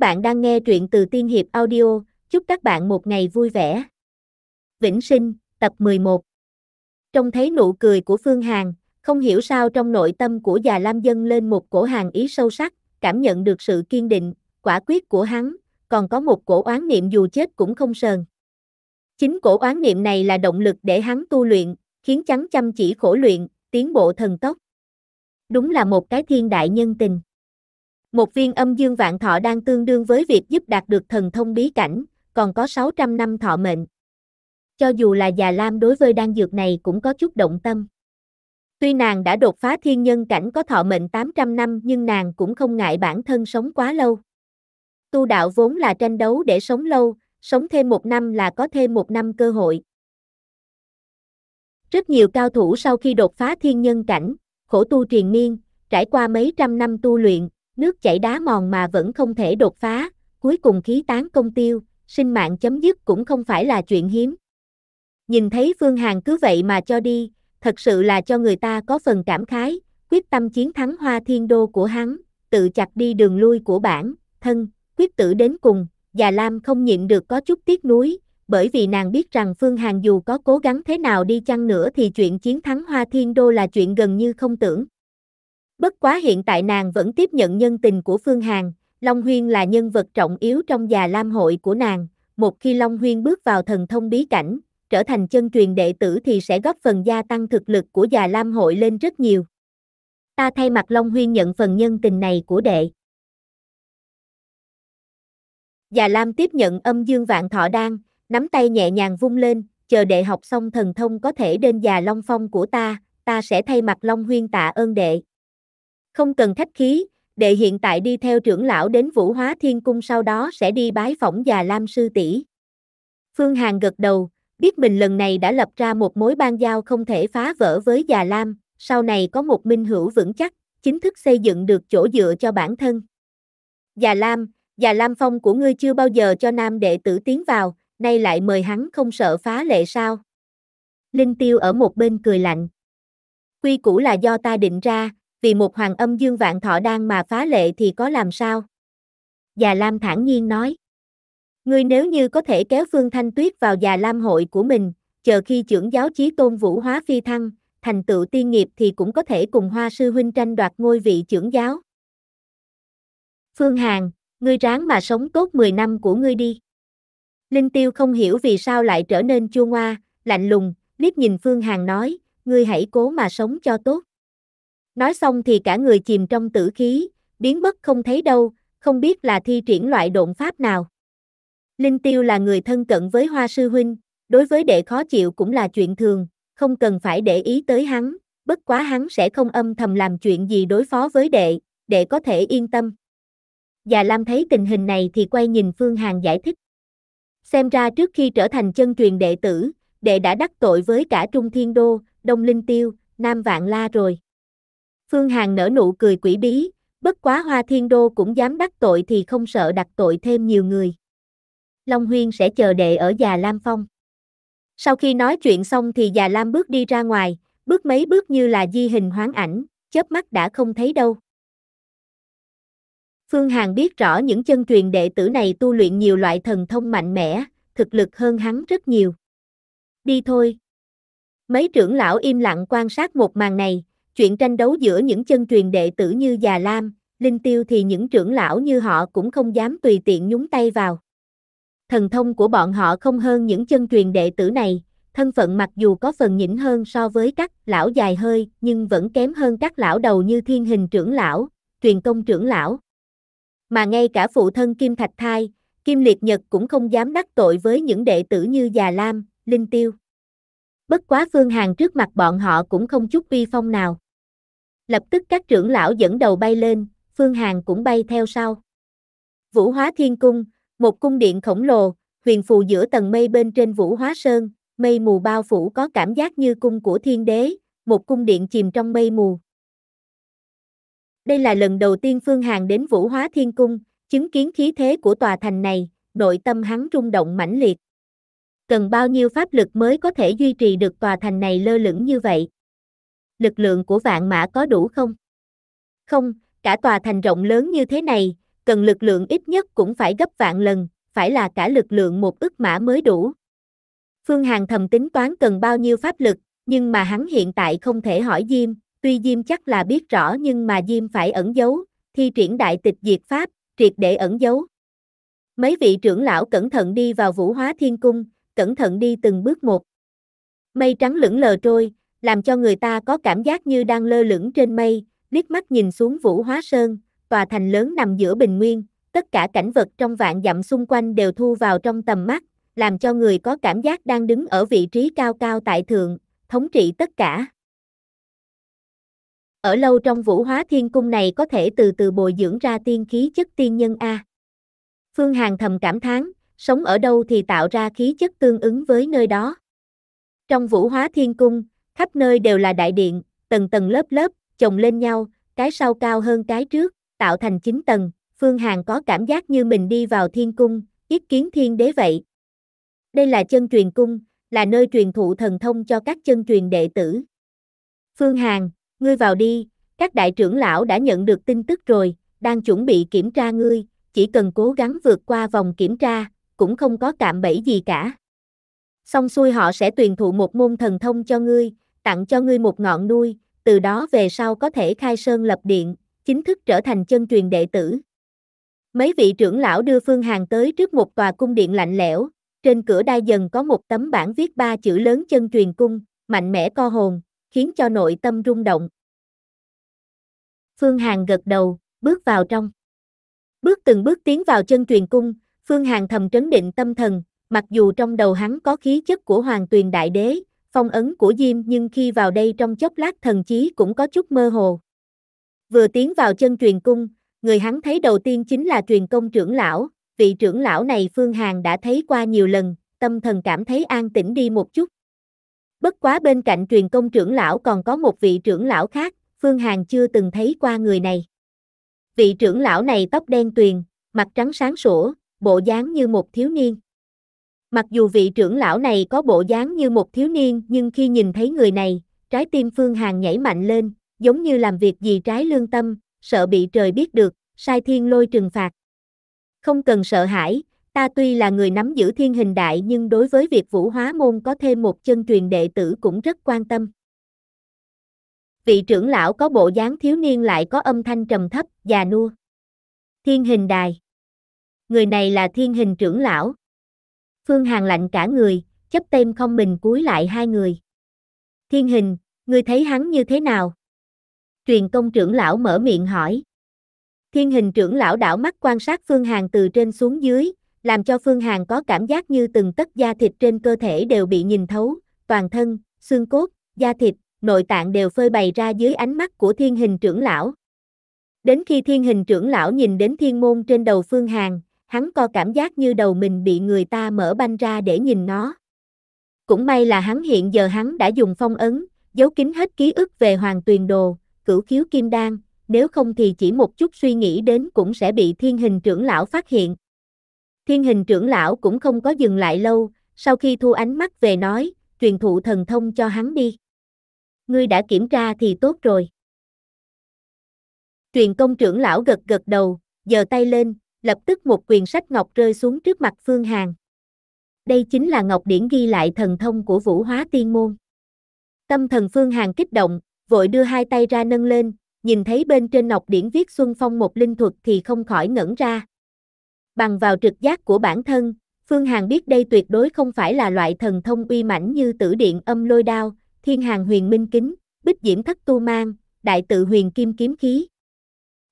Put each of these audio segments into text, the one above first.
Các bạn đang nghe truyện từ Tiên Hiệp Audio, chúc các bạn một ngày vui vẻ. Vĩnh sinh, tập 11 Trong thấy nụ cười của Phương Hàn, không hiểu sao trong nội tâm của già Lam Dân lên một cổ hàng ý sâu sắc, cảm nhận được sự kiên định, quả quyết của hắn, còn có một cổ oán niệm dù chết cũng không sờn. Chính cổ oán niệm này là động lực để hắn tu luyện, khiến chắn chăm chỉ khổ luyện, tiến bộ thần tốc. Đúng là một cái thiên đại nhân tình. Một viên âm dương vạn thọ đang tương đương với việc giúp đạt được thần thông bí cảnh, còn có 600 năm thọ mệnh. Cho dù là già Lam đối với đan dược này cũng có chút động tâm. Tuy nàng đã đột phá thiên nhân cảnh có thọ mệnh 800 năm nhưng nàng cũng không ngại bản thân sống quá lâu. Tu đạo vốn là tranh đấu để sống lâu, sống thêm một năm là có thêm một năm cơ hội. Rất nhiều cao thủ sau khi đột phá thiên nhân cảnh, khổ tu triền miên, trải qua mấy trăm năm tu luyện, nước chảy đá mòn mà vẫn không thể đột phá, cuối cùng khí tán công tiêu, sinh mạng chấm dứt cũng không phải là chuyện hiếm. Nhìn thấy Phương Hàn cứ vậy mà cho đi, thật sự là cho người ta có phần cảm khái, quyết tâm chiến thắng hoa thiên đô của hắn, tự chặt đi đường lui của bản, thân, quyết tử đến cùng, già Lam không nhịn được có chút tiếc nuối, bởi vì nàng biết rằng Phương Hàn dù có cố gắng thế nào đi chăng nữa thì chuyện chiến thắng hoa thiên đô là chuyện gần như không tưởng. Bất quá hiện tại nàng vẫn tiếp nhận nhân tình của Phương Hàn, Long Huyên là nhân vật trọng yếu trong già lam hội của nàng, một khi Long Huyên bước vào thần thông bí cảnh, trở thành chân truyền đệ tử thì sẽ góp phần gia tăng thực lực của già lam hội lên rất nhiều. Ta thay mặt Long Huyên nhận phần nhân tình này của đệ. Già Lam tiếp nhận âm dương vạn thọ đan, nắm tay nhẹ nhàng vung lên, chờ đệ học xong thần thông có thể đến già Long Phong của ta, ta sẽ thay mặt Long Huyên tạ ơn đệ. Không cần khách khí, đệ hiện tại đi theo trưởng lão đến Vũ Hóa Thiên Cung sau đó sẽ đi bái phỏng già Lam Sư tỷ. Phương Hàn gật đầu, biết mình lần này đã lập ra một mối ban giao không thể phá vỡ với già Lam, sau này có một minh hữu vững chắc, chính thức xây dựng được chỗ dựa cho bản thân. Già Lam, già Lam Phong của ngươi chưa bao giờ cho nam đệ tử tiến vào, nay lại mời hắn không sợ phá lệ sao. Linh Tiêu ở một bên cười lạnh. Quy củ là do ta định ra, vì một hoàng âm dương vạn thọ đang mà phá lệ thì có làm sao? Già Lam thản nhiên nói. Ngươi nếu như có thể kéo Phương Thanh Tuyết vào già Lam hội của mình, chờ khi trưởng giáo chí tôn vũ hóa phi thăng, thành tựu tiên nghiệp thì cũng có thể cùng hoa sư huynh tranh đoạt ngôi vị trưởng giáo. Phương Hàn, ngươi ráng mà sống tốt 10 năm của ngươi đi. Linh Tiêu không hiểu vì sao lại trở nên chua ngoa, lạnh lùng, liếc nhìn Phương Hàn nói, ngươi hãy cố mà sống cho tốt. Nói xong thì cả người chìm trong tử khí, biến mất không thấy đâu, không biết là thi triển loại độn pháp nào. Linh Tiêu là người thân cận với Hoa Sư Huynh, đối với đệ khó chịu cũng là chuyện thường, không cần phải để ý tới hắn, bất quá hắn sẽ không âm thầm làm chuyện gì đối phó với đệ, đệ có thể yên tâm. Già Lam thấy tình hình này thì quay nhìn Phương Hàn giải thích. Xem ra trước khi trở thành chân truyền đệ tử, đệ đã đắc tội với cả Trung Thiên Đô, Đông Linh Tiêu, Nam Vạn La rồi. Phương Hằng nở nụ cười quỷ bí, bất quá Hoa Thiên Đô cũng dám đắc tội thì không sợ đặt tội thêm nhiều người. Long Huyên sẽ chờ đệ ở già Lam Phong. Sau khi nói chuyện xong thì già Lam bước đi ra ngoài, bước mấy bước như là di hình hoán ảnh, chớp mắt đã không thấy đâu. Phương Hằng biết rõ những chân truyền đệ tử này tu luyện nhiều loại thần thông mạnh mẽ, thực lực hơn hắn rất nhiều. Đi thôi. Mấy trưởng lão im lặng quan sát một màn này, Chuyện tranh đấu giữa những chân truyền đệ tử như Già Lam, Linh Tiêu thì những trưởng lão như họ cũng không dám tùy tiện nhúng tay vào. Thần thông của bọn họ không hơn những chân truyền đệ tử này, thân phận mặc dù có phần nhỉnh hơn so với các lão dài hơi nhưng vẫn kém hơn các lão đầu như thiên hình trưởng lão, truyền công trưởng lão. Mà ngay cả phụ thân Kim Thạch Thai, Kim Liệt Nhật cũng không dám đắc tội với những đệ tử như Già Lam, Linh Tiêu. Bất quá Phương Hàng trước mặt bọn họ cũng không chút uy phong nào. Lập tức các trưởng lão dẫn đầu bay lên, Phương Hàn cũng bay theo sau. Vũ Hóa Thiên Cung, một cung điện khổng lồ, huyền phù giữa tầng mây bên trên Vũ Hóa Sơn, mây mù bao phủ có cảm giác như cung của thiên đế, một cung điện chìm trong mây mù. Đây là lần đầu tiên Phương Hàn đến Vũ Hóa Thiên Cung, chứng kiến khí thế của tòa thành này, nội tâm hắn rung động mãnh liệt. Cần bao nhiêu pháp lực mới có thể duy trì được tòa thành này lơ lửng như vậy? lực lượng của vạn mã có đủ không? Không, cả tòa thành rộng lớn như thế này, cần lực lượng ít nhất cũng phải gấp vạn lần, phải là cả lực lượng một ức mã mới đủ. Phương Hàn thầm tính toán cần bao nhiêu pháp lực, nhưng mà hắn hiện tại không thể hỏi Diêm, tuy Diêm chắc là biết rõ nhưng mà Diêm phải ẩn giấu, thi triển đại tịch diệt pháp, triệt để ẩn giấu. Mấy vị trưởng lão cẩn thận đi vào Vũ Hóa Thiên Cung, cẩn thận đi từng bước một. Mây trắng lững lờ trôi, làm cho người ta có cảm giác như đang lơ lửng trên mây, liếc mắt nhìn xuống Vũ Hóa Sơn, tòa thành lớn nằm giữa bình nguyên, tất cả cảnh vật trong vạn dặm xung quanh đều thu vào trong tầm mắt, làm cho người có cảm giác đang đứng ở vị trí cao cao tại thượng, thống trị tất cả. Ở lâu trong Vũ Hóa Thiên Cung này có thể từ từ bồi dưỡng ra tiên khí chất tiên nhân A. Phương Hàng thầm cảm thán, sống ở đâu thì tạo ra khí chất tương ứng với nơi đó. Trong Vũ Hóa Thiên Cung, khắp nơi đều là đại điện, tầng tầng lớp lớp, chồng lên nhau, cái sau cao hơn cái trước, tạo thành 9 tầng, Phương Hàn có cảm giác như mình đi vào thiên cung, yết kiến thiên đế vậy. Đây là chân truyền cung, là nơi truyền thụ thần thông cho các chân truyền đệ tử. Phương Hàn, ngươi vào đi, các đại trưởng lão đã nhận được tin tức rồi, đang chuẩn bị kiểm tra ngươi, chỉ cần cố gắng vượt qua vòng kiểm tra, cũng không có cạm bẫy gì cả. Xong xuôi họ sẽ truyền thụ một môn thần thông cho ngươi, tặng cho ngươi một ngọn nuôi, từ đó về sau có thể khai sơn lập điện, chính thức trở thành chân truyền đệ tử. Mấy vị trưởng lão đưa Phương Hàng tới trước một tòa cung điện lạnh lẽo, trên cửa đai dần có một tấm bảng viết ba chữ lớn chân truyền cung, mạnh mẽ co hồn, khiến cho nội tâm rung động. Phương Hàng gật đầu, bước vào trong. Bước từng bước tiến vào chân truyền cung, Phương Hàng thầm trấn định tâm thần, mặc dù trong đầu hắn có khí chất của hoàng tuyền đại đế, phong ấn của Diêm nhưng khi vào đây trong chốc lát thần chí cũng có chút mơ hồ. Vừa tiến vào chân truyền cung, người hắn thấy đầu tiên chính là truyền công trưởng lão, vị trưởng lão này Phương Hàn đã thấy qua nhiều lần, tâm thần cảm thấy an tĩnh đi một chút. Bất quá bên cạnh truyền công trưởng lão còn có một vị trưởng lão khác, Phương Hàn chưa từng thấy qua người này. Vị trưởng lão này tóc đen tuyền, mặt trắng sáng sủa, bộ dáng như một thiếu niên. Mặc dù vị trưởng lão này có bộ dáng như một thiếu niên nhưng khi nhìn thấy người này, trái tim Phương Hàn nhảy mạnh lên, giống như làm việc gì trái lương tâm, sợ bị trời biết được, sai thiên lôi trừng phạt. Không cần sợ hãi, ta tuy là người nắm giữ thiên hình đại nhưng đối với việc vũ hóa môn có thêm một chân truyền đệ tử cũng rất quan tâm. Vị trưởng lão có bộ dáng thiếu niên lại có âm thanh trầm thấp, già nua. Thiên hình đài. Người này là thiên hình trưởng lão. Phương Hàng lạnh cả người, chấp tên không bình cúi lại hai người. Thiên hình, ngươi thấy hắn như thế nào? Truyền công trưởng lão mở miệng hỏi. Thiên hình trưởng lão đảo mắt quan sát Phương Hàng từ trên xuống dưới, làm cho Phương Hàng có cảm giác như từng tất da thịt trên cơ thể đều bị nhìn thấu, toàn thân, xương cốt, da thịt, nội tạng đều phơi bày ra dưới ánh mắt của thiên hình trưởng lão. Đến khi thiên hình trưởng lão nhìn đến thiên môn trên đầu Phương Hàng, hắn co cảm giác như đầu mình bị người ta mở banh ra để nhìn nó. Cũng may là hắn hiện giờ hắn đã dùng phong ấn, giấu kín hết ký ức về hoàng tuyền đồ, cửu khiếu kim đan, nếu không thì chỉ một chút suy nghĩ đến cũng sẽ bị thiên hình trưởng lão phát hiện. Thiên hình trưởng lão cũng không có dừng lại lâu, sau khi thu ánh mắt về nói, truyền thụ thần thông cho hắn đi. Ngươi đã kiểm tra thì tốt rồi. Truyền công trưởng lão gật gật đầu, giơ tay lên, lập tức một quyền sách ngọc rơi xuống trước mặt Phương Hàn. Đây chính là ngọc điển ghi lại thần thông của Vũ Hóa Tiên môn. Tâm thần Phương Hàn kích động, vội đưa hai tay ra nâng lên, nhìn thấy bên trên ngọc điển viết Xuân Phong một linh thuật thì không khỏi ngẩn ra. Bằng vào trực giác của bản thân, Phương Hàn biết đây tuyệt đối không phải là loại thần thông uy mãnh như Tử Điện Âm Lôi Đao, Thiên Hàng Huyền Minh Kính, Bích Diễm Thất Tu Mang, Đại Tự Huyền Kim Kiếm Khí,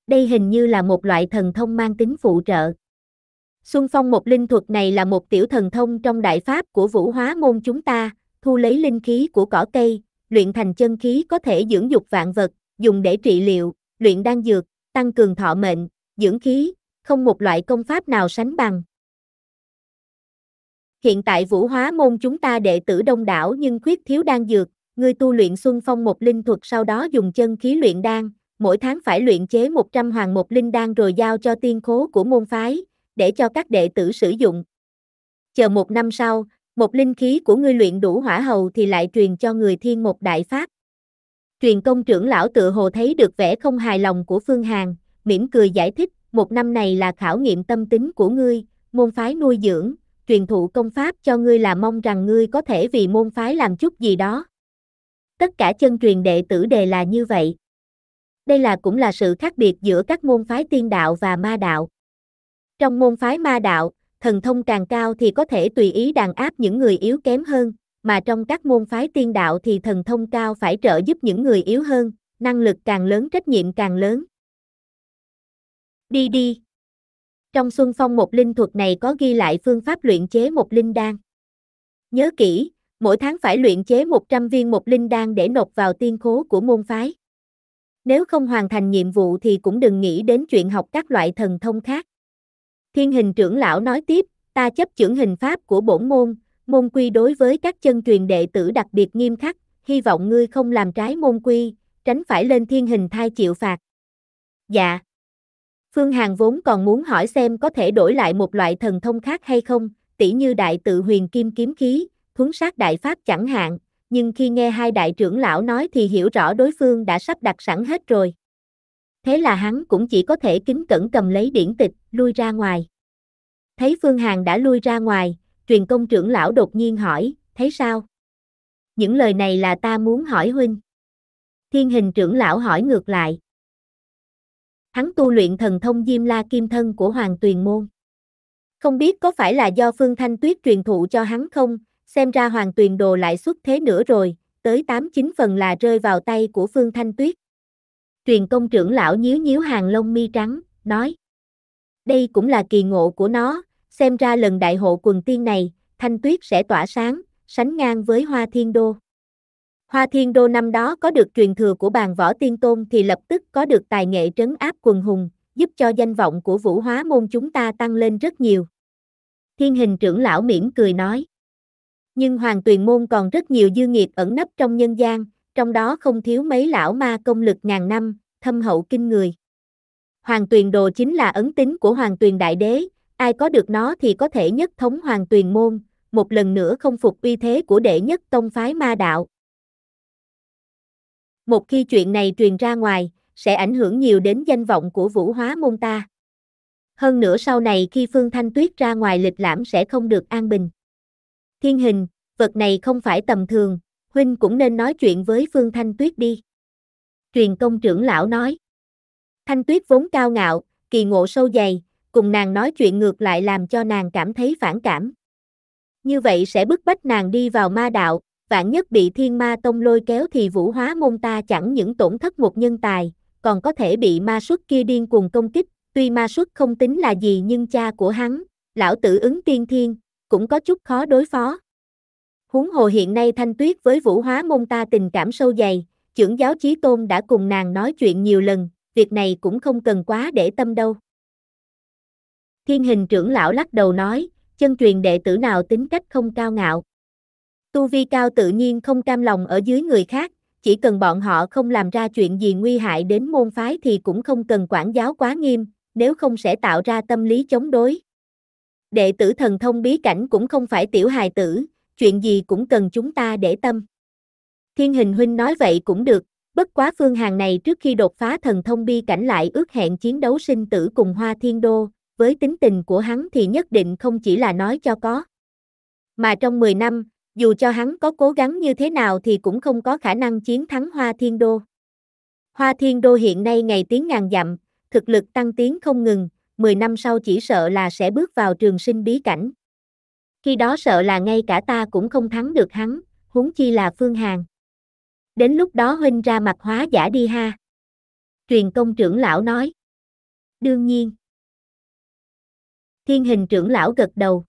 đây hình như là một loại thần thông mang tính phụ trợ. Xuân phong một linh thuật này là một tiểu thần thông trong đại pháp của vũ hóa môn chúng ta, thu lấy linh khí của cỏ cây, luyện thành chân khí có thể dưỡng dục vạn vật, dùng để trị liệu, luyện đan dược, tăng cường thọ mệnh, dưỡng khí, không một loại công pháp nào sánh bằng. Hiện tại vũ hóa môn chúng ta đệ tử đông đảo nhưng khuyết thiếu đan dược, người tu luyện xuân phong một linh thuật sau đó dùng chân khí luyện đan, mỗi tháng phải luyện chế 100 hoàng một linh đan rồi giao cho tiên khố của môn phái, để cho các đệ tử sử dụng. Chờ một năm sau, một linh khí của ngươi luyện đủ hỏa hầu thì lại truyền cho người thiên một đại pháp. Truyền công trưởng lão tự hồ thấy được vẻ không hài lòng của Phương Hàn, mỉm cười giải thích, một năm này là khảo nghiệm tâm tính của ngươi, môn phái nuôi dưỡng, truyền thụ công pháp cho ngươi là mong rằng ngươi có thể vì môn phái làm chút gì đó. Tất cả chân truyền đệ tử đề là như vậy đây là cũng là sự khác biệt giữa các môn phái tiên đạo và ma đạo. Trong môn phái ma đạo, thần thông càng cao thì có thể tùy ý đàn áp những người yếu kém hơn, mà trong các môn phái tiên đạo thì thần thông cao phải trợ giúp những người yếu hơn, năng lực càng lớn trách nhiệm càng lớn. Đi đi. Trong Xuân Phong một linh thuật này có ghi lại phương pháp luyện chế một linh đan. Nhớ kỹ, mỗi tháng phải luyện chế 100 viên một linh đan để nộp vào tiên khố của môn phái nếu không hoàn thành nhiệm vụ thì cũng đừng nghĩ đến chuyện học các loại thần thông khác. Thiên hình trưởng lão nói tiếp, ta chấp trưởng hình pháp của bổn môn, môn quy đối với các chân truyền đệ tử đặc biệt nghiêm khắc, hy vọng ngươi không làm trái môn quy, tránh phải lên thiên hình thai chịu phạt. Dạ. Phương Hàn vốn còn muốn hỏi xem có thể đổi lại một loại thần thông khác hay không, tỷ như đại tự huyền kim kiếm khí, thuấn sát đại pháp chẳng hạn, nhưng khi nghe hai đại trưởng lão nói thì hiểu rõ đối phương đã sắp đặt sẵn hết rồi. Thế là hắn cũng chỉ có thể kính cẩn cầm lấy điển tịch, lui ra ngoài. Thấy Phương Hằng đã lui ra ngoài, truyền công trưởng lão đột nhiên hỏi, thấy sao? Những lời này là ta muốn hỏi huynh. Thiên hình trưởng lão hỏi ngược lại. Hắn tu luyện thần thông Diêm La Kim Thân của Hoàng Tuyền Môn. Không biết có phải là do Phương Thanh Tuyết truyền thụ cho hắn không, xem ra hoàng tuyền đồ lại xuất thế nữa rồi, tới 89 phần là rơi vào tay của Phương Thanh Tuyết. Truyền công trưởng lão nhíu nhíu hàng lông mi trắng, nói. Đây cũng là kỳ ngộ của nó, xem ra lần đại hộ quần tiên này, Thanh Tuyết sẽ tỏa sáng, sánh ngang với Hoa Thiên Đô. Hoa Thiên Đô năm đó có được truyền thừa của bàn võ tiên tôn thì lập tức có được tài nghệ trấn áp quần hùng, giúp cho danh vọng của vũ hóa môn chúng ta tăng lên rất nhiều. Thiên hình trưởng lão mỉm cười nói nhưng hoàng tuyền môn còn rất nhiều dư nghiệp ẩn nấp trong nhân gian, trong đó không thiếu mấy lão ma công lực ngàn năm, thâm hậu kinh người. Hoàng tuyền đồ chính là ấn tính của hoàng tuyền đại đế, ai có được nó thì có thể nhất thống hoàng tuyền môn, một lần nữa không phục uy thế của đệ nhất tông phái ma đạo. Một khi chuyện này truyền ra ngoài, sẽ ảnh hưởng nhiều đến danh vọng của vũ hóa môn ta. Hơn nữa sau này khi Phương Thanh Tuyết ra ngoài lịch lãm sẽ không được an bình. Thiên hình, vật này không phải tầm thường, huynh cũng nên nói chuyện với Phương Thanh Tuyết đi. Truyền công trưởng lão nói. Thanh Tuyết vốn cao ngạo, kỳ ngộ sâu dày, cùng nàng nói chuyện ngược lại làm cho nàng cảm thấy phản cảm. Như vậy sẽ bức bách nàng đi vào ma đạo, vạn nhất bị thiên ma tông lôi kéo thì vũ hóa môn ta chẳng những tổn thất một nhân tài, còn có thể bị ma xuất kia điên cuồng công kích, tuy ma xuất không tính là gì nhưng cha của hắn, lão tử ứng tiên thiên, cũng có chút khó đối phó. Huống hồ hiện nay Thanh Tuyết với Vũ Hóa Môn ta tình cảm sâu dày, trưởng giáo Chí Tôn đã cùng nàng nói chuyện nhiều lần, việc này cũng không cần quá để tâm đâu. Thiên hình trưởng lão lắc đầu nói, chân truyền đệ tử nào tính cách không cao ngạo. Tu vi cao tự nhiên không cam lòng ở dưới người khác, chỉ cần bọn họ không làm ra chuyện gì nguy hại đến môn phái thì cũng không cần quản giáo quá nghiêm, nếu không sẽ tạo ra tâm lý chống đối. Đệ tử thần thông bí cảnh cũng không phải tiểu hài tử, chuyện gì cũng cần chúng ta để tâm. Thiên hình huynh nói vậy cũng được, bất quá phương hàng này trước khi đột phá thần thông bi cảnh lại ước hẹn chiến đấu sinh tử cùng hoa thiên đô, với tính tình của hắn thì nhất định không chỉ là nói cho có. Mà trong 10 năm, dù cho hắn có cố gắng như thế nào thì cũng không có khả năng chiến thắng hoa thiên đô. Hoa thiên đô hiện nay ngày tiếng ngàn dặm, thực lực tăng tiến không ngừng, 10 năm sau chỉ sợ là sẽ bước vào trường sinh bí cảnh. Khi đó sợ là ngay cả ta cũng không thắng được hắn, huống chi là Phương Hàn. Đến lúc đó huynh ra mặt hóa giả đi ha. Truyền công trưởng lão nói. Đương nhiên. Thiên hình trưởng lão gật đầu.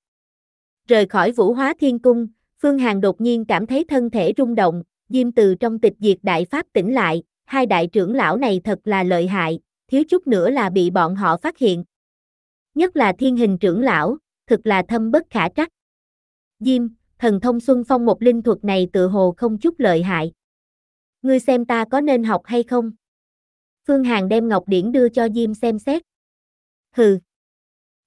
Rời khỏi vũ hóa thiên cung, Phương Hàn đột nhiên cảm thấy thân thể rung động, Diêm từ trong tịch diệt đại pháp tỉnh lại, hai đại trưởng lão này thật là lợi hại, thiếu chút nữa là bị bọn họ phát hiện, nhất là thiên hình trưởng lão, thực là thâm bất khả trắc. Diêm, thần thông xuân phong một linh thuật này tự hồ không chút lợi hại. Ngươi xem ta có nên học hay không? Phương Hàn đem Ngọc Điển đưa cho Diêm xem xét. Hừ.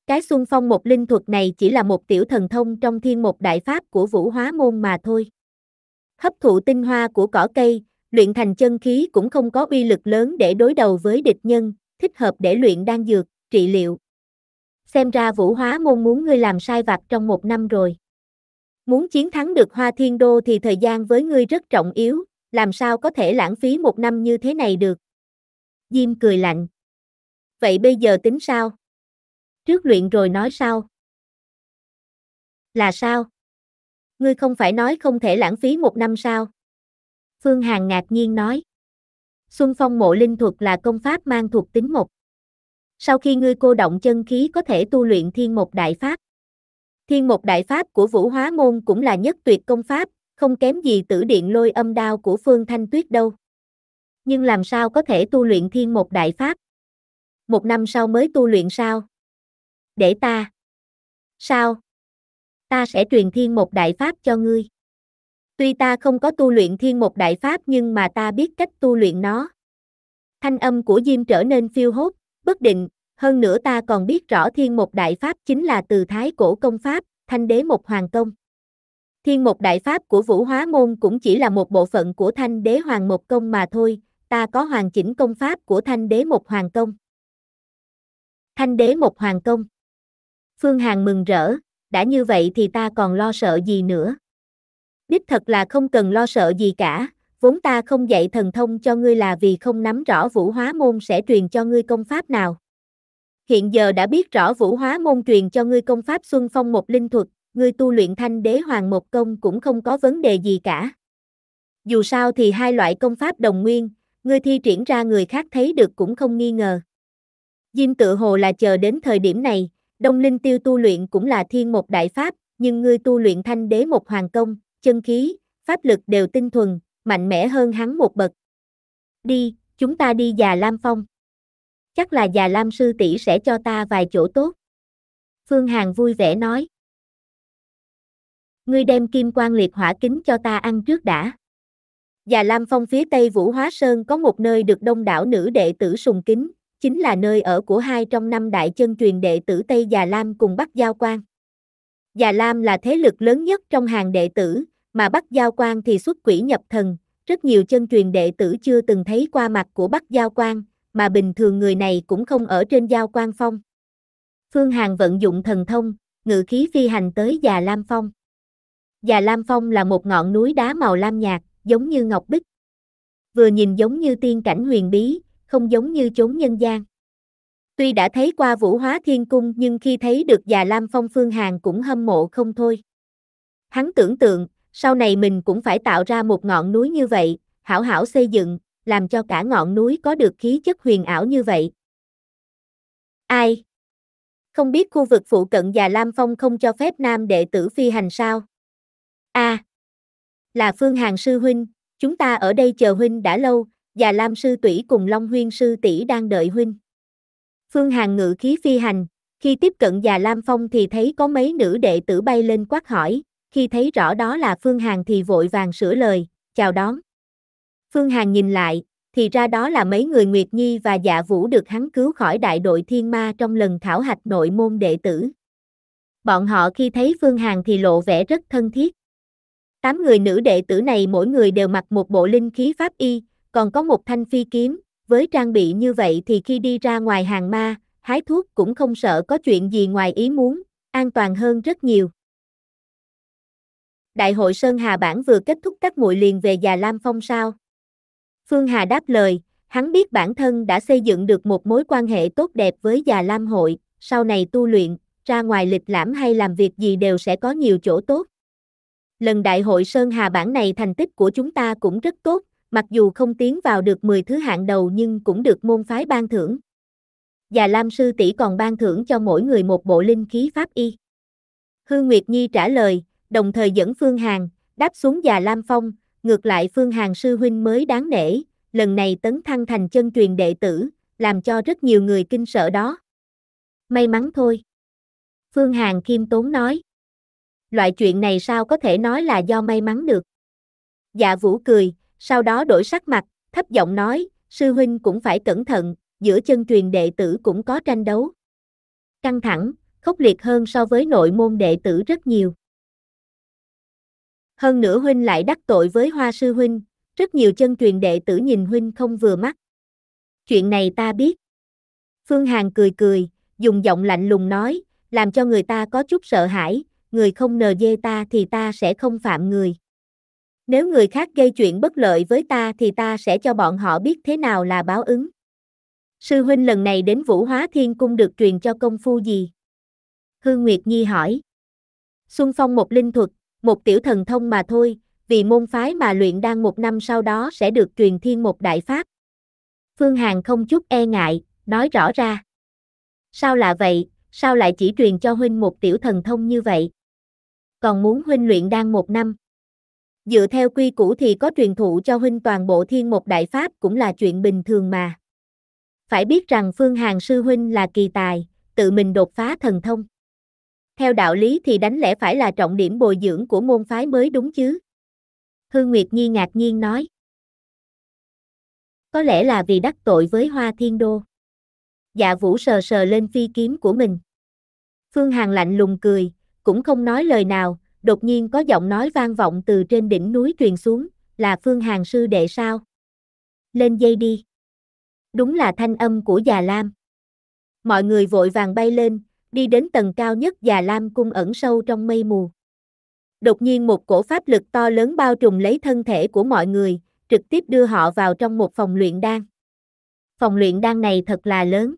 Cái xuân phong một linh thuật này chỉ là một tiểu thần thông trong thiên một đại pháp của vũ hóa môn mà thôi. Hấp thụ tinh hoa của cỏ cây, luyện thành chân khí cũng không có uy lực lớn để đối đầu với địch nhân, thích hợp để luyện đan dược, trị liệu xem ra vũ hóa môn muốn ngươi làm sai vặt trong một năm rồi. Muốn chiến thắng được Hoa Thiên Đô thì thời gian với ngươi rất trọng yếu, làm sao có thể lãng phí một năm như thế này được. Diêm cười lạnh. Vậy bây giờ tính sao? Trước luyện rồi nói sao? Là sao? Ngươi không phải nói không thể lãng phí một năm sao? Phương Hàn ngạc nhiên nói. Xuân Phong Mộ Linh Thuật là công pháp mang thuộc tính một. Sau khi ngươi cô động chân khí có thể tu luyện thiên một đại pháp. Thiên một đại pháp của vũ hóa môn cũng là nhất tuyệt công pháp, không kém gì tử điện lôi âm đao của phương thanh tuyết đâu. Nhưng làm sao có thể tu luyện thiên một đại pháp? Một năm sau mới tu luyện sao? Để ta. Sao? Ta sẽ truyền thiên một đại pháp cho ngươi. Tuy ta không có tu luyện thiên một đại pháp nhưng mà ta biết cách tu luyện nó. Thanh âm của Diêm trở nên phiêu hốt, bất định, hơn nữa ta còn biết rõ thiên một đại pháp chính là từ thái cổ công pháp, thanh đế một hoàng công. Thiên một đại pháp của vũ hóa môn cũng chỉ là một bộ phận của thanh đế hoàng một công mà thôi, ta có hoàn chỉnh công pháp của thanh đế một hoàng công. Thanh đế một hoàng công. Phương Hàn mừng rỡ, đã như vậy thì ta còn lo sợ gì nữa. Đích thật là không cần lo sợ gì cả, vốn ta không dạy thần thông cho ngươi là vì không nắm rõ vũ hóa môn sẽ truyền cho ngươi công pháp nào. Hiện giờ đã biết rõ vũ hóa môn truyền cho ngươi công pháp xuân phong một linh thuật, ngươi tu luyện thanh đế hoàng một công cũng không có vấn đề gì cả. Dù sao thì hai loại công pháp đồng nguyên, ngươi thi triển ra người khác thấy được cũng không nghi ngờ. Diêm tự hồ là chờ đến thời điểm này, đông linh tiêu tu luyện cũng là thiên một đại pháp, nhưng ngươi tu luyện thanh đế một hoàng công, chân khí, pháp lực đều tinh thuần, mạnh mẽ hơn hắn một bậc. Đi, chúng ta đi già Lam Phong. Chắc là già Lam sư tỷ sẽ cho ta vài chỗ tốt. Phương Hàn vui vẻ nói. Ngươi đem kim quan liệt hỏa kính cho ta ăn trước đã. Già Lam Phong phía tây Vũ Hóa Sơn có một nơi được đông đảo nữ đệ tử sùng kính, chính là nơi ở của hai trong năm đại chân truyền đệ tử Tây Già Lam cùng Bắc Giao Quan. Già Lam là thế lực lớn nhất trong hàng đệ tử, mà Bắc Giao Quan thì xuất quỷ nhập thần, rất nhiều chân truyền đệ tử chưa từng thấy qua mặt của Bắc Giao Quan, mà bình thường người này cũng không ở trên Giao Quan Phong. Phương Hàn vận dụng thần thông, ngự khí phi hành tới Già Lam Phong. Già Lam Phong là một ngọn núi đá màu lam nhạt, giống như ngọc bích. Vừa nhìn giống như tiên cảnh huyền bí, không giống như chốn nhân gian. Tuy đã thấy qua Vũ Hóa Thiên Cung nhưng khi thấy được Già Lam Phong Phương Hàn cũng hâm mộ không thôi. Hắn tưởng tượng, sau này mình cũng phải tạo ra một ngọn núi như vậy, hảo hảo xây dựng, làm cho cả ngọn núi có được khí chất huyền ảo như vậy. Ai? Không biết khu vực phụ cận già Lam Phong không cho phép nam đệ tử phi hành sao? A. À, là Phương Hàng sư huynh, chúng ta ở đây chờ huynh đã lâu, già Lam sư tỷ cùng Long Huyên sư tỷ đang đợi huynh. Phương Hàng ngự khí phi hành, khi tiếp cận già Lam Phong thì thấy có mấy nữ đệ tử bay lên quát hỏi, khi thấy rõ đó là Phương Hằng thì vội vàng sửa lời, chào đón. Phương Hằng nhìn lại, thì ra đó là mấy người Nguyệt Nhi và Dạ Vũ được hắn cứu khỏi đại đội thiên ma trong lần khảo hạch nội môn đệ tử. Bọn họ khi thấy Phương Hằng thì lộ vẻ rất thân thiết. Tám người nữ đệ tử này mỗi người đều mặc một bộ linh khí pháp y, còn có một thanh phi kiếm, với trang bị như vậy thì khi đi ra ngoài hàng ma, hái thuốc cũng không sợ có chuyện gì ngoài ý muốn, an toàn hơn rất nhiều. Đại hội Sơn Hà Bản vừa kết thúc các muội liền về già Lam Phong sao? Phương Hà đáp lời, hắn biết bản thân đã xây dựng được một mối quan hệ tốt đẹp với già Lam hội, sau này tu luyện, ra ngoài lịch lãm hay làm việc gì đều sẽ có nhiều chỗ tốt. Lần đại hội Sơn Hà Bản này thành tích của chúng ta cũng rất tốt, mặc dù không tiến vào được 10 thứ hạng đầu nhưng cũng được môn phái ban thưởng. Già Lam sư tỷ còn ban thưởng cho mỗi người một bộ linh khí pháp y. Hương Nguyệt Nhi trả lời, đồng thời dẫn Phương Hàn, đáp xuống già Lam Phong, ngược lại Phương Hàn sư huynh mới đáng nể, lần này tấn thăng thành chân truyền đệ tử, làm cho rất nhiều người kinh sợ đó. May mắn thôi. Phương Hàn khiêm tốn nói. Loại chuyện này sao có thể nói là do may mắn được. Dạ vũ cười, sau đó đổi sắc mặt, thấp giọng nói, sư huynh cũng phải cẩn thận, giữa chân truyền đệ tử cũng có tranh đấu. Căng thẳng, khốc liệt hơn so với nội môn đệ tử rất nhiều. Hơn nữa huynh lại đắc tội với hoa sư huynh, rất nhiều chân truyền đệ tử nhìn huynh không vừa mắt. Chuyện này ta biết. Phương Hàn cười cười, dùng giọng lạnh lùng nói, làm cho người ta có chút sợ hãi, người không nờ dê ta thì ta sẽ không phạm người. Nếu người khác gây chuyện bất lợi với ta thì ta sẽ cho bọn họ biết thế nào là báo ứng. Sư huynh lần này đến Vũ Hóa Thiên Cung được truyền cho công phu gì? Hương Nguyệt Nhi hỏi. Xuân Phong một linh thuật, một tiểu thần thông mà thôi, vì môn phái mà luyện đan một năm sau đó sẽ được truyền thiên một đại pháp. Phương Hàn không chút e ngại, nói rõ ra. Sao là vậy, sao lại chỉ truyền cho huynh một tiểu thần thông như vậy? Còn muốn huynh luyện đan một năm. Dựa theo quy củ thì có truyền thụ cho huynh toàn bộ thiên một đại pháp cũng là chuyện bình thường mà. Phải biết rằng Phương Hàn sư huynh là kỳ tài, tự mình đột phá thần thông. Theo đạo lý thì đánh lẽ phải là trọng điểm bồi dưỡng của môn phái mới đúng chứ. Hư Nguyệt Nhi ngạc nhiên nói. Có lẽ là vì đắc tội với Hoa Thiên Đô. Dạ Vũ sờ sờ lên phi kiếm của mình. Phương Hằng lạnh lùng cười, cũng không nói lời nào, đột nhiên có giọng nói vang vọng từ trên đỉnh núi truyền xuống, là Phương Hằng sư đệ sao? Lên dây đi. Đúng là thanh âm của già Lam. Mọi người vội vàng bay lên, đi đến tầng cao nhất và Lam Cung ẩn sâu trong mây mù. Đột nhiên một cổ pháp lực to lớn bao trùm lấy thân thể của mọi người, trực tiếp đưa họ vào trong một phòng luyện đan. Phòng luyện đan này thật là lớn.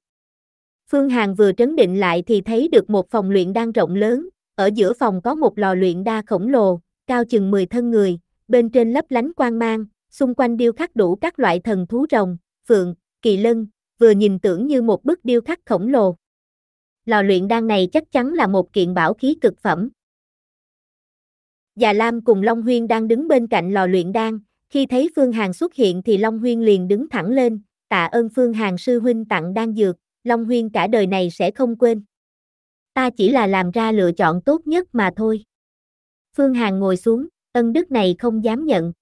Phương Hàn vừa trấn định lại thì thấy được một phòng luyện đan rộng lớn, ở giữa phòng có một lò luyện đa khổng lồ, cao chừng 10 thân người, bên trên lấp lánh quang mang, xung quanh điêu khắc đủ các loại thần thú rồng, phượng, kỳ lân, vừa nhìn tưởng như một bức điêu khắc khổng lồ lò luyện đan này chắc chắn là một kiện bảo khí cực phẩm. Già Lam cùng Long Huyên đang đứng bên cạnh lò luyện đan, khi thấy Phương Hàn xuất hiện thì Long Huyên liền đứng thẳng lên, tạ ơn Phương Hàn sư huynh tặng đan dược, Long Huyên cả đời này sẽ không quên. Ta chỉ là làm ra lựa chọn tốt nhất mà thôi. Phương Hàn ngồi xuống, ân đức này không dám nhận.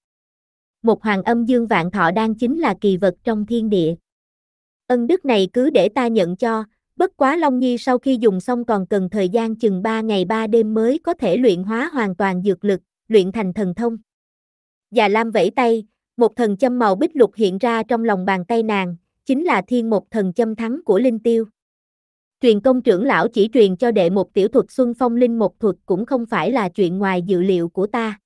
Một hoàng âm dương vạn thọ đan chính là kỳ vật trong thiên địa. Ân đức này cứ để ta nhận cho, Bất quá Long Nhi sau khi dùng xong còn cần thời gian chừng 3 ngày 3 đêm mới có thể luyện hóa hoàn toàn dược lực, luyện thành thần thông. Già Lam vẫy tay, một thần châm màu bích lục hiện ra trong lòng bàn tay nàng, chính là thiên một thần châm thắng của Linh Tiêu. Truyền công trưởng lão chỉ truyền cho đệ một tiểu thuật Xuân Phong Linh một thuật cũng không phải là chuyện ngoài dự liệu của ta.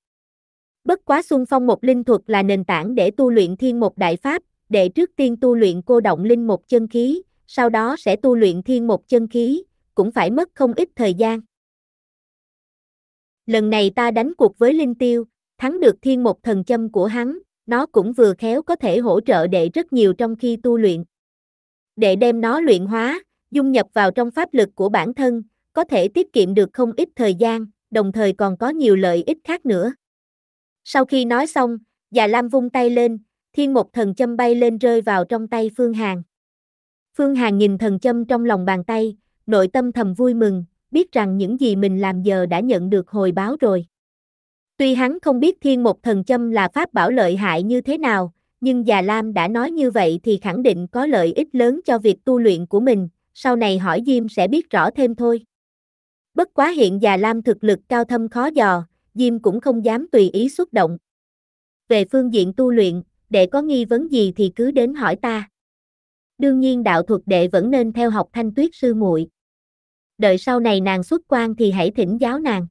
Bất quá Xuân Phong một linh thuật là nền tảng để tu luyện thiên một đại pháp, đệ trước tiên tu luyện cô động linh một chân khí, sau đó sẽ tu luyện thiên một chân khí, cũng phải mất không ít thời gian. Lần này ta đánh cuộc với Linh Tiêu, thắng được thiên một thần châm của hắn, nó cũng vừa khéo có thể hỗ trợ đệ rất nhiều trong khi tu luyện. Đệ đem nó luyện hóa, dung nhập vào trong pháp lực của bản thân, có thể tiết kiệm được không ít thời gian, đồng thời còn có nhiều lợi ích khác nữa. Sau khi nói xong, già Lam vung tay lên, thiên một thần châm bay lên rơi vào trong tay Phương hàng Phương Hàn nhìn thần châm trong lòng bàn tay, nội tâm thầm vui mừng, biết rằng những gì mình làm giờ đã nhận được hồi báo rồi. Tuy hắn không biết thiên một thần châm là pháp bảo lợi hại như thế nào, nhưng già Lam đã nói như vậy thì khẳng định có lợi ích lớn cho việc tu luyện của mình, sau này hỏi Diêm sẽ biết rõ thêm thôi. Bất quá hiện già Lam thực lực cao thâm khó dò, Diêm cũng không dám tùy ý xúc động. Về phương diện tu luyện, để có nghi vấn gì thì cứ đến hỏi ta đương nhiên đạo thuật đệ vẫn nên theo học thanh tuyết sư muội. Đợi sau này nàng xuất quan thì hãy thỉnh giáo nàng.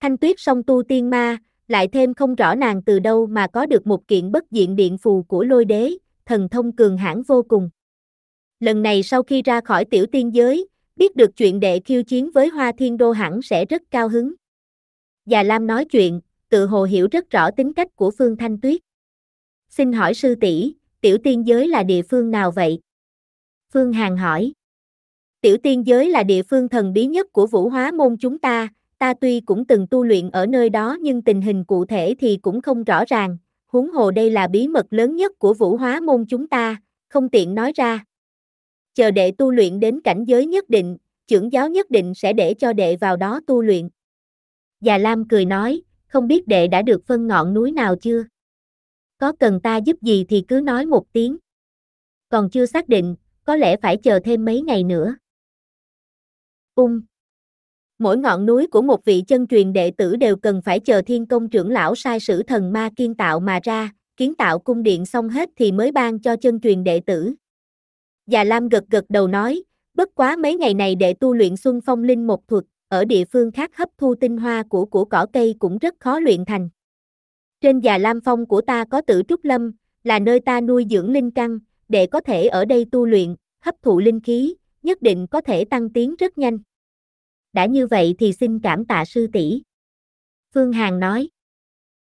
Thanh tuyết song tu tiên ma, lại thêm không rõ nàng từ đâu mà có được một kiện bất diện điện phù của lôi đế, thần thông cường hãn vô cùng. Lần này sau khi ra khỏi tiểu tiên giới, biết được chuyện đệ khiêu chiến với Hoa Thiên Đô hẳn sẽ rất cao hứng. Già Lam nói chuyện, tự hồ hiểu rất rõ tính cách của Phương Thanh Tuyết. Xin hỏi sư tỷ, tiểu tiên giới là địa phương nào vậy? Phương Hàn hỏi. Tiểu tiên giới là địa phương thần bí nhất của vũ hóa môn chúng ta, ta tuy cũng từng tu luyện ở nơi đó nhưng tình hình cụ thể thì cũng không rõ ràng, huống hồ đây là bí mật lớn nhất của vũ hóa môn chúng ta, không tiện nói ra. Chờ đệ tu luyện đến cảnh giới nhất định, trưởng giáo nhất định sẽ để cho đệ vào đó tu luyện. Già Lam cười nói, không biết đệ đã được phân ngọn núi nào chưa? có cần ta giúp gì thì cứ nói một tiếng. Còn chưa xác định, có lẽ phải chờ thêm mấy ngày nữa. Ung Mỗi ngọn núi của một vị chân truyền đệ tử đều cần phải chờ thiên công trưởng lão sai sử thần ma kiên tạo mà ra, kiến tạo cung điện xong hết thì mới ban cho chân truyền đệ tử. Già Lam gật gật đầu nói, bất quá mấy ngày này đệ tu luyện xuân phong linh một thuật, ở địa phương khác hấp thu tinh hoa của của cỏ cây cũng rất khó luyện thành. Trên già Lam Phong của ta có tử trúc lâm, là nơi ta nuôi dưỡng linh căn, để có thể ở đây tu luyện, hấp thụ linh khí, nhất định có thể tăng tiến rất nhanh. Đã như vậy thì xin cảm tạ sư tỷ. Phương Hàn nói.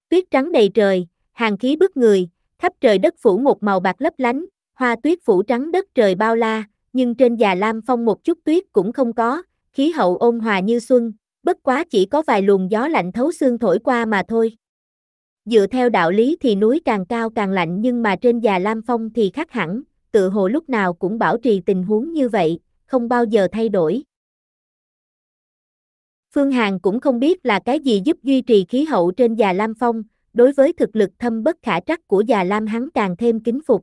Tuyết trắng đầy trời, hàng khí bức người, khắp trời đất phủ một màu bạc lấp lánh, hoa tuyết phủ trắng đất trời bao la, nhưng trên già Lam Phong một chút tuyết cũng không có, khí hậu ôn hòa như xuân, bất quá chỉ có vài luồng gió lạnh thấu xương thổi qua mà thôi. Dựa theo đạo lý thì núi càng cao càng lạnh nhưng mà trên già Lam Phong thì khác hẳn, tự hồ lúc nào cũng bảo trì tình huống như vậy, không bao giờ thay đổi. Phương Hàn cũng không biết là cái gì giúp duy trì khí hậu trên già Lam Phong, đối với thực lực thâm bất khả trắc của già Lam hắn càng thêm kính phục.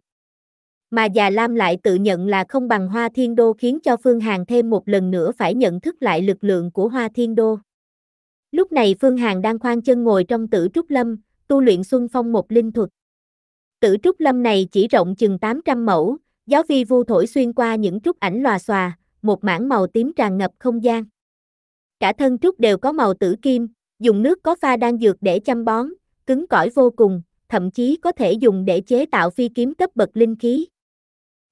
Mà già Lam lại tự nhận là không bằng Hoa Thiên Đô khiến cho Phương Hàn thêm một lần nữa phải nhận thức lại lực lượng của Hoa Thiên Đô. Lúc này Phương Hàn đang khoan chân ngồi trong tử trúc lâm, tu luyện xuân phong một linh thuật. Tử trúc lâm này chỉ rộng chừng 800 mẫu, giáo vi vu thổi xuyên qua những trúc ảnh lòa xòa, một mảng màu tím tràn ngập không gian. Cả thân trúc đều có màu tử kim, dùng nước có pha đan dược để chăm bón, cứng cỏi vô cùng, thậm chí có thể dùng để chế tạo phi kiếm cấp bậc linh khí.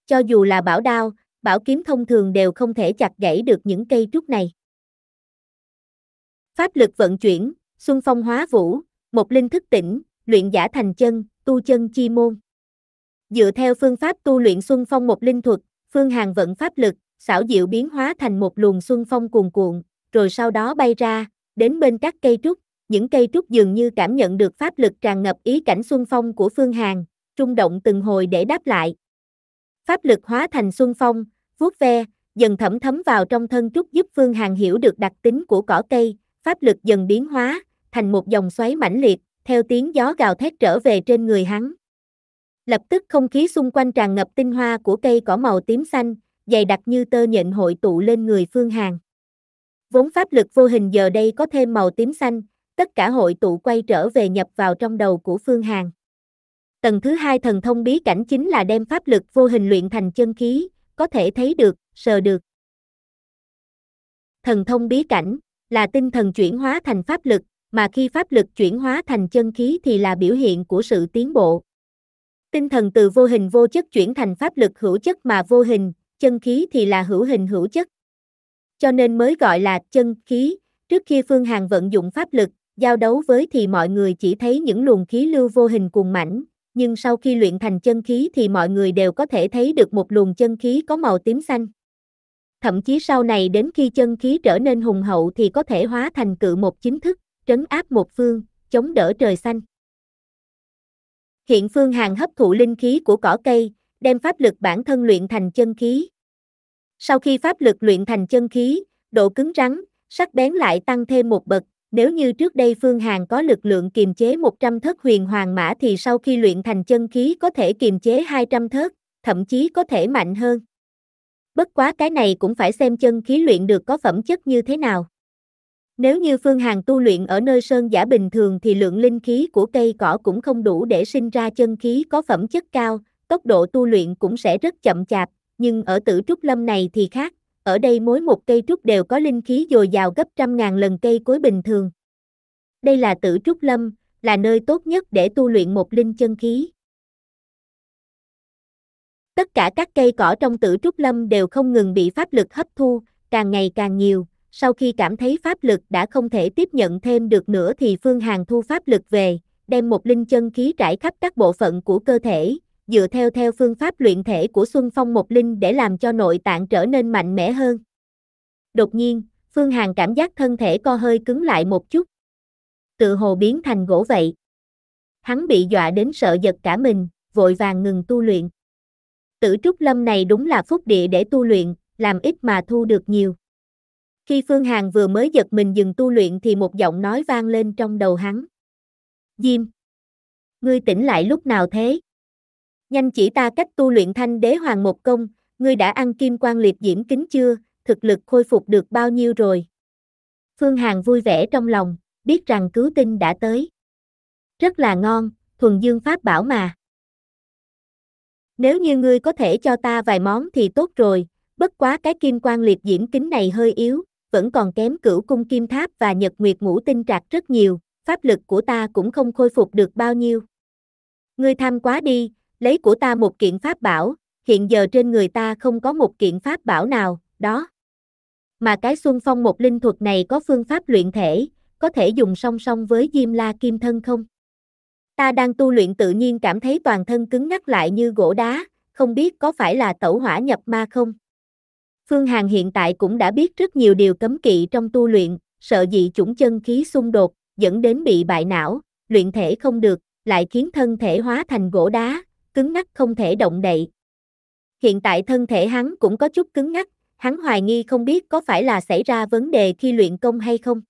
Cho dù là bảo đao, bảo kiếm thông thường đều không thể chặt gãy được những cây trúc này. Pháp lực vận chuyển, xuân phong hóa vũ, một linh thức tỉnh, luyện giả thành chân, tu chân chi môn. Dựa theo phương pháp tu luyện xuân phong một linh thuật, Phương hàng vận pháp lực, xảo diệu biến hóa thành một luồng xuân phong cuồn cuộn, rồi sau đó bay ra, đến bên các cây trúc, những cây trúc dường như cảm nhận được pháp lực tràn ngập ý cảnh xuân phong của Phương hàng, trung động từng hồi để đáp lại. Pháp lực hóa thành xuân phong, vuốt ve, dần thẩm thấm vào trong thân trúc giúp Phương hàng hiểu được đặc tính của cỏ cây, pháp lực dần biến hóa, thành một dòng xoáy mãnh liệt, theo tiếng gió gào thét trở về trên người hắn. Lập tức không khí xung quanh tràn ngập tinh hoa của cây cỏ màu tím xanh, dày đặc như tơ nhện hội tụ lên người Phương Hàn. Vốn pháp lực vô hình giờ đây có thêm màu tím xanh, tất cả hội tụ quay trở về nhập vào trong đầu của Phương Hàn. Tầng thứ hai thần thông bí cảnh chính là đem pháp lực vô hình luyện thành chân khí, có thể thấy được, sờ được. Thần thông bí cảnh là tinh thần chuyển hóa thành pháp lực, mà khi pháp lực chuyển hóa thành chân khí thì là biểu hiện của sự tiến bộ. Tinh thần từ vô hình vô chất chuyển thành pháp lực hữu chất mà vô hình, chân khí thì là hữu hình hữu chất. Cho nên mới gọi là chân khí, trước khi Phương Hàn vận dụng pháp lực, giao đấu với thì mọi người chỉ thấy những luồng khí lưu vô hình cuồng mảnh, nhưng sau khi luyện thành chân khí thì mọi người đều có thể thấy được một luồng chân khí có màu tím xanh. Thậm chí sau này đến khi chân khí trở nên hùng hậu thì có thể hóa thành cự một chính thức trấn áp một phương, chống đỡ trời xanh. Hiện Phương Hàn hấp thụ linh khí của cỏ cây, đem pháp lực bản thân luyện thành chân khí. Sau khi pháp lực luyện thành chân khí, độ cứng rắn, sắc bén lại tăng thêm một bậc. Nếu như trước đây Phương Hàn có lực lượng kiềm chế 100 thất huyền hoàng mã thì sau khi luyện thành chân khí có thể kiềm chế 200 thất thậm chí có thể mạnh hơn. Bất quá cái này cũng phải xem chân khí luyện được có phẩm chất như thế nào. Nếu như Phương Hằng tu luyện ở nơi sơn giả bình thường thì lượng linh khí của cây cỏ cũng không đủ để sinh ra chân khí có phẩm chất cao, tốc độ tu luyện cũng sẽ rất chậm chạp, nhưng ở tử trúc lâm này thì khác, ở đây mỗi một cây trúc đều có linh khí dồi dào gấp trăm ngàn lần cây cối bình thường. Đây là tử trúc lâm, là nơi tốt nhất để tu luyện một linh chân khí. Tất cả các cây cỏ trong tử trúc lâm đều không ngừng bị pháp lực hấp thu, càng ngày càng nhiều, sau khi cảm thấy pháp lực đã không thể tiếp nhận thêm được nữa thì Phương hàn thu pháp lực về, đem một linh chân khí trải khắp các bộ phận của cơ thể, dựa theo theo phương pháp luyện thể của Xuân Phong một linh để làm cho nội tạng trở nên mạnh mẽ hơn. Đột nhiên, Phương hàn cảm giác thân thể co hơi cứng lại một chút. Tự hồ biến thành gỗ vậy. Hắn bị dọa đến sợ giật cả mình, vội vàng ngừng tu luyện. Tử trúc lâm này đúng là phúc địa để tu luyện, làm ít mà thu được nhiều. Khi Phương Hàn vừa mới giật mình dừng tu luyện thì một giọng nói vang lên trong đầu hắn. Diêm! Ngươi tỉnh lại lúc nào thế? Nhanh chỉ ta cách tu luyện thanh đế hoàng một công, ngươi đã ăn kim quan liệt diễm kính chưa, thực lực khôi phục được bao nhiêu rồi? Phương Hàn vui vẻ trong lòng, biết rằng cứu tinh đã tới. Rất là ngon, thuần dương pháp bảo mà. Nếu như ngươi có thể cho ta vài món thì tốt rồi, bất quá cái kim quan liệt diễm kính này hơi yếu, vẫn còn kém cửu cung kim tháp và nhật nguyệt ngũ tinh trạc rất nhiều, pháp lực của ta cũng không khôi phục được bao nhiêu. Ngươi tham quá đi, lấy của ta một kiện pháp bảo, hiện giờ trên người ta không có một kiện pháp bảo nào, đó. Mà cái xuân phong một linh thuật này có phương pháp luyện thể, có thể dùng song song với diêm la kim thân không? Ta đang tu luyện tự nhiên cảm thấy toàn thân cứng ngắc lại như gỗ đá, không biết có phải là tẩu hỏa nhập ma không? Phương Hằng hiện tại cũng đã biết rất nhiều điều cấm kỵ trong tu luyện, sợ dị chủng chân khí xung đột, dẫn đến bị bại não, luyện thể không được, lại khiến thân thể hóa thành gỗ đá, cứng ngắc không thể động đậy. Hiện tại thân thể hắn cũng có chút cứng ngắc, hắn hoài nghi không biết có phải là xảy ra vấn đề khi luyện công hay không.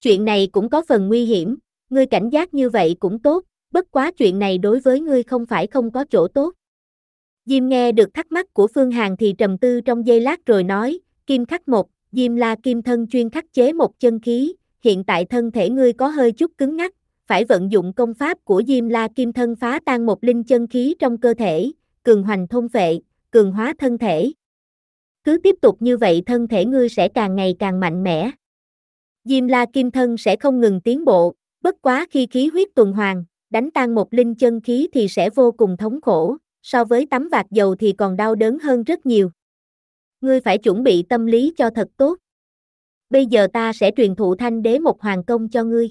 Chuyện này cũng có phần nguy hiểm, ngươi cảnh giác như vậy cũng tốt, bất quá chuyện này đối với ngươi không phải không có chỗ tốt. Diêm nghe được thắc mắc của Phương Hàn thì trầm tư trong giây lát rồi nói, kim khắc một, Diêm là kim thân chuyên khắc chế một chân khí, hiện tại thân thể ngươi có hơi chút cứng ngắc, phải vận dụng công pháp của Diêm la kim thân phá tan một linh chân khí trong cơ thể, cường hoành thông vệ, cường hóa thân thể. Cứ tiếp tục như vậy thân thể ngươi sẽ càng ngày càng mạnh mẽ. Diêm la kim thân sẽ không ngừng tiến bộ, bất quá khi khí huyết tuần hoàn, đánh tan một linh chân khí thì sẽ vô cùng thống khổ, so với tắm vạt dầu thì còn đau đớn hơn rất nhiều. Ngươi phải chuẩn bị tâm lý cho thật tốt. Bây giờ ta sẽ truyền thụ thanh đế một hoàng công cho ngươi.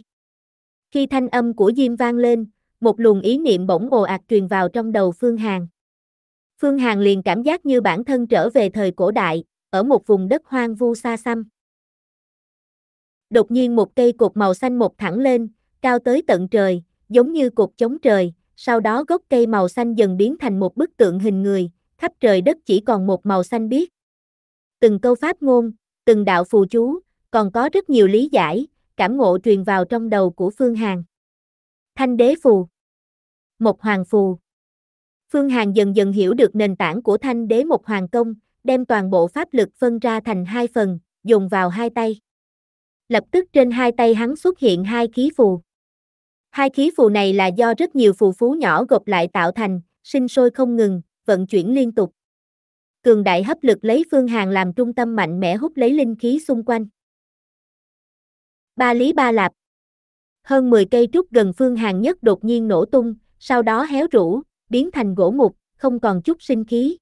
Khi thanh âm của Diêm vang lên, một luồng ý niệm bỗng ồ ạt truyền vào trong đầu Phương Hàn. Phương Hàn liền cảm giác như bản thân trở về thời cổ đại, ở một vùng đất hoang vu xa xăm. Đột nhiên một cây cột màu xanh một thẳng lên, cao tới tận trời, giống như cột chống trời, sau đó gốc cây màu xanh dần biến thành một bức tượng hình người, khắp trời đất chỉ còn một màu xanh biếc. Từng câu pháp ngôn, từng đạo phù chú, còn có rất nhiều lý giải, cảm ngộ truyền vào trong đầu của Phương Hàn. Thanh đế phù Một hoàng phù Phương Hàn dần dần hiểu được nền tảng của thanh đế một hoàng công, đem toàn bộ pháp lực phân ra thành hai phần, dùng vào hai tay. Lập tức trên hai tay hắn xuất hiện hai khí phù. Hai khí phù này là do rất nhiều phù phú nhỏ gộp lại tạo thành, sinh sôi không ngừng, vận chuyển liên tục. Cường đại hấp lực lấy phương hàng làm trung tâm mạnh mẽ hút lấy linh khí xung quanh. Ba Lý Ba Lạp Hơn 10 cây trúc gần phương hàng nhất đột nhiên nổ tung, sau đó héo rũ, biến thành gỗ mục, không còn chút sinh khí.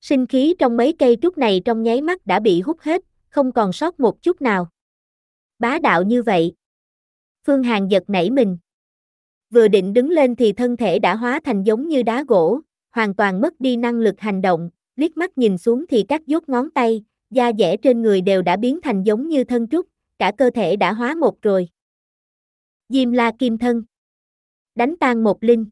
Sinh khí trong mấy cây trúc này trong nháy mắt đã bị hút hết, không còn sót một chút nào. Bá đạo như vậy, Phương Hàng giật nảy mình. Vừa định đứng lên thì thân thể đã hóa thành giống như đá gỗ, hoàn toàn mất đi năng lực hành động, liếc mắt nhìn xuống thì các dốt ngón tay, da dẻ trên người đều đã biến thành giống như thân trúc, cả cơ thể đã hóa một rồi. Diêm la kim thân. Đánh tan một linh.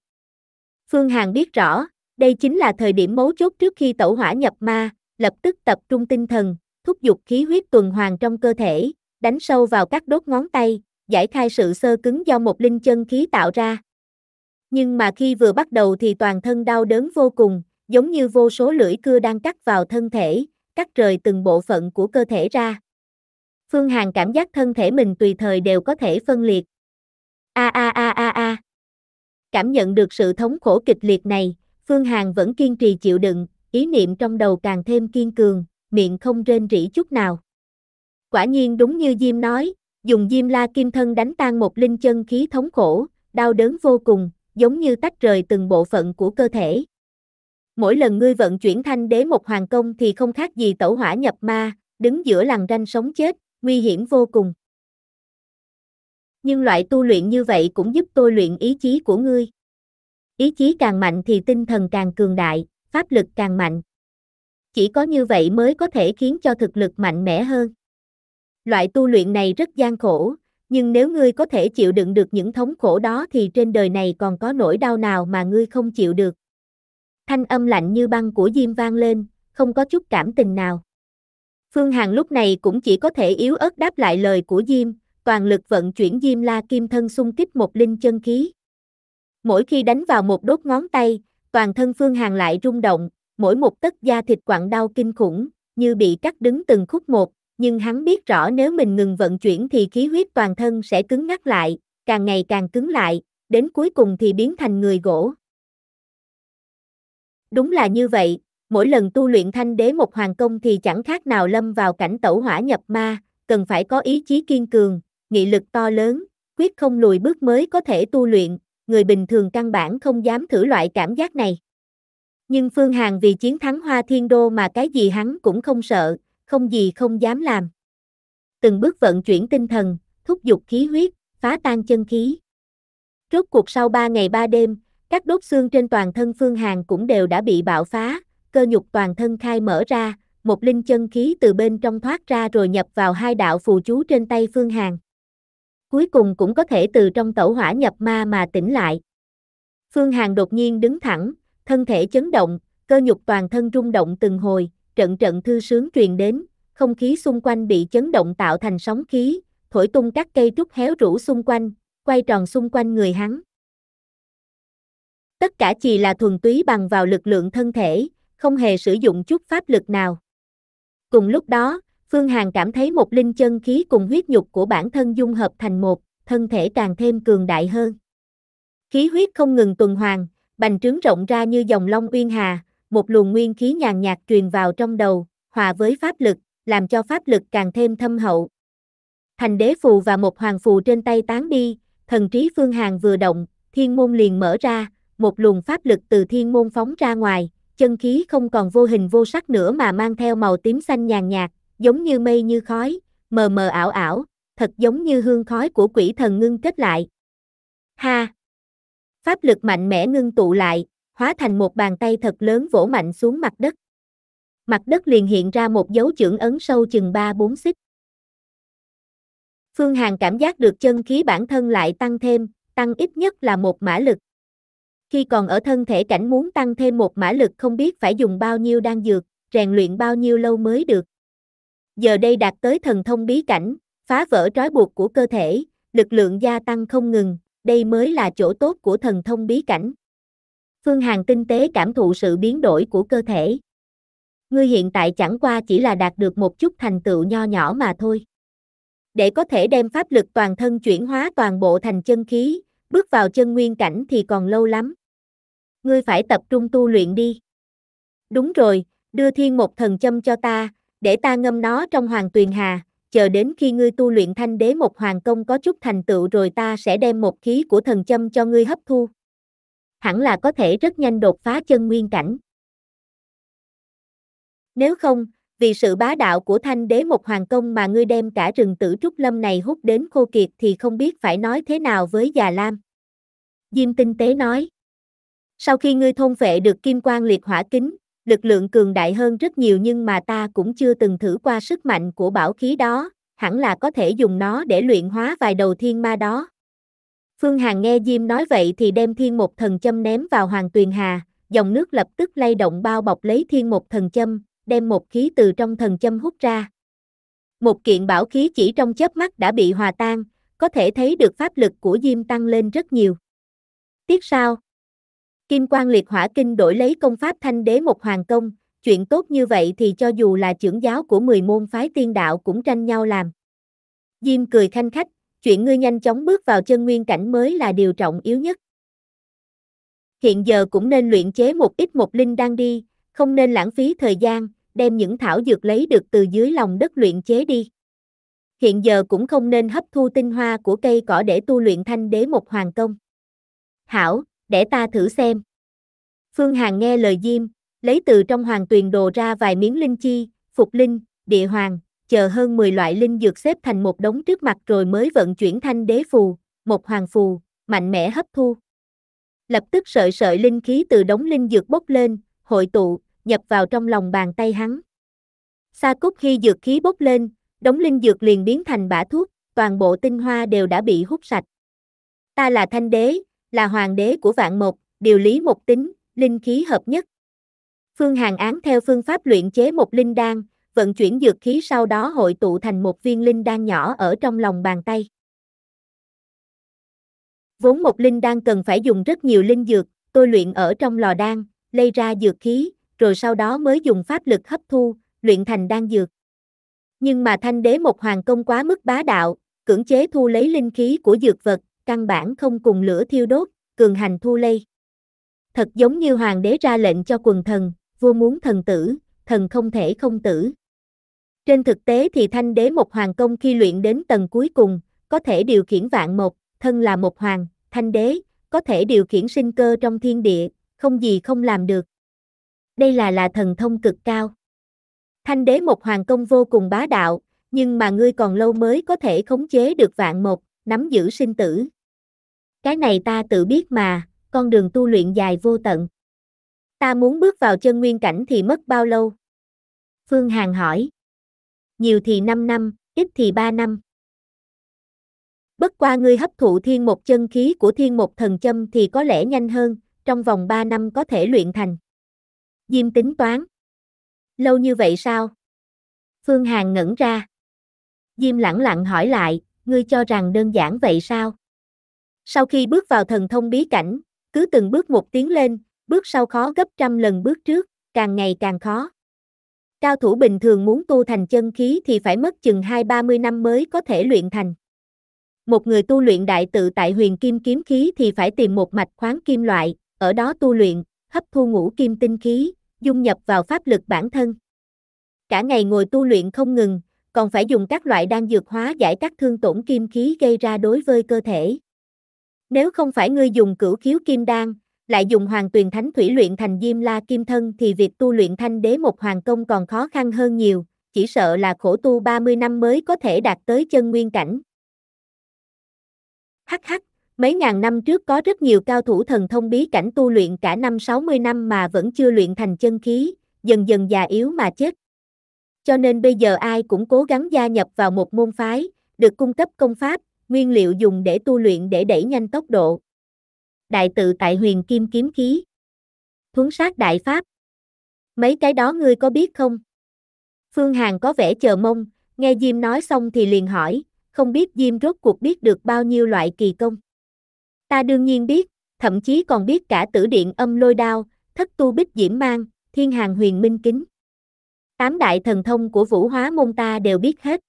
Phương Hàn biết rõ, đây chính là thời điểm mấu chốt trước khi tẩu hỏa nhập ma, lập tức tập trung tinh thần, thúc giục khí huyết tuần hoàn trong cơ thể, đánh sâu vào các đốt ngón tay, giải khai sự sơ cứng do một linh chân khí tạo ra. Nhưng mà khi vừa bắt đầu thì toàn thân đau đớn vô cùng, giống như vô số lưỡi cưa đang cắt vào thân thể, cắt rời từng bộ phận của cơ thể ra. Phương Hàn cảm giác thân thể mình tùy thời đều có thể phân liệt. A a a a a. Cảm nhận được sự thống khổ kịch liệt này, Phương Hàn vẫn kiên trì chịu đựng, ý niệm trong đầu càng thêm kiên cường, miệng không rên rỉ chút nào. Quả nhiên đúng như Diêm nói, dùng diêm la kim thân đánh tan một linh chân khí thống khổ, đau đớn vô cùng, giống như tách rời từng bộ phận của cơ thể. Mỗi lần ngươi vận chuyển thanh đế một hoàng công thì không khác gì tẩu hỏa nhập ma, đứng giữa lằn ranh sống chết, nguy hiểm vô cùng. Nhưng loại tu luyện như vậy cũng giúp tôi luyện ý chí của ngươi. Ý chí càng mạnh thì tinh thần càng cường đại, pháp lực càng mạnh. Chỉ có như vậy mới có thể khiến cho thực lực mạnh mẽ hơn. Loại tu luyện này rất gian khổ, nhưng nếu ngươi có thể chịu đựng được những thống khổ đó thì trên đời này còn có nỗi đau nào mà ngươi không chịu được. Thanh âm lạnh như băng của Diêm vang lên, không có chút cảm tình nào. Phương Hằng lúc này cũng chỉ có thể yếu ớt đáp lại lời của Diêm, toàn lực vận chuyển Diêm La Kim thân xung kích một linh chân khí. Mỗi khi đánh vào một đốt ngón tay, toàn thân Phương Hằng lại rung động, mỗi một tấc da thịt quặn đau kinh khủng, như bị cắt đứng từng khúc một, nhưng hắn biết rõ nếu mình ngừng vận chuyển thì khí huyết toàn thân sẽ cứng ngắc lại, càng ngày càng cứng lại, đến cuối cùng thì biến thành người gỗ. Đúng là như vậy, mỗi lần tu luyện thanh đế một hoàng công thì chẳng khác nào lâm vào cảnh tẩu hỏa nhập ma, cần phải có ý chí kiên cường, nghị lực to lớn, quyết không lùi bước mới có thể tu luyện, người bình thường căn bản không dám thử loại cảm giác này. Nhưng Phương Hàn vì chiến thắng Hoa Thiên Đô mà cái gì hắn cũng không sợ, không gì không dám làm. Từng bước vận chuyển tinh thần, thúc giục khí huyết, phá tan chân khí. Rốt cuộc sau 3 ngày 3 đêm, các đốt xương trên toàn thân Phương Hàn cũng đều đã bị bạo phá, cơ nhục toàn thân khai mở ra, một linh chân khí từ bên trong thoát ra rồi nhập vào hai đạo phù chú trên tay Phương Hàn. Cuối cùng cũng có thể từ trong tẩu hỏa nhập ma mà tỉnh lại. Phương Hàn đột nhiên đứng thẳng, thân thể chấn động, cơ nhục toàn thân rung động từng hồi, trận trận thư sướng truyền đến, không khí xung quanh bị chấn động tạo thành sóng khí, thổi tung các cây trúc héo rũ xung quanh, quay tròn xung quanh người hắn. Tất cả chỉ là thuần túy bằng vào lực lượng thân thể, không hề sử dụng chút pháp lực nào. Cùng lúc đó, Phương Hàn cảm thấy một linh chân khí cùng huyết nhục của bản thân dung hợp thành một, thân thể càng thêm cường đại hơn. Khí huyết không ngừng tuần hoàn, bành trướng rộng ra như dòng long uyên hà, một luồng nguyên khí nhàn nhạt truyền vào trong đầu, hòa với pháp lực, làm cho pháp lực càng thêm thâm hậu. Thành đế phù và một hoàng phù trên tay tán đi, thần trí phương hàng vừa động, thiên môn liền mở ra, một luồng pháp lực từ thiên môn phóng ra ngoài, chân khí không còn vô hình vô sắc nữa mà mang theo màu tím xanh nhàn nhạt, giống như mây như khói, mờ mờ ảo ảo, thật giống như hương khói của quỷ thần ngưng kết lại. Ha! Pháp lực mạnh mẽ ngưng tụ lại, hóa thành một bàn tay thật lớn vỗ mạnh xuống mặt đất. Mặt đất liền hiện ra một dấu chưởng ấn sâu chừng 3-4 xích. Phương Hàn cảm giác được chân khí bản thân lại tăng thêm, tăng ít nhất là một mã lực. Khi còn ở thân thể cảnh muốn tăng thêm một mã lực không biết phải dùng bao nhiêu đan dược, rèn luyện bao nhiêu lâu mới được. Giờ đây đạt tới thần thông bí cảnh, phá vỡ trói buộc của cơ thể, lực lượng gia tăng không ngừng, đây mới là chỗ tốt của thần thông bí cảnh. Phương Hằng tinh tế cảm thụ sự biến đổi của cơ thể. Ngươi hiện tại chẳng qua chỉ là đạt được một chút thành tựu nho nhỏ mà thôi. Để có thể đem pháp lực toàn thân chuyển hóa toàn bộ thành chân khí, bước vào chân nguyên cảnh thì còn lâu lắm. Ngươi phải tập trung tu luyện đi. Đúng rồi, đưa thiên một thần châm cho ta, để ta ngâm nó trong hoàng tuyền hà, chờ đến khi ngươi tu luyện thanh đế một hoàng công có chút thành tựu rồi ta sẽ đem một khí của thần châm cho ngươi hấp thu hẳn là có thể rất nhanh đột phá chân nguyên cảnh. Nếu không, vì sự bá đạo của thanh đế một hoàng công mà ngươi đem cả rừng tử trúc lâm này hút đến khô kiệt thì không biết phải nói thế nào với già lam. Diêm tinh tế nói. Sau khi ngươi thôn vệ được kim quang liệt hỏa kính, lực lượng cường đại hơn rất nhiều nhưng mà ta cũng chưa từng thử qua sức mạnh của bảo khí đó, hẳn là có thể dùng nó để luyện hóa vài đầu thiên ma đó. Phương Hằng nghe Diêm nói vậy thì đem thiên một thần châm ném vào Hoàng Tuyền Hà, dòng nước lập tức lay động bao bọc lấy thiên một thần châm, đem một khí từ trong thần châm hút ra. Một kiện bảo khí chỉ trong chớp mắt đã bị hòa tan, có thể thấy được pháp lực của Diêm tăng lên rất nhiều. Tiếc sao? Kim Quang Liệt Hỏa Kinh đổi lấy công pháp Thanh Đế một hoàng công, chuyện tốt như vậy thì cho dù là trưởng giáo của 10 môn phái tiên đạo cũng tranh nhau làm. Diêm cười khanh khách, chuyện ngươi nhanh chóng bước vào chân nguyên cảnh mới là điều trọng yếu nhất. Hiện giờ cũng nên luyện chế một ít một linh đang đi, không nên lãng phí thời gian, đem những thảo dược lấy được từ dưới lòng đất luyện chế đi. Hiện giờ cũng không nên hấp thu tinh hoa của cây cỏ để tu luyện thanh đế một hoàng công. Hảo, để ta thử xem. Phương Hàn nghe lời Diêm, lấy từ trong hoàng tuyền đồ ra vài miếng linh chi, phục linh, địa hoàng, chờ hơn 10 loại linh dược xếp thành một đống trước mặt rồi mới vận chuyển thanh đế phù, một hoàng phù, mạnh mẽ hấp thu. Lập tức sợi sợi linh khí từ đống linh dược bốc lên, hội tụ, nhập vào trong lòng bàn tay hắn. Sa cốt khi dược khí bốc lên, đống linh dược liền biến thành bã thuốc, toàn bộ tinh hoa đều đã bị hút sạch. Ta là thanh đế, là hoàng đế của vạn một, điều lý một tính, linh khí hợp nhất. Phương Hàng án theo phương pháp luyện chế một linh đan, vận chuyển dược khí sau đó hội tụ thành một viên linh đan nhỏ ở trong lòng bàn tay. Vốn một linh đan cần phải dùng rất nhiều linh dược, tôi luyện ở trong lò đan, lây ra dược khí, rồi sau đó mới dùng pháp lực hấp thu, luyện thành đan dược. Nhưng mà thanh đế một hoàng công quá mức bá đạo, cưỡng chế thu lấy linh khí của dược vật, căn bản không cùng lửa thiêu đốt, cường hành thu lây. Thật giống như hoàng đế ra lệnh cho quần thần, vua muốn thần tử, thần không thể không tử. Trên thực tế thì thanh đế một hoàng công khi luyện đến tầng cuối cùng, có thể điều khiển vạn một, thân là một hoàng, thanh đế, có thể điều khiển sinh cơ trong thiên địa, không gì không làm được. Đây là là thần thông cực cao. Thanh đế một hoàng công vô cùng bá đạo, nhưng mà ngươi còn lâu mới có thể khống chế được vạn một, nắm giữ sinh tử. Cái này ta tự biết mà, con đường tu luyện dài vô tận. Ta muốn bước vào chân nguyên cảnh thì mất bao lâu? Phương Hàn hỏi nhiều thì 5 năm, ít thì 3 năm. Bất qua ngươi hấp thụ thiên một chân khí của thiên một thần châm thì có lẽ nhanh hơn, trong vòng 3 năm có thể luyện thành. Diêm tính toán. Lâu như vậy sao? Phương Hàn ngẩn ra. Diêm lẳng lặng hỏi lại, ngươi cho rằng đơn giản vậy sao? Sau khi bước vào thần thông bí cảnh, cứ từng bước một tiến lên, bước sau khó gấp trăm lần bước trước, càng ngày càng khó. Cao thủ bình thường muốn tu thành chân khí thì phải mất chừng 2-30 năm mới có thể luyện thành. Một người tu luyện đại tự tại huyền kim kiếm khí thì phải tìm một mạch khoáng kim loại, ở đó tu luyện, hấp thu ngũ kim tinh khí, dung nhập vào pháp lực bản thân. Cả ngày ngồi tu luyện không ngừng, còn phải dùng các loại đan dược hóa giải các thương tổn kim khí gây ra đối với cơ thể. Nếu không phải ngươi dùng cửu khiếu kim đan, lại dùng hoàng tuyền thánh thủy luyện thành diêm la kim thân thì việc tu luyện thanh đế một hoàng công còn khó khăn hơn nhiều, chỉ sợ là khổ tu 30 năm mới có thể đạt tới chân nguyên cảnh. Hắc hắc, mấy ngàn năm trước có rất nhiều cao thủ thần thông bí cảnh tu luyện cả năm 60 năm mà vẫn chưa luyện thành chân khí, dần dần già yếu mà chết. Cho nên bây giờ ai cũng cố gắng gia nhập vào một môn phái, được cung cấp công pháp, nguyên liệu dùng để tu luyện để đẩy nhanh tốc độ đại tự tại huyền kim kiếm khí. Thuấn sát đại pháp. Mấy cái đó ngươi có biết không? Phương Hàn có vẻ chờ mong, nghe Diêm nói xong thì liền hỏi, không biết Diêm rốt cuộc biết được bao nhiêu loại kỳ công. Ta đương nhiên biết, thậm chí còn biết cả tử điện âm lôi đao, thất tu bích diễm mang, thiên hàng huyền minh kính. Tám đại thần thông của vũ hóa môn ta đều biết hết.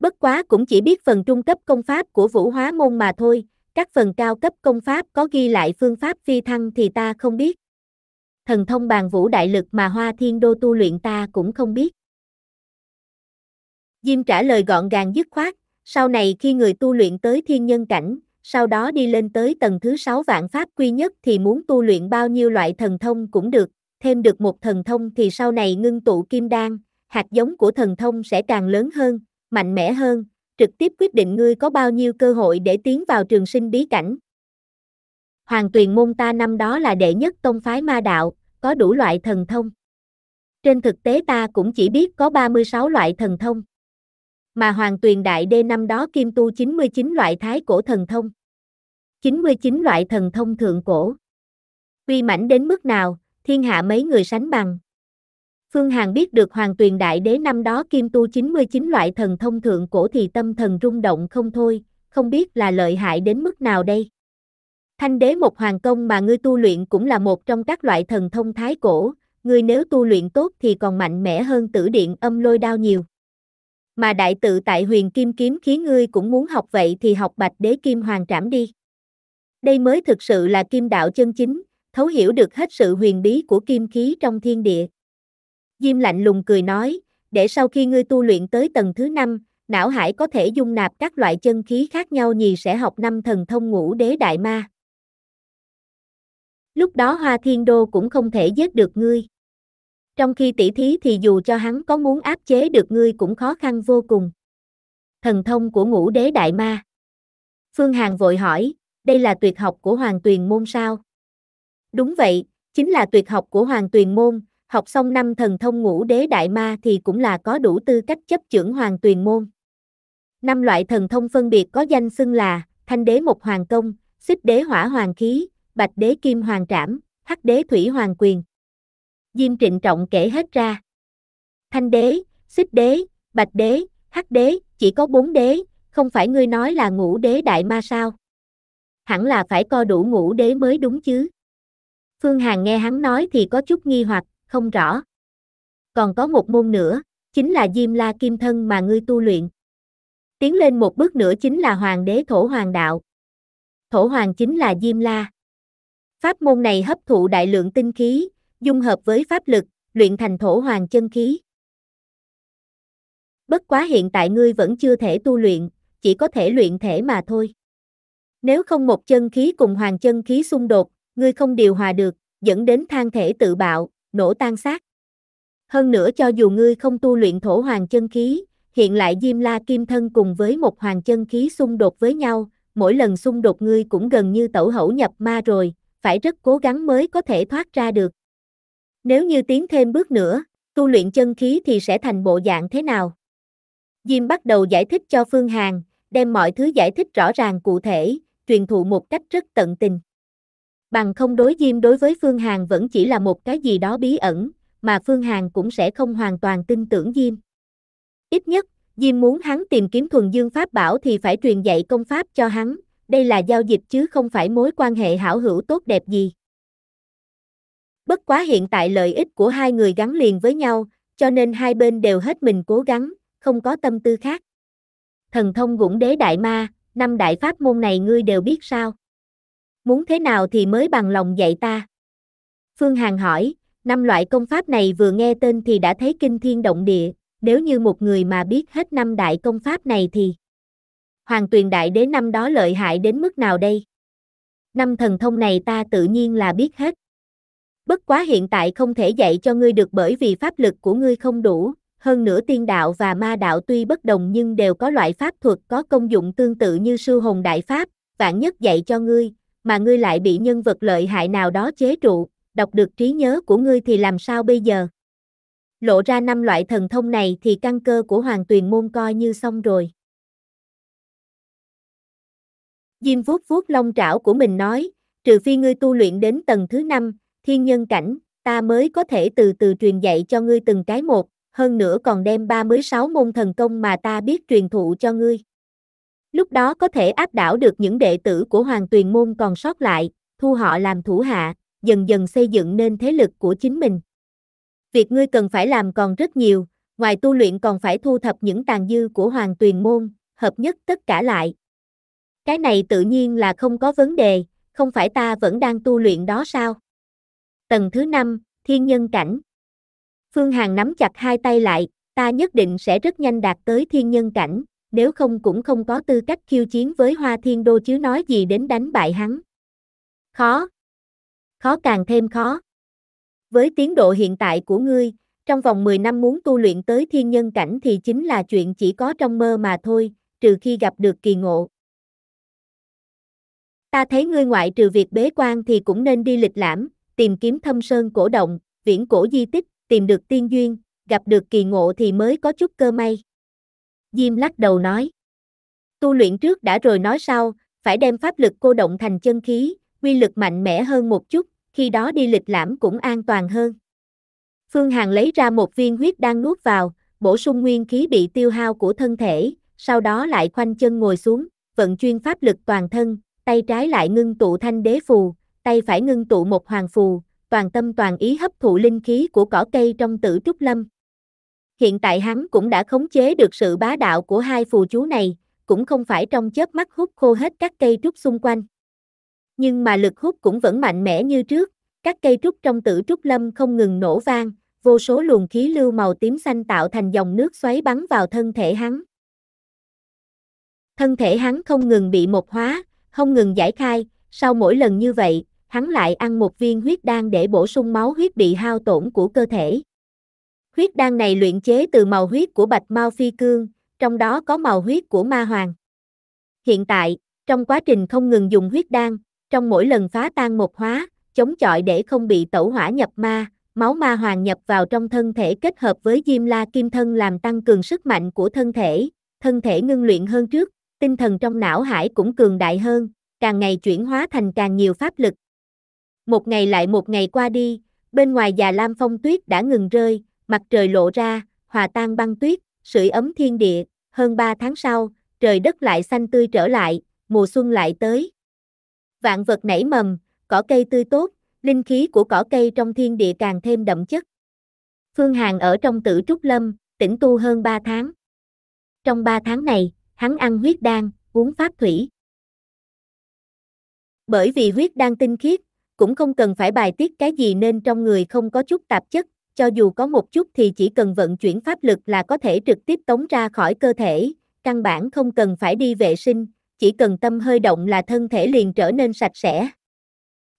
Bất quá cũng chỉ biết phần trung cấp công pháp của vũ hóa môn mà thôi, các phần cao cấp công pháp có ghi lại phương pháp phi thăng thì ta không biết. Thần thông bàn vũ đại lực mà hoa thiên đô tu luyện ta cũng không biết. Diêm trả lời gọn gàng dứt khoát, sau này khi người tu luyện tới thiên nhân cảnh, sau đó đi lên tới tầng thứ sáu vạn pháp quy nhất thì muốn tu luyện bao nhiêu loại thần thông cũng được, thêm được một thần thông thì sau này ngưng tụ kim đan, hạt giống của thần thông sẽ càng lớn hơn, mạnh mẽ hơn, trực tiếp quyết định ngươi có bao nhiêu cơ hội để tiến vào trường sinh bí cảnh. Hoàng tuyền môn ta năm đó là đệ nhất tông phái ma đạo, có đủ loại thần thông. Trên thực tế ta cũng chỉ biết có 36 loại thần thông. Mà Hoàng tuyền đại đê năm đó kim tu 99 loại thái cổ thần thông. 99 loại thần thông thượng cổ. Uy mãnh đến mức nào, thiên hạ mấy người sánh bằng. Phương Hằng biết được Hoàng Tuyền Đại Đế năm đó kim tu 99 loại thần thông thượng cổ thì tâm thần rung động không thôi, không biết là lợi hại đến mức nào đây. Thanh đế một hoàng công mà ngươi tu luyện cũng là một trong các loại thần thông thái cổ, ngươi nếu tu luyện tốt thì còn mạnh mẽ hơn tử điện âm lôi đao nhiều. Mà đại tự tại huyền kim kiếm khí ngươi cũng muốn học vậy thì học bạch đế kim hoàng trảm đi. Đây mới thực sự là kim đạo chân chính, thấu hiểu được hết sự huyền bí của kim khí trong thiên địa. Diêm lạnh lùng cười nói, để sau khi ngươi tu luyện tới tầng thứ năm, não hải có thể dung nạp các loại chân khí khác nhau nhì sẽ học năm thần thông ngũ đế đại ma. Lúc đó Hoa Thiên Đô cũng không thể giết được ngươi. Trong khi tỷ thí thì dù cho hắn có muốn áp chế được ngươi cũng khó khăn vô cùng. Thần thông của ngũ đế đại ma. Phương Hàn vội hỏi, đây là tuyệt học của Hoàng Tuyền Môn sao? Đúng vậy, chính là tuyệt học của Hoàng Tuyền Môn, học xong năm thần thông ngũ đế đại ma thì cũng là có đủ tư cách chấp trưởng hoàng tuyền môn. Năm loại thần thông phân biệt có danh xưng là Thanh đế một hoàng công, Xích đế hỏa hoàng khí, Bạch đế kim hoàng trảm, Hắc đế thủy hoàng quyền. Diêm trịnh trọng kể hết ra. Thanh đế, Xích đế, Bạch đế, Hắc đế, chỉ có bốn đế, không phải ngươi nói là ngũ đế đại ma sao? Hẳn là phải co đủ ngũ đế mới đúng chứ. Phương Hàn nghe hắn nói thì có chút nghi hoặc, không rõ. Còn có một môn nữa, chính là Diêm La Kim Thân mà ngươi tu luyện. Tiến lên một bước nữa chính là Hoàng đế Thổ Hoàng Đạo. Thổ Hoàng chính là Diêm La. Pháp môn này hấp thụ đại lượng tinh khí, dung hợp với pháp lực, luyện thành Thổ Hoàng chân khí. Bất quá hiện tại ngươi vẫn chưa thể tu luyện, chỉ có thể luyện thể mà thôi. Nếu không một chân khí cùng hoàng chân khí xung đột, ngươi không điều hòa được, dẫn đến than thể tự bạo, nổ tan xác. Hơn nữa cho dù ngươi không tu luyện thổ hoàng chân khí, hiện lại Diêm La Kim Thân cùng với một hoàng chân khí xung đột với nhau, mỗi lần xung đột ngươi cũng gần như tẩu hẩu nhập ma rồi, phải rất cố gắng mới có thể thoát ra được. Nếu như tiến thêm bước nữa, tu luyện chân khí thì sẽ thành bộ dạng thế nào? Diêm bắt đầu giải thích cho Phương Hàn, đem mọi thứ giải thích rõ ràng cụ thể, truyền thụ một cách rất tận tình. Bằng không đối diêm đối với Phương Hàn vẫn chỉ là một cái gì đó bí ẩn, mà Phương Hàn cũng sẽ không hoàn toàn tin tưởng diêm. Ít nhất, diêm muốn hắn tìm kiếm thuần dương pháp bảo thì phải truyền dạy công pháp cho hắn, đây là giao dịch chứ không phải mối quan hệ hảo hữu tốt đẹp gì. Bất quá hiện tại lợi ích của hai người gắn liền với nhau, cho nên hai bên đều hết mình cố gắng, không có tâm tư khác. Thần thông Gũng Đế Đại Ma, năm đại pháp môn này ngươi đều biết sao? muốn thế nào thì mới bằng lòng dạy ta? Phương Hằng hỏi, năm loại công pháp này vừa nghe tên thì đã thấy kinh thiên động địa, nếu như một người mà biết hết năm đại công pháp này thì Hoàng Tuyền Đại Đế năm đó lợi hại đến mức nào đây? Năm thần thông này ta tự nhiên là biết hết. Bất quá hiện tại không thể dạy cho ngươi được bởi vì pháp lực của ngươi không đủ, hơn nữa tiên đạo và ma đạo tuy bất đồng nhưng đều có loại pháp thuật có công dụng tương tự như sư hồn đại pháp, vạn nhất dạy cho ngươi, mà ngươi lại bị nhân vật lợi hại nào đó chế trụ, đọc được trí nhớ của ngươi thì làm sao bây giờ? Lộ ra năm loại thần thông này thì căn cơ của hoàng tuyền môn coi như xong rồi. Diêm vuốt vuốt long trảo của mình nói, trừ phi ngươi tu luyện đến tầng thứ năm, thiên nhân cảnh, ta mới có thể từ từ truyền dạy cho ngươi từng cái một, hơn nữa còn đem 36 môn thần công mà ta biết truyền thụ cho ngươi lúc đó có thể áp đảo được những đệ tử của Hoàng Tuyền Môn còn sót lại, thu họ làm thủ hạ, dần dần xây dựng nên thế lực của chính mình. Việc ngươi cần phải làm còn rất nhiều, ngoài tu luyện còn phải thu thập những tàn dư của Hoàng Tuyền Môn, hợp nhất tất cả lại. Cái này tự nhiên là không có vấn đề, không phải ta vẫn đang tu luyện đó sao? Tầng thứ 5, Thiên Nhân Cảnh Phương Hằng nắm chặt hai tay lại, ta nhất định sẽ rất nhanh đạt tới Thiên Nhân Cảnh, nếu không cũng không có tư cách khiêu chiến với Hoa Thiên Đô chứ nói gì đến đánh bại hắn. Khó. Khó càng thêm khó. Với tiến độ hiện tại của ngươi, trong vòng 10 năm muốn tu luyện tới thiên nhân cảnh thì chính là chuyện chỉ có trong mơ mà thôi, trừ khi gặp được kỳ ngộ. Ta thấy ngươi ngoại trừ việc bế quan thì cũng nên đi lịch lãm, tìm kiếm thâm sơn cổ động, viễn cổ di tích, tìm được tiên duyên, gặp được kỳ ngộ thì mới có chút cơ may. Diêm lắc đầu nói. Tu luyện trước đã rồi nói sau, phải đem pháp lực cô động thành chân khí, quy lực mạnh mẽ hơn một chút, khi đó đi lịch lãm cũng an toàn hơn. Phương Hằng lấy ra một viên huyết đang nuốt vào, bổ sung nguyên khí bị tiêu hao của thân thể, sau đó lại khoanh chân ngồi xuống, vận chuyên pháp lực toàn thân, tay trái lại ngưng tụ thanh đế phù, tay phải ngưng tụ một hoàng phù, toàn tâm toàn ý hấp thụ linh khí của cỏ cây trong tử trúc lâm hiện tại hắn cũng đã khống chế được sự bá đạo của hai phù chú này, cũng không phải trong chớp mắt hút khô hết các cây trúc xung quanh. Nhưng mà lực hút cũng vẫn mạnh mẽ như trước, các cây trúc trong tử trúc lâm không ngừng nổ vang, vô số luồng khí lưu màu tím xanh tạo thành dòng nước xoáy bắn vào thân thể hắn. Thân thể hắn không ngừng bị một hóa, không ngừng giải khai, sau mỗi lần như vậy, hắn lại ăn một viên huyết đan để bổ sung máu huyết bị hao tổn của cơ thể. Huyết đan này luyện chế từ màu huyết của bạch mao phi cương, trong đó có màu huyết của ma hoàng. Hiện tại, trong quá trình không ngừng dùng huyết đan, trong mỗi lần phá tan một hóa, chống chọi để không bị tẩu hỏa nhập ma, máu ma hoàng nhập vào trong thân thể kết hợp với diêm la kim thân làm tăng cường sức mạnh của thân thể, thân thể ngưng luyện hơn trước, tinh thần trong não hải cũng cường đại hơn, càng ngày chuyển hóa thành càng nhiều pháp lực. Một ngày lại một ngày qua đi, bên ngoài già lam phong tuyết đã ngừng rơi, mặt trời lộ ra, hòa tan băng tuyết, sưởi ấm thiên địa, hơn 3 tháng sau, trời đất lại xanh tươi trở lại, mùa xuân lại tới. Vạn vật nảy mầm, cỏ cây tươi tốt, linh khí của cỏ cây trong thiên địa càng thêm đậm chất. Phương Hàn ở trong tử trúc lâm, tĩnh tu hơn 3 tháng. Trong 3 tháng này, hắn ăn huyết đan, uống pháp thủy. Bởi vì huyết đan tinh khiết, cũng không cần phải bài tiết cái gì nên trong người không có chút tạp chất, cho dù có một chút thì chỉ cần vận chuyển pháp lực là có thể trực tiếp tống ra khỏi cơ thể, căn bản không cần phải đi vệ sinh, chỉ cần tâm hơi động là thân thể liền trở nên sạch sẽ.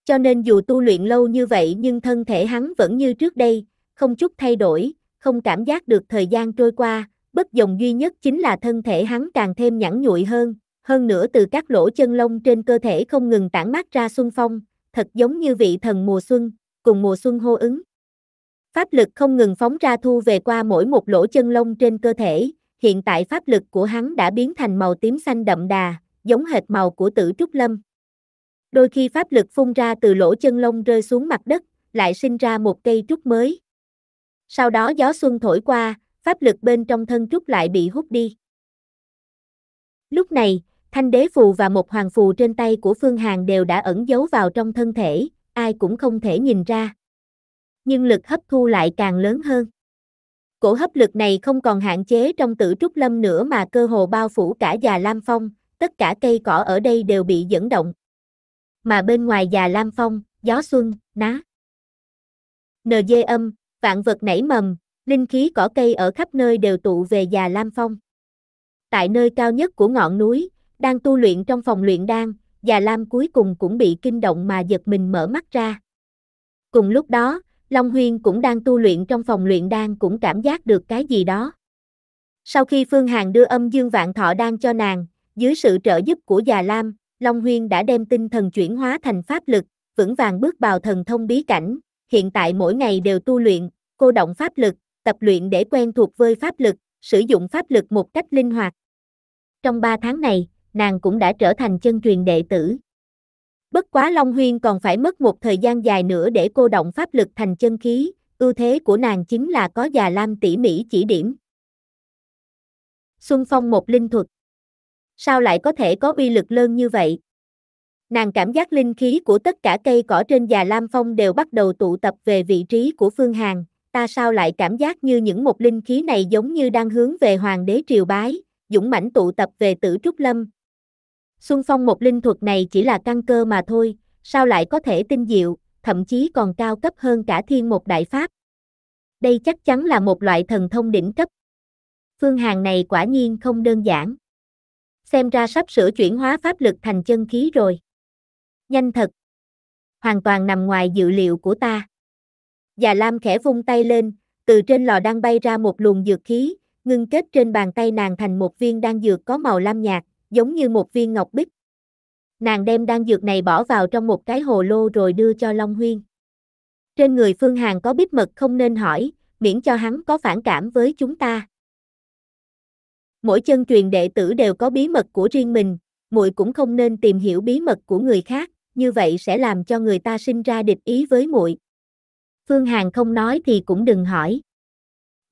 Cho nên dù tu luyện lâu như vậy nhưng thân thể hắn vẫn như trước đây, không chút thay đổi, không cảm giác được thời gian trôi qua, bất dòng duy nhất chính là thân thể hắn càng thêm nhẵn nhụi hơn, hơn nữa từ các lỗ chân lông trên cơ thể không ngừng tản mát ra xuân phong, thật giống như vị thần mùa xuân, cùng mùa xuân hô ứng. Pháp lực không ngừng phóng ra thu về qua mỗi một lỗ chân lông trên cơ thể, hiện tại pháp lực của hắn đã biến thành màu tím xanh đậm đà, giống hệt màu của tử trúc lâm. Đôi khi pháp lực phun ra từ lỗ chân lông rơi xuống mặt đất, lại sinh ra một cây trúc mới. Sau đó gió xuân thổi qua, pháp lực bên trong thân trúc lại bị hút đi. Lúc này, thanh đế phù và một hoàng phù trên tay của Phương Hàn đều đã ẩn giấu vào trong thân thể, ai cũng không thể nhìn ra nhưng lực hấp thu lại càng lớn hơn. Cổ hấp lực này không còn hạn chế trong tử trúc lâm nữa mà cơ hồ bao phủ cả già Lam Phong, tất cả cây cỏ ở đây đều bị dẫn động. Mà bên ngoài già Lam Phong, gió xuân, ná. Nờ dê âm, vạn vật nảy mầm, linh khí cỏ cây ở khắp nơi đều tụ về già Lam Phong. Tại nơi cao nhất của ngọn núi, đang tu luyện trong phòng luyện đan, già Lam cuối cùng cũng bị kinh động mà giật mình mở mắt ra. Cùng lúc đó, Long Huyên cũng đang tu luyện trong phòng luyện đan cũng cảm giác được cái gì đó. Sau khi Phương Hàn đưa âm dương vạn thọ đan cho nàng, dưới sự trợ giúp của già Lam, Long Huyên đã đem tinh thần chuyển hóa thành pháp lực, vững vàng bước vào thần thông bí cảnh, hiện tại mỗi ngày đều tu luyện, cô động pháp lực, tập luyện để quen thuộc với pháp lực, sử dụng pháp lực một cách linh hoạt. Trong 3 tháng này, nàng cũng đã trở thành chân truyền đệ tử. Bất quá Long Huyên còn phải mất một thời gian dài nữa để cô động pháp lực thành chân khí, ưu thế của nàng chính là có già lam tỉ mỉ chỉ điểm. Xuân Phong một linh thuật. Sao lại có thể có uy lực lớn như vậy? Nàng cảm giác linh khí của tất cả cây cỏ trên già lam phong đều bắt đầu tụ tập về vị trí của Phương hàng ta sao lại cảm giác như những một linh khí này giống như đang hướng về Hoàng đế triều bái, dũng mãnh tụ tập về tử Trúc Lâm, Xuân Phong một linh thuật này chỉ là căn cơ mà thôi, sao lại có thể tinh diệu, thậm chí còn cao cấp hơn cả thiên một đại pháp. Đây chắc chắn là một loại thần thông đỉnh cấp. Phương hàng này quả nhiên không đơn giản. Xem ra sắp sửa chuyển hóa pháp lực thành chân khí rồi. Nhanh thật. Hoàn toàn nằm ngoài dự liệu của ta. Già Lam khẽ vung tay lên, từ trên lò đang bay ra một luồng dược khí, ngưng kết trên bàn tay nàng thành một viên đan dược có màu lam nhạt, giống như một viên ngọc bích. Nàng đem đan dược này bỏ vào trong một cái hồ lô rồi đưa cho Long Huyên. Trên người Phương Hàn có biết mật không nên hỏi, miễn cho hắn có phản cảm với chúng ta. Mỗi chân truyền đệ tử đều có bí mật của riêng mình, muội cũng không nên tìm hiểu bí mật của người khác, như vậy sẽ làm cho người ta sinh ra địch ý với muội. Phương Hàn không nói thì cũng đừng hỏi.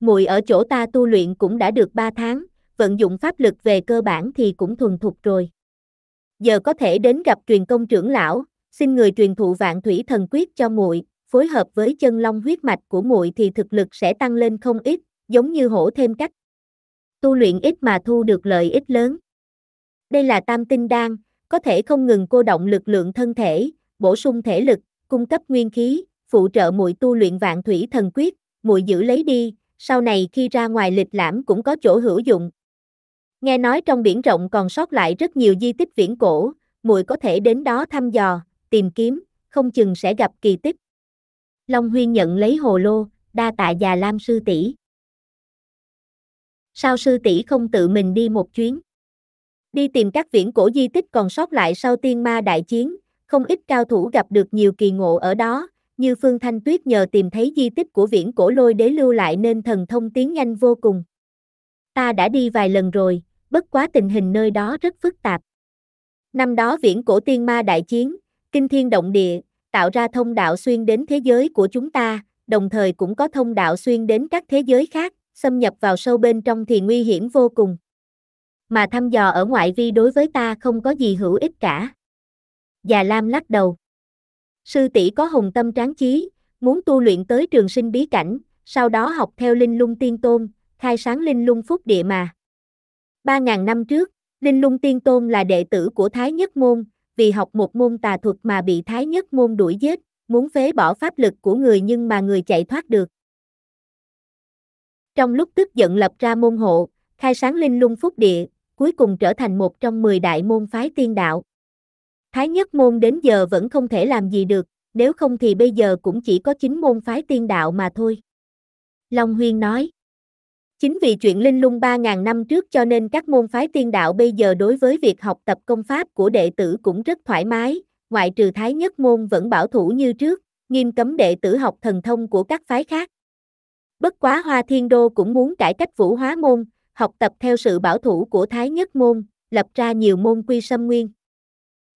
Muội ở chỗ ta tu luyện cũng đã được 3 tháng, vận dụng pháp lực về cơ bản thì cũng thuần thục rồi. Giờ có thể đến gặp truyền công trưởng lão, xin người truyền thụ vạn thủy thần quyết cho muội, phối hợp với chân long huyết mạch của muội thì thực lực sẽ tăng lên không ít, giống như hổ thêm cách. Tu luyện ít mà thu được lợi ích lớn. Đây là tam tinh đan, có thể không ngừng cô động lực lượng thân thể, bổ sung thể lực, cung cấp nguyên khí, phụ trợ muội tu luyện vạn thủy thần quyết, muội giữ lấy đi, sau này khi ra ngoài lịch lãm cũng có chỗ hữu dụng, Nghe nói trong biển rộng còn sót lại rất nhiều di tích viễn cổ, muội có thể đến đó thăm dò, tìm kiếm, không chừng sẽ gặp kỳ tích. Long Huyên nhận lấy hồ lô, đa tạ già Lam sư tỷ. Sao sư tỷ không tự mình đi một chuyến? Đi tìm các viễn cổ di tích còn sót lại sau tiên ma đại chiến, không ít cao thủ gặp được nhiều kỳ ngộ ở đó, như Phương Thanh Tuyết nhờ tìm thấy di tích của viễn cổ lôi đế lưu lại nên thần thông tiến nhanh vô cùng. Ta đã đi vài lần rồi, bất quá tình hình nơi đó rất phức tạp. Năm đó viễn cổ tiên ma đại chiến, kinh thiên động địa, tạo ra thông đạo xuyên đến thế giới của chúng ta, đồng thời cũng có thông đạo xuyên đến các thế giới khác, xâm nhập vào sâu bên trong thì nguy hiểm vô cùng. Mà thăm dò ở ngoại vi đối với ta không có gì hữu ích cả. Già Lam lắc đầu. Sư tỷ có hồng tâm tráng trí muốn tu luyện tới trường sinh bí cảnh, sau đó học theo linh lung tiên tôn, khai sáng linh lung phúc địa mà. 3.000 năm trước, Linh Lung Tiên Tôn là đệ tử của Thái Nhất Môn, vì học một môn tà thuật mà bị Thái Nhất Môn đuổi giết, muốn phế bỏ pháp lực của người nhưng mà người chạy thoát được. Trong lúc tức giận lập ra môn hộ, khai sáng Linh Lung Phúc Địa, cuối cùng trở thành một trong 10 đại môn phái tiên đạo. Thái Nhất Môn đến giờ vẫn không thể làm gì được, nếu không thì bây giờ cũng chỉ có 9 môn phái tiên đạo mà thôi. Long Huyên nói. Chính vì chuyện linh lung 3.000 năm trước cho nên các môn phái tiên đạo bây giờ đối với việc học tập công pháp của đệ tử cũng rất thoải mái, ngoại trừ thái nhất môn vẫn bảo thủ như trước, nghiêm cấm đệ tử học thần thông của các phái khác. Bất quá Hoa Thiên Đô cũng muốn cải cách vũ hóa môn, học tập theo sự bảo thủ của thái nhất môn, lập ra nhiều môn quy sâm nguyên.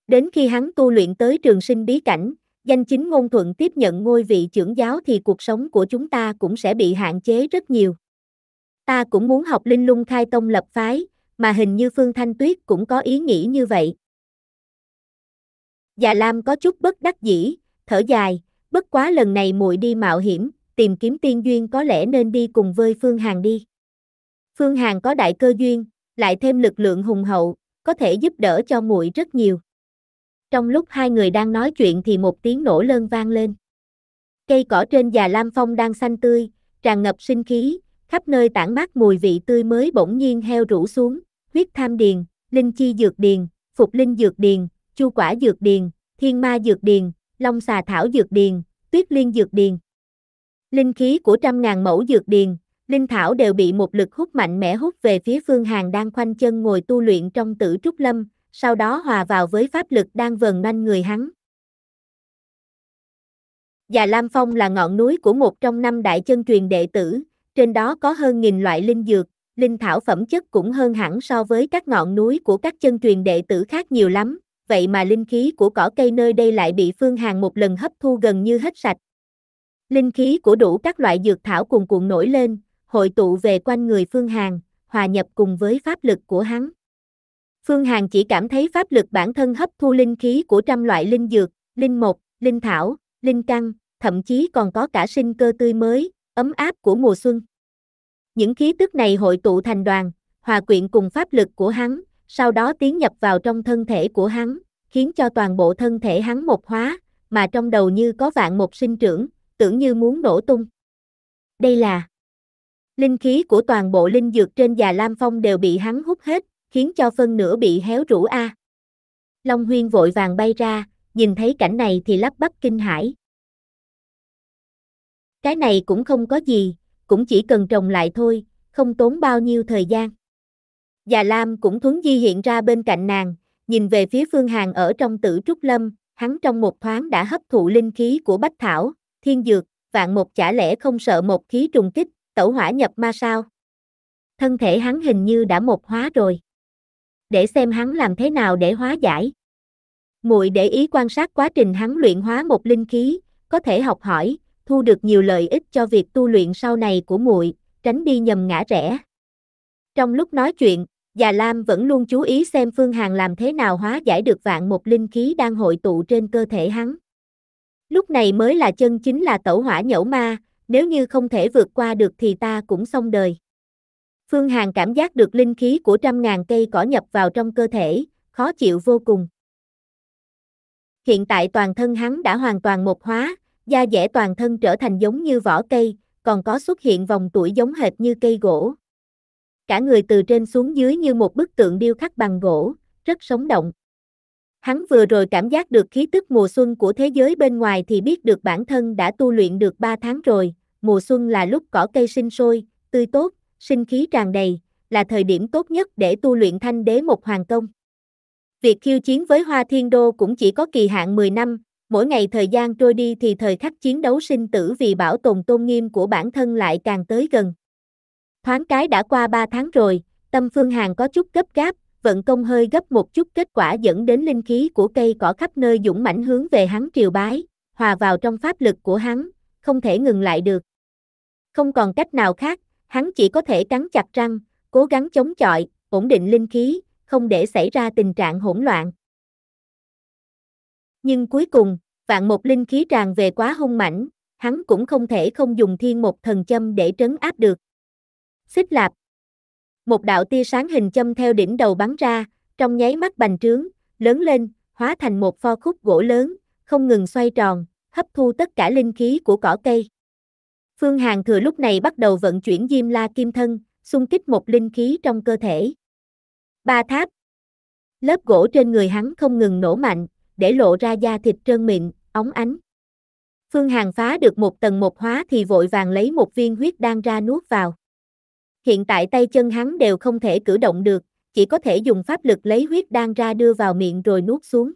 Đến khi hắn tu luyện tới trường sinh bí cảnh, danh chính ngôn thuận tiếp nhận ngôi vị trưởng giáo thì cuộc sống của chúng ta cũng sẽ bị hạn chế rất nhiều ta cũng muốn học linh lung khai tông lập phái, mà hình như Phương Thanh Tuyết cũng có ý nghĩ như vậy. Già Lam có chút bất đắc dĩ, thở dài, bất quá lần này muội đi mạo hiểm, tìm kiếm tiên duyên có lẽ nên đi cùng với Phương hàng đi. Phương hàng có đại cơ duyên, lại thêm lực lượng hùng hậu, có thể giúp đỡ cho muội rất nhiều. Trong lúc hai người đang nói chuyện thì một tiếng nổ lớn vang lên. Cây cỏ trên già Lam Phong đang xanh tươi, tràn ngập sinh khí, khắp nơi tản mát mùi vị tươi mới bỗng nhiên heo rũ xuống, huyết tham điền, linh chi dược điền, phục linh dược điền, chu quả dược điền, thiên ma dược điền, long xà thảo dược điền, tuyết liên dược điền. Linh khí của trăm ngàn mẫu dược điền, linh thảo đều bị một lực hút mạnh mẽ hút về phía Phương hàng đang khoanh chân ngồi tu luyện trong tử trúc lâm, sau đó hòa vào với pháp lực đang vần quanh người hắn. Già Lam Phong là ngọn núi của một trong năm đại chân truyền đệ tử, trên đó có hơn nghìn loại linh dược, linh thảo phẩm chất cũng hơn hẳn so với các ngọn núi của các chân truyền đệ tử khác nhiều lắm, vậy mà linh khí của cỏ cây nơi đây lại bị Phương Hàn một lần hấp thu gần như hết sạch. Linh khí của đủ các loại dược thảo cuồn cuộn nổi lên, hội tụ về quanh người Phương Hàn, hòa nhập cùng với pháp lực của hắn. Phương Hàn chỉ cảm thấy pháp lực bản thân hấp thu linh khí của trăm loại linh dược, linh mục, linh thảo, linh căn, thậm chí còn có cả sinh cơ tươi mới, ấm áp của mùa xuân. Những khí tức này hội tụ thành đoàn, hòa quyện cùng pháp lực của hắn, sau đó tiến nhập vào trong thân thể của hắn, khiến cho toàn bộ thân thể hắn một hóa, mà trong đầu như có vạn một sinh trưởng, tưởng như muốn nổ tung. Đây là linh khí của toàn bộ linh dược trên già Lam Phong đều bị hắn hút hết, khiến cho phân nửa bị héo rũ a. À. Long Huyên vội vàng bay ra, nhìn thấy cảnh này thì lắp bắp kinh hãi. Cái này cũng không có gì, cũng chỉ cần trồng lại thôi, không tốn bao nhiêu thời gian. Già Lam cũng thuấn di hiện ra bên cạnh nàng, nhìn về phía Phương Hàng ở trong tử trúc lâm, hắn trong một thoáng đã hấp thụ linh khí của Bách Thảo, Thiên Dược, vạn một chả lẽ không sợ một khí trùng kích, tẩu hỏa nhập ma sao? Thân thể hắn hình như đã một hóa rồi. Để xem hắn làm thế nào để hóa giải. Muội để ý quan sát quá trình hắn luyện hóa một linh khí, có thể học hỏi, thu được nhiều lợi ích cho việc tu luyện sau này của muội, tránh đi nhầm ngã rẽ. Trong lúc nói chuyện, Già Lam vẫn luôn chú ý xem Phương Hằng làm thế nào hóa giải được vạn một linh khí đang hội tụ trên cơ thể hắn. Lúc này mới là chân chính là tẩu hỏa nhẫu ma, nếu như không thể vượt qua được thì ta cũng xong đời. Phương Hằng cảm giác được linh khí của trăm ngàn cây cỏ nhập vào trong cơ thể, khó chịu vô cùng. Hiện tại toàn thân hắn đã hoàn toàn một hóa, da dẻ toàn thân trở thành giống như vỏ cây, còn có xuất hiện vòng tuổi giống hệt như cây gỗ. Cả người từ trên xuống dưới như một bức tượng điêu khắc bằng gỗ, rất sống động. Hắn vừa rồi cảm giác được khí tức mùa xuân của thế giới bên ngoài thì biết được bản thân đã tu luyện được 3 tháng rồi, mùa xuân là lúc cỏ cây sinh sôi, tươi tốt, sinh khí tràn đầy, là thời điểm tốt nhất để tu luyện thanh đế một hoàng công. Việc khiêu chiến với Hoa Thiên Đô cũng chỉ có kỳ hạn 10 năm, Mỗi ngày thời gian trôi đi thì thời khắc chiến đấu sinh tử vì bảo tồn tôn nghiêm của bản thân lại càng tới gần. Thoáng cái đã qua 3 tháng rồi, tâm phương hàng có chút gấp gáp, vận công hơi gấp một chút kết quả dẫn đến linh khí của cây cỏ khắp nơi dũng mãnh hướng về hắn triều bái, hòa vào trong pháp lực của hắn, không thể ngừng lại được. Không còn cách nào khác, hắn chỉ có thể cắn chặt răng, cố gắng chống chọi, ổn định linh khí, không để xảy ra tình trạng hỗn loạn. Nhưng cuối cùng, vạn một linh khí tràn về quá hung mãnh, hắn cũng không thể không dùng thiên một thần châm để trấn áp được. Xích lạp. Một đạo tia sáng hình châm theo đỉnh đầu bắn ra, trong nháy mắt bành trướng, lớn lên, hóa thành một pho khúc gỗ lớn, không ngừng xoay tròn, hấp thu tất cả linh khí của cỏ cây. Phương Hàn thừa lúc này bắt đầu vận chuyển Diêm La Kim Thân, xung kích một linh khí trong cơ thể. Ba tháp. Lớp gỗ trên người hắn không ngừng nổ mạnh, để lộ ra da thịt trơn mịn, óng ánh. Phương Hằng phá được một tầng một hóa thì vội vàng lấy một viên huyết đan ra nuốt vào. Hiện tại tay chân hắn đều không thể cử động được, chỉ có thể dùng pháp lực lấy huyết đan ra đưa vào miệng rồi nuốt xuống.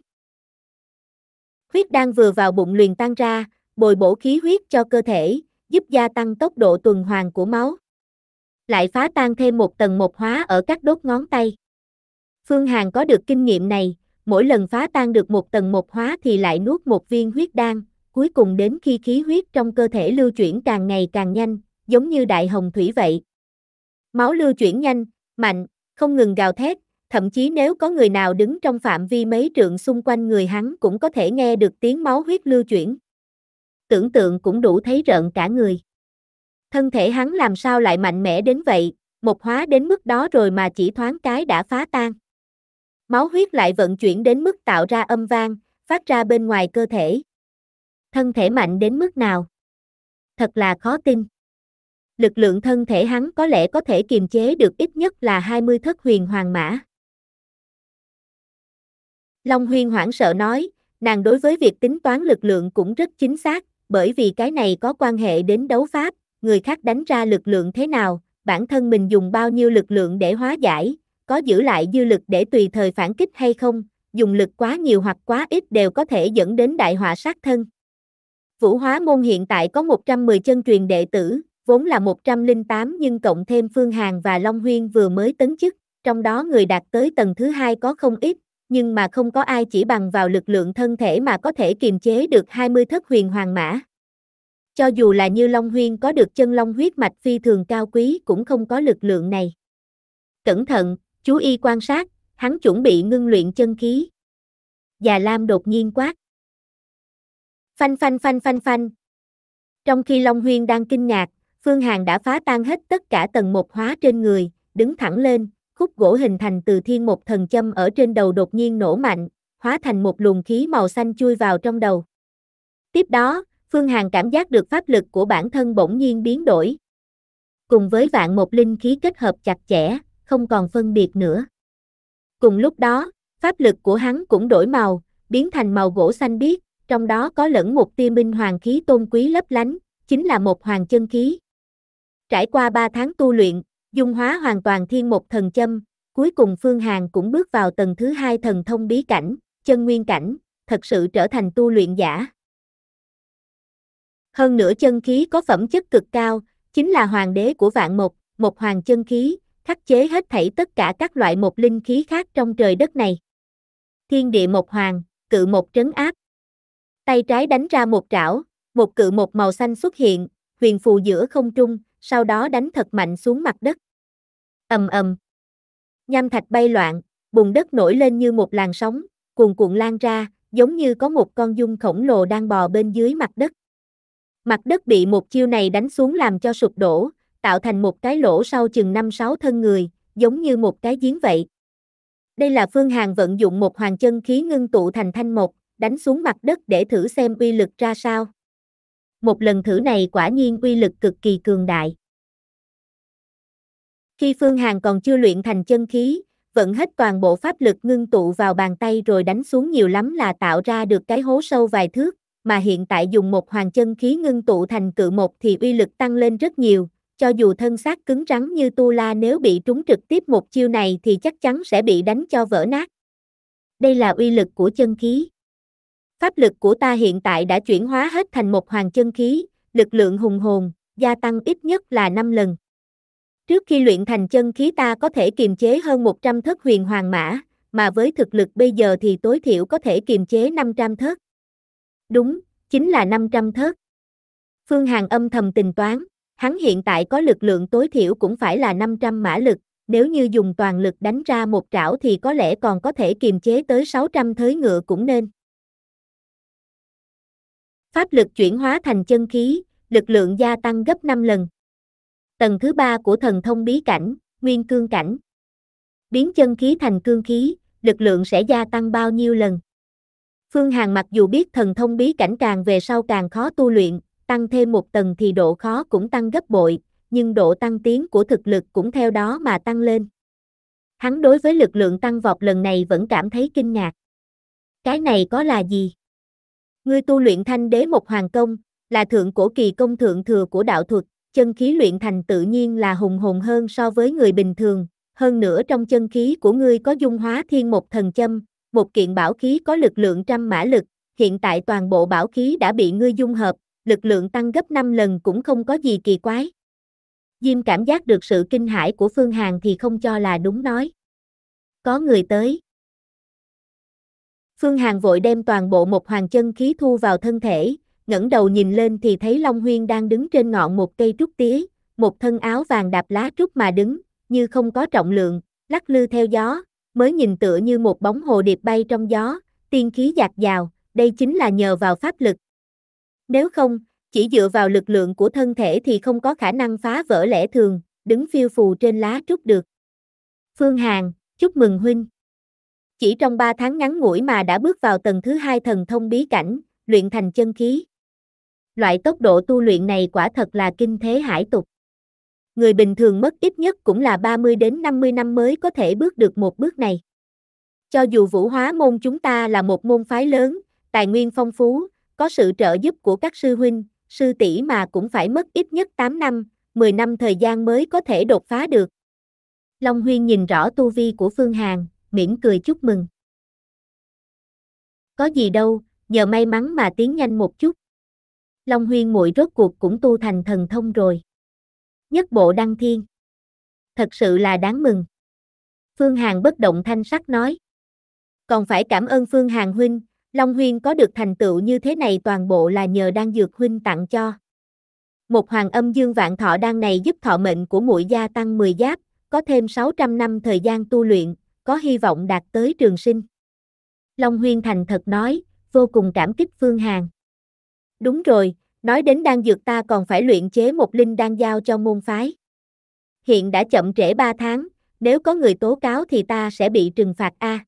Huyết đan vừa vào bụng liền tan ra, bồi bổ khí huyết cho cơ thể, giúp gia tăng tốc độ tuần hoàn của máu. Lại phá tan thêm một tầng một hóa ở các đốt ngón tay. Phương Hằng có được kinh nghiệm này, mỗi lần phá tan được một tầng một hóa thì lại nuốt một viên huyết đan, cuối cùng đến khi khí huyết trong cơ thể lưu chuyển càng ngày càng nhanh, giống như đại hồng thủy vậy. Máu lưu chuyển nhanh, mạnh, không ngừng gào thét, thậm chí nếu có người nào đứng trong phạm vi mấy trượng xung quanh người hắn cũng có thể nghe được tiếng máu huyết lưu chuyển. Tưởng tượng cũng đủ thấy rợn cả người. Thân thể hắn làm sao lại mạnh mẽ đến vậy, một hóa đến mức đó rồi mà chỉ thoáng cái đã phá tan. Máu huyết lại vận chuyển đến mức tạo ra âm vang, phát ra bên ngoài cơ thể. Thân thể mạnh đến mức nào? Thật là khó tin. Lực lượng thân thể hắn có lẽ có thể kiềm chế được ít nhất là 20 thất huyền hoàng mã. Long Huyên hoảng sợ nói, nàng đối với việc tính toán lực lượng cũng rất chính xác, bởi vì cái này có quan hệ đến đấu pháp, người khác đánh ra lực lượng thế nào, bản thân mình dùng bao nhiêu lực lượng để hóa giải, có giữ lại dư lực để tùy thời phản kích hay không, dùng lực quá nhiều hoặc quá ít đều có thể dẫn đến đại họa sát thân. Vũ hóa môn hiện tại có 110 chân truyền đệ tử, vốn là 108 nhưng cộng thêm Phương Hàn và Long Huyên vừa mới tấn chức, trong đó người đạt tới tầng thứ hai có không ít, nhưng mà không có ai chỉ bằng vào lực lượng thân thể mà có thể kiềm chế được 20 thất huyền hoàng mã. Cho dù là như Long Huyên có được chân long huyết mạch phi thường cao quý cũng không có lực lượng này. Cẩn thận, Chú y quan sát, hắn chuẩn bị ngưng luyện chân khí. Già Lam đột nhiên quát. Phanh phanh phanh phanh phanh. Trong khi Long Huyên đang kinh ngạc, Phương Hàn đã phá tan hết tất cả tầng một hóa trên người, đứng thẳng lên, khúc gỗ hình thành từ thiên một thần châm ở trên đầu đột nhiên nổ mạnh, hóa thành một luồng khí màu xanh chui vào trong đầu. Tiếp đó, Phương Hàn cảm giác được pháp lực của bản thân bỗng nhiên biến đổi. Cùng với vạn một linh khí kết hợp chặt chẽ, không còn phân biệt nữa. Cùng lúc đó, pháp lực của hắn cũng đổi màu, biến thành màu gỗ xanh biếc, trong đó có lẫn một tia minh hoàng khí tôn quý lấp lánh, chính là một hoàng chân khí. Trải qua 3 tháng tu luyện, dung hóa hoàn toàn thiên một thần châm, cuối cùng Phương Hàn cũng bước vào tầng thứ hai thần thông bí cảnh, chân nguyên cảnh, thật sự trở thành tu luyện giả. Hơn nữa chân khí có phẩm chất cực cao, chính là hoàng đế của vạn mục, một hoàng chân khí, khắc chế hết thảy tất cả các loại một linh khí khác trong trời đất này. Thiên địa một hoàng, cự một trấn áp. Tay trái đánh ra một trảo, một cự một màu xanh xuất hiện, huyền phù giữa không trung, sau đó đánh thật mạnh xuống mặt đất. Ầm ầm. Nham thạch bay loạn, bùn đất nổi lên như một làn sóng, cuồn cuộn lan ra, giống như có một con dung khổng lồ đang bò bên dưới mặt đất. Mặt đất bị một chiêu này đánh xuống làm cho sụp đổ, tạo thành một cái lỗ sau chừng 5-6 thân người, giống như một cái giếng vậy. Đây là Phương Hàng vận dụng một hoàng chân khí ngưng tụ thành thanh một đánh xuống mặt đất để thử xem uy lực ra sao. Một lần thử này quả nhiên uy lực cực kỳ cường đại. Khi Phương Hàng còn chưa luyện thành chân khí, vận hết toàn bộ pháp lực ngưng tụ vào bàn tay rồi đánh xuống nhiều lắm là tạo ra được cái hố sâu vài thước, mà hiện tại dùng một hoàng chân khí ngưng tụ thành cự một thì uy lực tăng lên rất nhiều, cho dù thân xác cứng rắn như tu la nếu bị trúng trực tiếp một chiêu này thì chắc chắn sẽ bị đánh cho vỡ nát. Đây là uy lực của chân khí. Pháp lực của ta hiện tại đã chuyển hóa hết thành một hoàng chân khí, lực lượng hùng hồn, gia tăng ít nhất là 5 lần. Trước khi luyện thành chân khí ta có thể kiềm chế hơn 100 thất huyền hoàng mã, mà với thực lực bây giờ thì tối thiểu có thể kiềm chế 500 thất. Đúng, chính là 500 thất. Phương Hàn âm thầm tính toán. Hắn hiện tại có lực lượng tối thiểu cũng phải là 500 mã lực, nếu như dùng toàn lực đánh ra một trảo thì có lẽ còn có thể kiềm chế tới 600 thới ngựa cũng nên. Pháp lực chuyển hóa thành chân khí, lực lượng gia tăng gấp 5 lần. Tầng thứ 3 của thần thông bí cảnh, nguyên cương cảnh. Biến chân khí thành cương khí, lực lượng sẽ gia tăng bao nhiêu lần? Phương Hàn mặc dù biết thần thông bí cảnh càng về sau càng khó tu luyện, tăng thêm một tầng thì độ khó cũng tăng gấp bội, nhưng độ tăng tiến của thực lực cũng theo đó mà tăng lên. Hắn đối với lực lượng tăng vọt lần này vẫn cảm thấy kinh ngạc. Cái này có là gì? Ngươi tu luyện thanh đế một hoàng công, là thượng cổ kỳ công thượng thừa của đạo thuật, chân khí luyện thành tự nhiên là hùng hồn hơn so với người bình thường, hơn nữa trong chân khí của ngươi có dung hóa thiên một thần châm, một kiện bảo khí có lực lượng trăm mã lực, hiện tại toàn bộ bảo khí đã bị ngươi dung hợp, lực lượng tăng gấp 5 lần cũng không có gì kỳ quái. Diêm cảm giác được sự kinh hãi của Phương Hàn thì không cho là đúng nói. Có người tới. Phương Hàn vội đem toàn bộ một hoàng chân khí thu vào thân thể, ngẩng đầu nhìn lên thì thấy Long Huyên đang đứng trên ngọn một cây trúc tía, một thân áo vàng đạp lá trúc mà đứng, như không có trọng lượng, lắc lư theo gió, mới nhìn tựa như một bóng hồ điệp bay trong gió, tiên khí giạt dào, đây chính là nhờ vào pháp lực, nếu không, chỉ dựa vào lực lượng của thân thể thì không có khả năng phá vỡ lẽ thường, đứng phiêu phù trên lá trúc được. Phương Hàn, chúc mừng huynh. Chỉ trong 3 tháng ngắn ngủi mà đã bước vào tầng thứ hai thần thông bí cảnh, luyện thành chân khí. Loại tốc độ tu luyện này quả thật là kinh thế hải tục. Người bình thường mất ít nhất cũng là 30 đến 50 năm mới có thể bước được một bước này. Cho dù vũ hóa môn chúng ta là một môn phái lớn, tài nguyên phong phú, có sự trợ giúp của các sư huynh, sư tỷ mà cũng phải mất ít nhất 8 năm, 10 năm thời gian mới có thể đột phá được. Long Huyên nhìn rõ tu vi của Phương Hàn, mỉm cười chúc mừng. Có gì đâu, nhờ may mắn mà tiến nhanh một chút. Long Huyên muội rốt cuộc cũng tu thành thần thông rồi. Nhất bộ đăng thiên. Thật sự là đáng mừng. Phương Hàn bất động thanh sắc nói. Còn phải cảm ơn Phương Hàn huynh, Long Huyên có được thành tựu như thế này toàn bộ là nhờ Đan dược huynh tặng cho. Một hoàng âm dương vạn thọ Đan này giúp thọ mệnh của muội gia tăng 10 giáp, có thêm 600 năm thời gian tu luyện, có hy vọng đạt tới trường sinh. Long Huyên thành thật nói, vô cùng cảm kích Phương Hàn. Đúng rồi, nói đến đan dược ta còn phải luyện chế một linh đan giao cho môn phái. Hiện đã chậm trễ 3 tháng, nếu có người tố cáo thì ta sẽ bị trừng phạt a.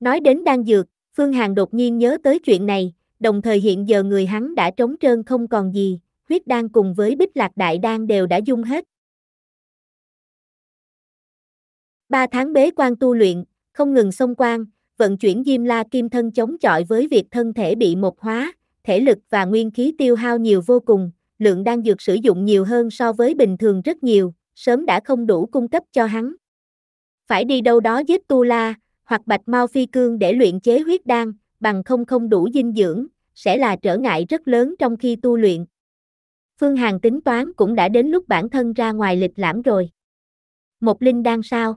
Nói đến đan dược, Phương Hằng đột nhiên nhớ tới chuyện này, đồng thời hiện giờ người hắn đã trống trơn không còn gì, huyết đan cùng với bích lạc đại đan đều đã dung hết. Ba tháng bế quan tu luyện, không ngừng xông quan, vận chuyển diêm la kim thân chống chọi với việc thân thể bị một hóa, thể lực và nguyên khí tiêu hao nhiều vô cùng, lượng đan dược sử dụng nhiều hơn so với bình thường rất nhiều, sớm đã không đủ cung cấp cho hắn. Phải đi đâu đó giết tu la, hoặc bạch mau phi cương để luyện chế huyết đan, bằng không không đủ dinh dưỡng, sẽ là trở ngại rất lớn trong khi tu luyện. Phương Hàn tính toán cũng đã đến lúc bản thân ra ngoài lịch lãm rồi. Một linh đan sao?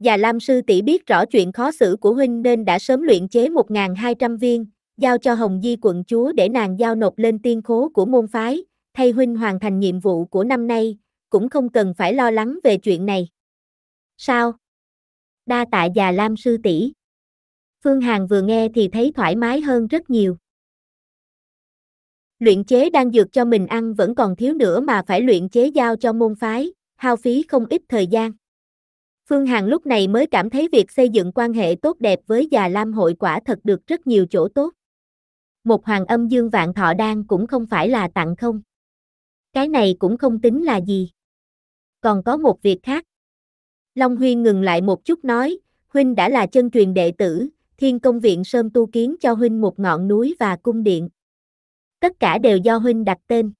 Già Lam Sư tỷ biết rõ chuyện khó xử của huynh nên đã sớm luyện chế 1.200 viên, giao cho Hồng Di quận chúa để nàng giao nộp lên tiên khố của môn phái, thay huynh hoàn thành nhiệm vụ của năm nay, cũng không cần phải lo lắng về chuyện này. Sao? đa tạ già Lam sư tỷ. Phương hằng vừa nghe thì thấy thoải mái hơn rất nhiều. Luyện chế đang dược cho mình ăn vẫn còn thiếu nữa mà phải luyện chế giao cho môn phái, hao phí không ít thời gian. Phương hằng lúc này mới cảm thấy việc xây dựng quan hệ tốt đẹp với già Lam hội quả thật được rất nhiều chỗ tốt. Một hoàng âm dương vạn thọ đan cũng không phải là tặng không. Cái này cũng không tính là gì. Còn có một việc khác, Long Huyên ngừng lại một chút nói, Huynh đã là chân truyền đệ tử, thiên công viện Sơn tu kiến cho Huynh một ngọn núi và cung điện. Tất cả đều do Huynh đặt tên.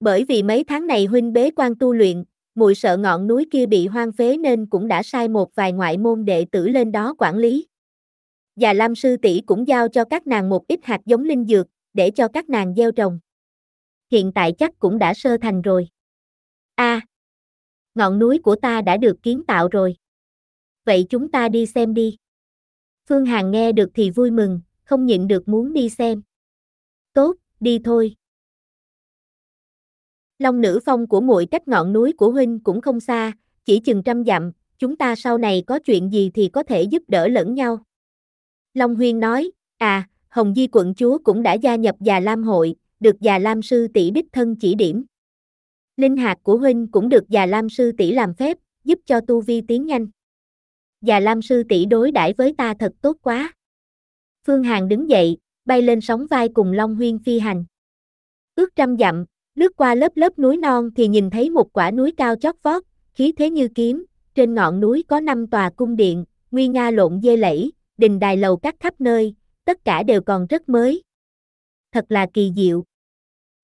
Bởi vì mấy tháng này Huynh bế quan tu luyện, mùi sợ ngọn núi kia bị hoang phế nên cũng đã sai một vài ngoại môn đệ tử lên đó quản lý. Và Lam Sư tỷ cũng giao cho các nàng một ít hạt giống linh dược, để cho các nàng gieo trồng. Hiện tại chắc cũng đã sơ thành rồi. A, à, ngọn núi của ta đã được kiến tạo rồi. Vậy chúng ta đi xem đi. Phương Hàn nghe được thì vui mừng, không nhịn được muốn đi xem. Tốt, đi thôi. Long nữ phong của muội cách ngọn núi của huynh cũng không xa, chỉ chừng trăm dặm, chúng ta sau này có chuyện gì thì có thể giúp đỡ lẫn nhau. Long Huyên nói, à, Hồng Di quận chúa cũng đã gia nhập già Lam hội, được già Lam sư tỷ đích thân chỉ điểm. Linh hạt của huynh cũng được già Lam sư tỷ làm phép, giúp cho tu vi tiến nhanh. Già Lam sư tỷ đối đãi với ta thật tốt quá. Phương Hàn đứng dậy, bay lên sóng vai cùng Long Huyên phi hành. Ước trăm dặm, lướt qua lớp lớp núi non thì nhìn thấy một quả núi cao chót vót, khí thế như kiếm, trên ngọn núi có năm tòa cung điện, nguy nga lộn dê lẫy, đình đài lầu các khắp nơi, tất cả đều còn rất mới. Thật là kỳ diệu.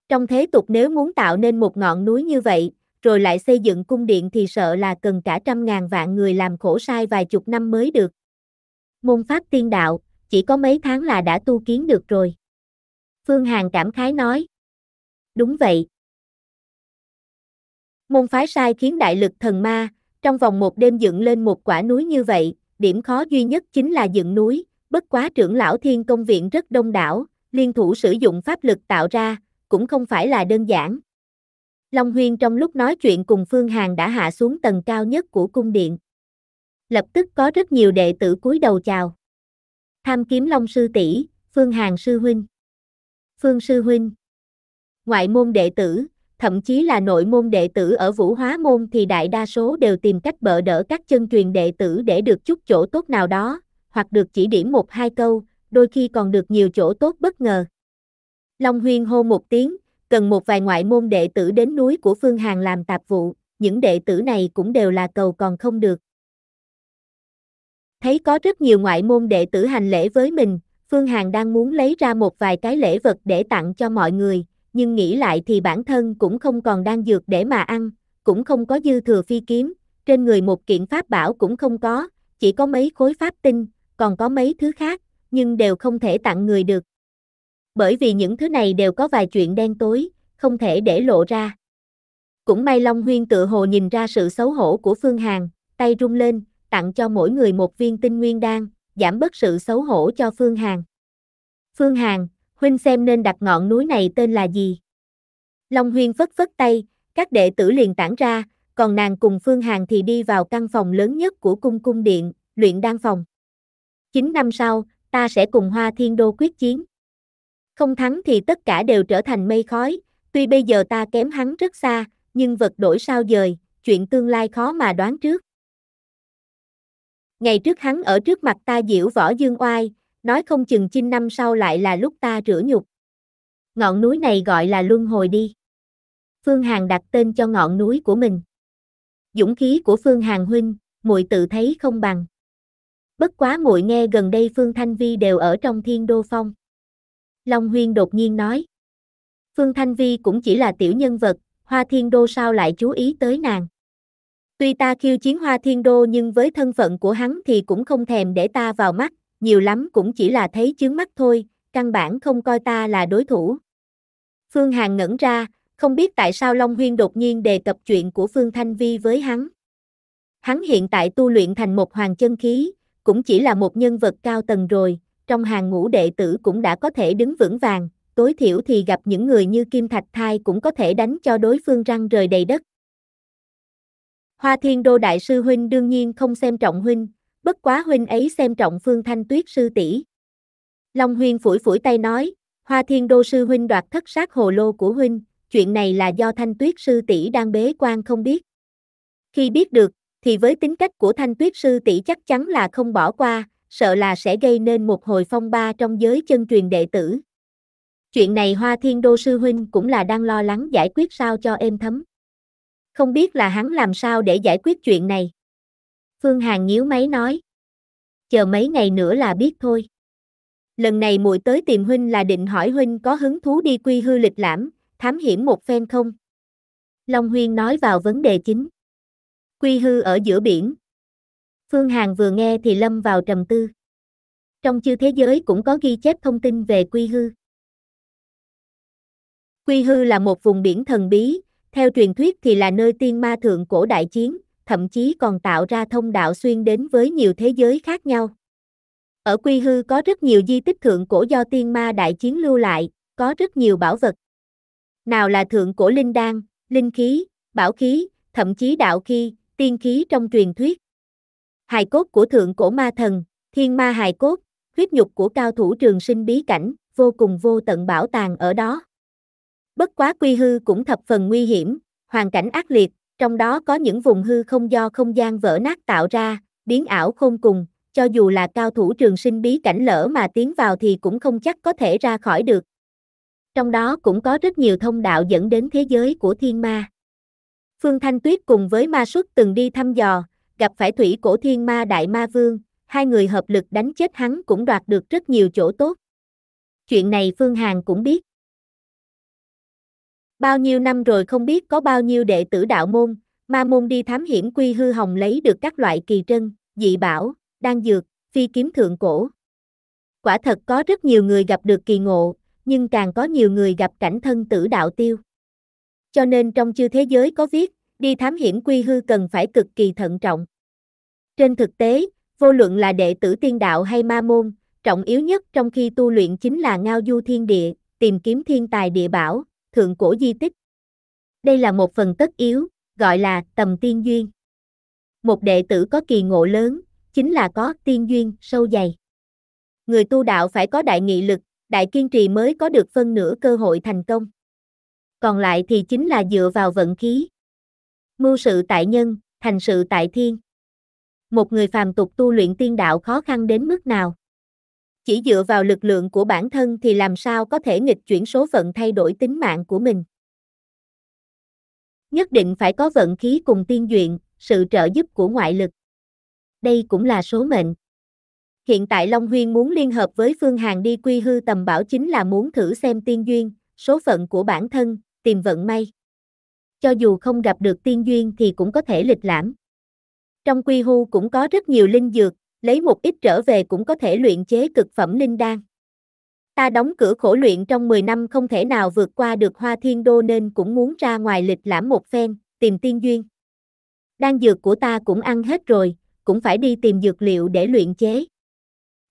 Trong thế tục nếu muốn tạo nên một ngọn núi như vậy, rồi lại xây dựng cung điện thì sợ là cần cả trăm ngàn vạn người làm khổ sai vài chục năm mới được. Môn pháp tiên đạo, chỉ có mấy tháng là đã tu kiến được rồi. Phương Hàn cảm khái nói. Đúng vậy. Môn phái sai khiến đại lực thần ma, trong vòng một đêm dựng lên một quả núi như vậy, điểm khó duy nhất chính là dựng núi, bất quá trưởng lão thiên công viện rất đông đảo, liên thủ sử dụng pháp lực tạo ra, cũng không phải là đơn giản. Long Huyên trong lúc nói chuyện cùng Phương Hàn đã hạ xuống tầng cao nhất của cung điện. Lập tức có rất nhiều đệ tử cúi đầu chào. Tham kiếm Long sư tỷ, Phương Hàn sư huynh. Phương sư huynh. Ngoại môn đệ tử, thậm chí là nội môn đệ tử ở Vũ Hóa môn thì đại đa số đều tìm cách bợ đỡ các chân truyền đệ tử để được chút chỗ tốt nào đó, hoặc được chỉ điểm một hai câu, đôi khi còn được nhiều chỗ tốt bất ngờ. Long Huyên hô một tiếng, cần một vài ngoại môn đệ tử đến núi của Phương Hàn làm tạp vụ, những đệ tử này cũng đều là cầu còn không được. Thấy có rất nhiều ngoại môn đệ tử hành lễ với mình, Phương Hàn đang muốn lấy ra một vài cái lễ vật để tặng cho mọi người, nhưng nghĩ lại thì bản thân cũng không còn đang dược để mà ăn, cũng không có dư thừa phi kiếm, trên người một kiện pháp bảo cũng không có, chỉ có mấy khối pháp tinh, còn có mấy thứ khác, nhưng đều không thể tặng người được bởi vì những thứ này đều có vài chuyện đen tối, không thể để lộ ra. Cũng may Long Huyên tự hồ nhìn ra sự xấu hổ của Phương Hàn, tay rung lên, tặng cho mỗi người một viên tinh nguyên đan, giảm bớt sự xấu hổ cho Phương Hàn. Phương Hàn, huynh xem nên đặt ngọn núi này tên là gì? Long Huyên phất phất tay, các đệ tử liền tản ra, còn nàng cùng Phương Hàn thì đi vào căn phòng lớn nhất của cung cung điện, luyện đan phòng. 9 năm sau, ta sẽ cùng Hoa Thiên Đô quyết chiến. Không thắng thì tất cả đều trở thành mây khói, tuy bây giờ ta kém hắn rất xa, nhưng vật đổi sao dời, chuyện tương lai khó mà đoán trước. Ngày trước hắn ở trước mặt ta diễu võ dương oai, nói không chừng chinh năm sau lại là lúc ta rửa nhục. Ngọn núi này gọi là luân hồi đi. Phương Hàn đặt tên cho ngọn núi của mình. Dũng khí của Phương Hàn huynh, muội tự thấy không bằng. Bất quá muội nghe gần đây Phương Thanh Vi đều ở trong Thiên Đô Phong. Long Huyên đột nhiên nói. Phương Thanh Vi cũng chỉ là tiểu nhân vật, Hoa Thiên Đô sao lại chú ý tới nàng. Tuy ta khiêu chiến Hoa Thiên Đô nhưng với thân phận của hắn thì cũng không thèm để ta vào mắt, nhiều lắm cũng chỉ là thấy chướng mắt thôi, căn bản không coi ta là đối thủ. Phương Hàn ngẩn ra, không biết tại sao Long Huyên đột nhiên đề cập chuyện của Phương Thanh Vi với hắn. Hắn hiện tại tu luyện thành một hoàng chân khí, cũng chỉ là một nhân vật cao tầng rồi, trong hàng ngũ đệ tử cũng đã có thể đứng vững vàng, tối thiểu thì gặp những người như Kim Thạch Thai cũng có thể đánh cho đối phương răng rời đầy đất. Hoa Thiên Đô Đại Sư Huynh đương nhiên không xem trọng Huynh, bất quá Huynh ấy xem trọng Phương Thanh Tuyết Sư tỷ. Long Huyên phủi phủi tay nói, Hoa Thiên Đô Sư Huynh đoạt thất sát hồ lô của Huynh, chuyện này là do Thanh Tuyết Sư tỷ đang bế quan không biết. Khi biết được, thì với tính cách của Thanh Tuyết Sư tỷ chắc chắn là không bỏ qua, sợ là sẽ gây nên một hồi phong ba trong giới chân truyền đệ tử. Chuyện này Hoa Thiên Đô Sư Huynh cũng là đang lo lắng giải quyết sao cho êm thấm. Không biết là hắn làm sao để giải quyết chuyện này. Phương Hàn nhíu máy nói. Chờ mấy ngày nữa là biết thôi. Lần này muội tới tìm Huynh là định hỏi Huynh có hứng thú đi quy hư lịch lãm, thám hiểm một phen không? Long Huyên nói vào vấn đề chính. Quy hư ở giữa biển, Phương Hàn vừa nghe thì lâm vào trầm tư. Trong chư thế giới cũng có ghi chép thông tin về Quy Hư. Quy Hư là một vùng biển thần bí, theo truyền thuyết thì là nơi tiên ma thượng cổ đại chiến, thậm chí còn tạo ra thông đạo xuyên đến với nhiều thế giới khác nhau. Ở Quy Hư có rất nhiều di tích thượng cổ do tiên ma đại chiến lưu lại, có rất nhiều bảo vật. Nào là thượng cổ linh đan, linh khí, bảo khí, thậm chí đạo khí, tiên khí trong truyền thuyết. Hài cốt của thượng cổ ma thần, thiên ma hài cốt, huyết nhục của cao thủ trường sinh bí cảnh, vô cùng vô tận bảo tàng ở đó. Bất quá quy hư cũng thập phần nguy hiểm, hoàn cảnh ác liệt, trong đó có những vùng hư không do không gian vỡ nát tạo ra, biến ảo không cùng, cho dù là cao thủ trường sinh bí cảnh lỡ mà tiến vào thì cũng không chắc có thể ra khỏi được. Trong đó cũng có rất nhiều thông đạo dẫn đến thế giới của thiên ma. Phương Thanh Tuyết cùng với ma xuất từng đi thăm dò, gặp phải thủy cổ thiên ma đại ma vương, hai người hợp lực đánh chết hắn cũng đoạt được rất nhiều chỗ tốt. Chuyện này Phương Hàn cũng biết. Bao nhiêu năm rồi không biết có bao nhiêu đệ tử đạo môn, ma môn đi thám hiểm quy hư hồng lấy được các loại kỳ trân, dị bảo, đan dược, phi kiếm thượng cổ. Quả thật có rất nhiều người gặp được kỳ ngộ, nhưng càng có nhiều người gặp cảnh thân tử đạo tiêu. Cho nên trong chư thế giới có viết, đi thám hiểm quy hư cần phải cực kỳ thận trọng. Trên thực tế, vô luận là đệ tử tiên đạo hay ma môn, trọng yếu nhất trong khi tu luyện chính là ngao du thiên địa, tìm kiếm thiên tài địa bảo, thượng cổ di tích. Đây là một phần tất yếu, gọi là tầm tiên duyên. Một đệ tử có kỳ ngộ lớn, chính là có tiên duyên sâu dày. Người tu đạo phải có đại nghị lực, đại kiên trì mới có được phân nửa cơ hội thành công. Còn lại thì chính là dựa vào vận khí. Mưu sự tại nhân, thành sự tại thiên. Một người phàm tục tu luyện tiên đạo khó khăn đến mức nào? Chỉ dựa vào lực lượng của bản thân thì làm sao có thể nghịch chuyển số phận thay đổi tính mạng của mình? Nhất định phải có vận khí cùng tiên duyện, sự trợ giúp của ngoại lực. Đây cũng là số mệnh. Hiện tại Long Huyên muốn liên hợp với Phương Hàn đi quy hư tầm bảo chính là muốn thử xem tiên duyên, số phận của bản thân, tìm vận may cho dù không gặp được tiên duyên thì cũng có thể lịch lãm. Trong quy hưu cũng có rất nhiều linh dược, lấy một ít trở về cũng có thể luyện chế cực phẩm linh đan. Ta đóng cửa khổ luyện trong 10 năm không thể nào vượt qua được hoa thiên đô nên cũng muốn ra ngoài lịch lãm một phen, tìm tiên duyên. Đan dược của ta cũng ăn hết rồi, cũng phải đi tìm dược liệu để luyện chế.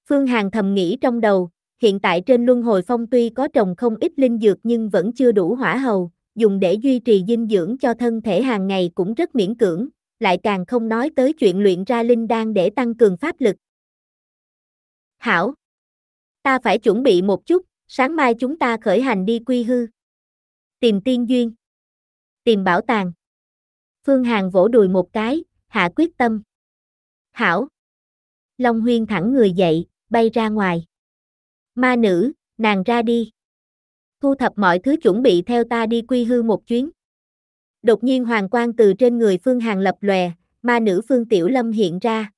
Phương Hằng thầm nghĩ trong đầu, hiện tại trên luân hồi phong tuy có trồng không ít linh dược nhưng vẫn chưa đủ hỏa hầu, dùng để duy trì dinh dưỡng cho thân thể hàng ngày cũng rất miễn cưỡng, lại càng không nói tới chuyện luyện ra linh đan để tăng cường pháp lực. Hảo! Ta phải chuẩn bị một chút, sáng mai chúng ta khởi hành đi quy hư. Tìm tiên duyên. Tìm bảo tàng. Phương Hàn vỗ đùi một cái, hạ quyết tâm. Hảo! Long Huyên thẳng người dậy, bay ra ngoài. Ma nữ, nàng ra đi thu thập mọi thứ chuẩn bị theo ta đi quy hư một chuyến. Đột nhiên hoàng quang từ trên người Phương Hàng lập lòe, ma nữ Phương Tiểu Lâm hiện ra.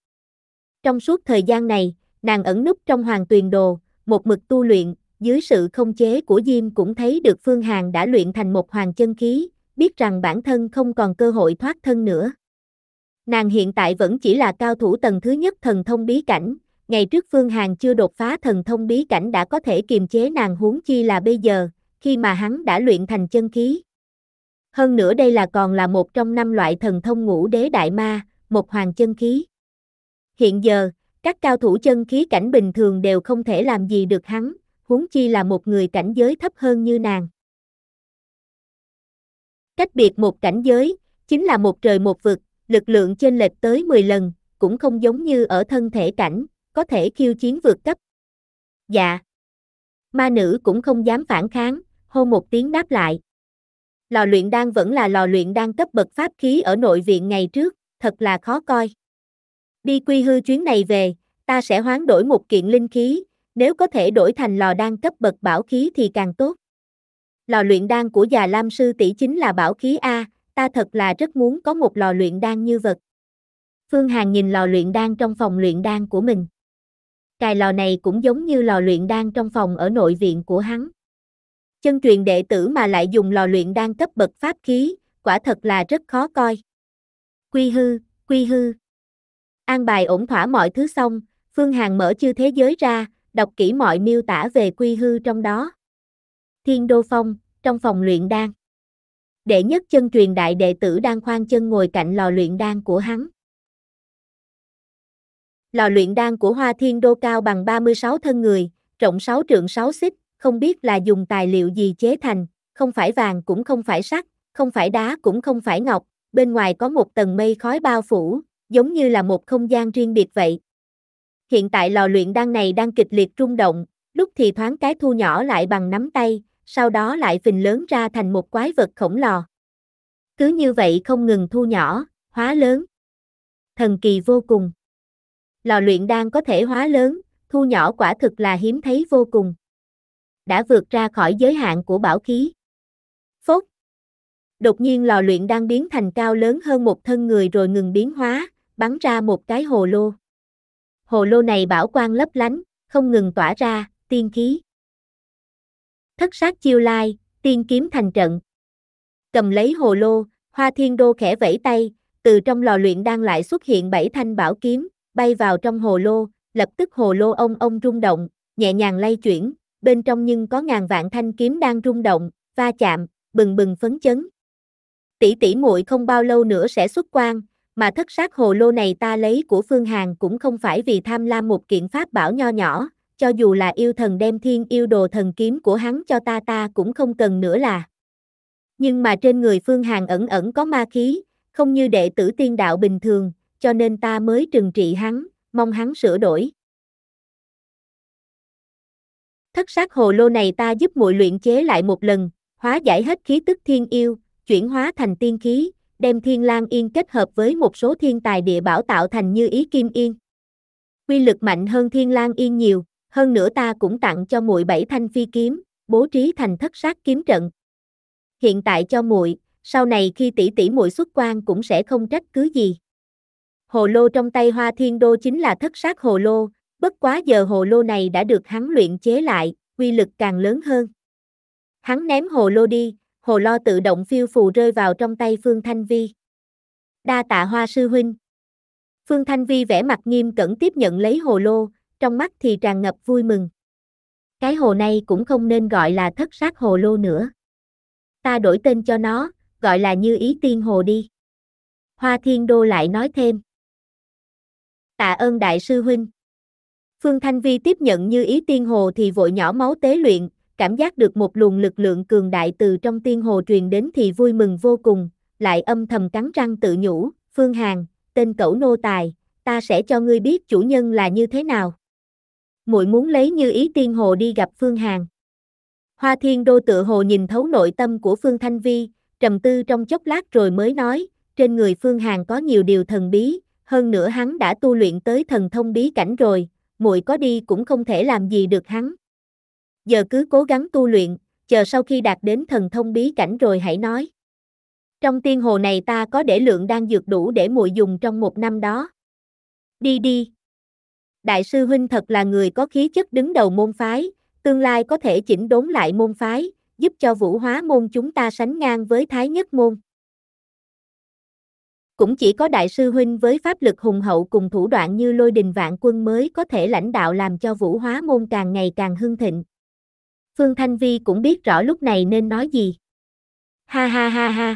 Trong suốt thời gian này, nàng ẩn núp trong hoàng tuyền đồ, một mực tu luyện, dưới sự không chế của Diêm cũng thấy được Phương Hàng đã luyện thành một hoàng chân khí, biết rằng bản thân không còn cơ hội thoát thân nữa. Nàng hiện tại vẫn chỉ là cao thủ tầng thứ nhất thần thông bí cảnh, ngày trước Phương Hàng chưa đột phá thần thông bí cảnh đã có thể kiềm chế nàng huống chi là bây giờ, khi mà hắn đã luyện thành chân khí. Hơn nữa đây là còn là một trong năm loại thần thông ngũ đế đại ma, một hoàng chân khí. Hiện giờ, các cao thủ chân khí cảnh bình thường đều không thể làm gì được hắn, huống chi là một người cảnh giới thấp hơn như nàng. Cách biệt một cảnh giới, chính là một trời một vực, lực lượng trên lệch tới 10 lần, cũng không giống như ở thân thể cảnh, có thể khiêu chiến vượt cấp. Dạ. Ma nữ cũng không dám phản kháng, hô một tiếng đáp lại. Lò luyện đan vẫn là lò luyện đan cấp bậc pháp khí ở nội viện ngày trước, thật là khó coi. Đi quy hư chuyến này về, ta sẽ hoán đổi một kiện linh khí, nếu có thể đổi thành lò đan cấp bậc bảo khí thì càng tốt. Lò luyện đan của già Lam sư tỷ chính là bảo khí A, ta thật là rất muốn có một lò luyện đan như vật. Phương Hàn nhìn lò luyện đan trong phòng luyện đan của mình. Cài lò này cũng giống như lò luyện đan trong phòng ở nội viện của hắn. Chân truyền đệ tử mà lại dùng lò luyện đan cấp bậc pháp khí, quả thật là rất khó coi. Quy hư, quy hư. An bài ổn thỏa mọi thứ xong, Phương Hàn mở chư thế giới ra, đọc kỹ mọi miêu tả về quy hư trong đó. Thiên Đô Phong, trong phòng luyện đan. Đệ nhất chân truyền đại đệ tử đang khoan chân ngồi cạnh lò luyện đan của hắn. Lò luyện đan của Hoa Thiên Đô cao bằng 36 thân người, rộng 6 trượng 6 xích, không biết là dùng tài liệu gì chế thành, không phải vàng cũng không phải sắt, không phải đá cũng không phải ngọc, bên ngoài có một tầng mây khói bao phủ, giống như là một không gian riêng biệt vậy. Hiện tại lò luyện đan này đang kịch liệt rung động, lúc thì thoáng cái thu nhỏ lại bằng nắm tay, sau đó lại phình lớn ra thành một quái vật khổng lồ. Cứ như vậy không ngừng thu nhỏ, hóa lớn. Thần kỳ vô cùng. Lò luyện đan có thể hóa lớn, thu nhỏ quả thực là hiếm thấy vô cùng đã vượt ra khỏi giới hạn của bảo khí. Phốt. Đột nhiên lò luyện đang biến thành cao lớn hơn một thân người rồi ngừng biến hóa, bắn ra một cái hồ lô. Hồ lô này bảo quang lấp lánh, không ngừng tỏa ra, tiên khí. Thất sát chiêu lai, tiên kiếm thành trận. Cầm lấy hồ lô, hoa thiên đô khẽ vẫy tay, từ trong lò luyện đang lại xuất hiện bảy thanh bảo kiếm, bay vào trong hồ lô, lập tức hồ lô ông ông rung động, nhẹ nhàng lay chuyển, bên trong nhưng có ngàn vạn thanh kiếm đang rung động, va chạm, bừng bừng phấn chấn. Tỷ tỷ muội không bao lâu nữa sẽ xuất quan, mà thất sát hồ lô này ta lấy của Phương Hàn cũng không phải vì tham lam một kiện pháp bảo nho nhỏ, cho dù là yêu thần đem thiên yêu đồ thần kiếm của hắn cho ta ta cũng không cần nữa là. Nhưng mà trên người Phương Hàn ẩn ẩn có ma khí, không như đệ tử tiên đạo bình thường, cho nên ta mới trừng trị hắn, mong hắn sửa đổi. Thất sát hồ lô này ta giúp muội luyện chế lại một lần, hóa giải hết khí tức thiên yêu, chuyển hóa thành tiên khí, đem thiên lang yên kết hợp với một số thiên tài địa bảo tạo thành như ý kim yên. Quy lực mạnh hơn thiên lang yên nhiều, hơn nữa ta cũng tặng cho muội bảy thanh phi kiếm, bố trí thành thất sát kiếm trận. Hiện tại cho muội, sau này khi tỷ tỷ muội xuất quan cũng sẽ không trách cứ gì. Hồ lô trong tay Hoa Thiên Đô chính là thất sát hồ lô, Bất quá giờ hồ lô này đã được hắn luyện chế lại, quy lực càng lớn hơn. Hắn ném hồ lô đi, hồ lô tự động phiêu phù rơi vào trong tay Phương Thanh Vi. Đa tạ hoa sư huynh. Phương Thanh Vi vẻ mặt nghiêm cẩn tiếp nhận lấy hồ lô, trong mắt thì tràn ngập vui mừng. Cái hồ này cũng không nên gọi là thất sát hồ lô nữa. Ta đổi tên cho nó, gọi là như ý tiên hồ đi. Hoa Thiên Đô lại nói thêm. Tạ ơn đại sư huynh. Phương Thanh Vi tiếp nhận như ý tiên hồ thì vội nhỏ máu tế luyện, cảm giác được một luồng lực lượng cường đại từ trong tiên hồ truyền đến thì vui mừng vô cùng, lại âm thầm cắn răng tự nhủ, Phương Hàn, tên cẩu nô tài, ta sẽ cho ngươi biết chủ nhân là như thế nào. Muội muốn lấy như ý tiên hồ đi gặp Phương Hàn. Hoa Thiên Đô tự hồ nhìn thấu nội tâm của Phương Thanh Vi, trầm tư trong chốc lát rồi mới nói, trên người Phương Hàn có nhiều điều thần bí, hơn nữa hắn đã tu luyện tới thần thông bí cảnh rồi, muội có đi cũng không thể làm gì được hắn. Giờ cứ cố gắng tu luyện, chờ sau khi đạt đến thần thông bí cảnh rồi hãy nói. Trong tiên hồ này ta có để lượng đan dược đủ để muội dùng trong một năm đó. Đi đi. Đại sư huynh thật là người có khí chất đứng đầu môn phái, tương lai có thể chỉnh đốn lại môn phái, giúp cho vũ hóa môn chúng ta sánh ngang với thái nhất môn. Cũng chỉ có đại sư huynh với pháp lực hùng hậu cùng thủ đoạn như lôi đình vạn quân mới có thể lãnh đạo làm cho vũ hóa môn càng ngày càng hưng thịnh. Phương Thanh Vi cũng biết rõ lúc này nên nói gì. Ha ha ha ha.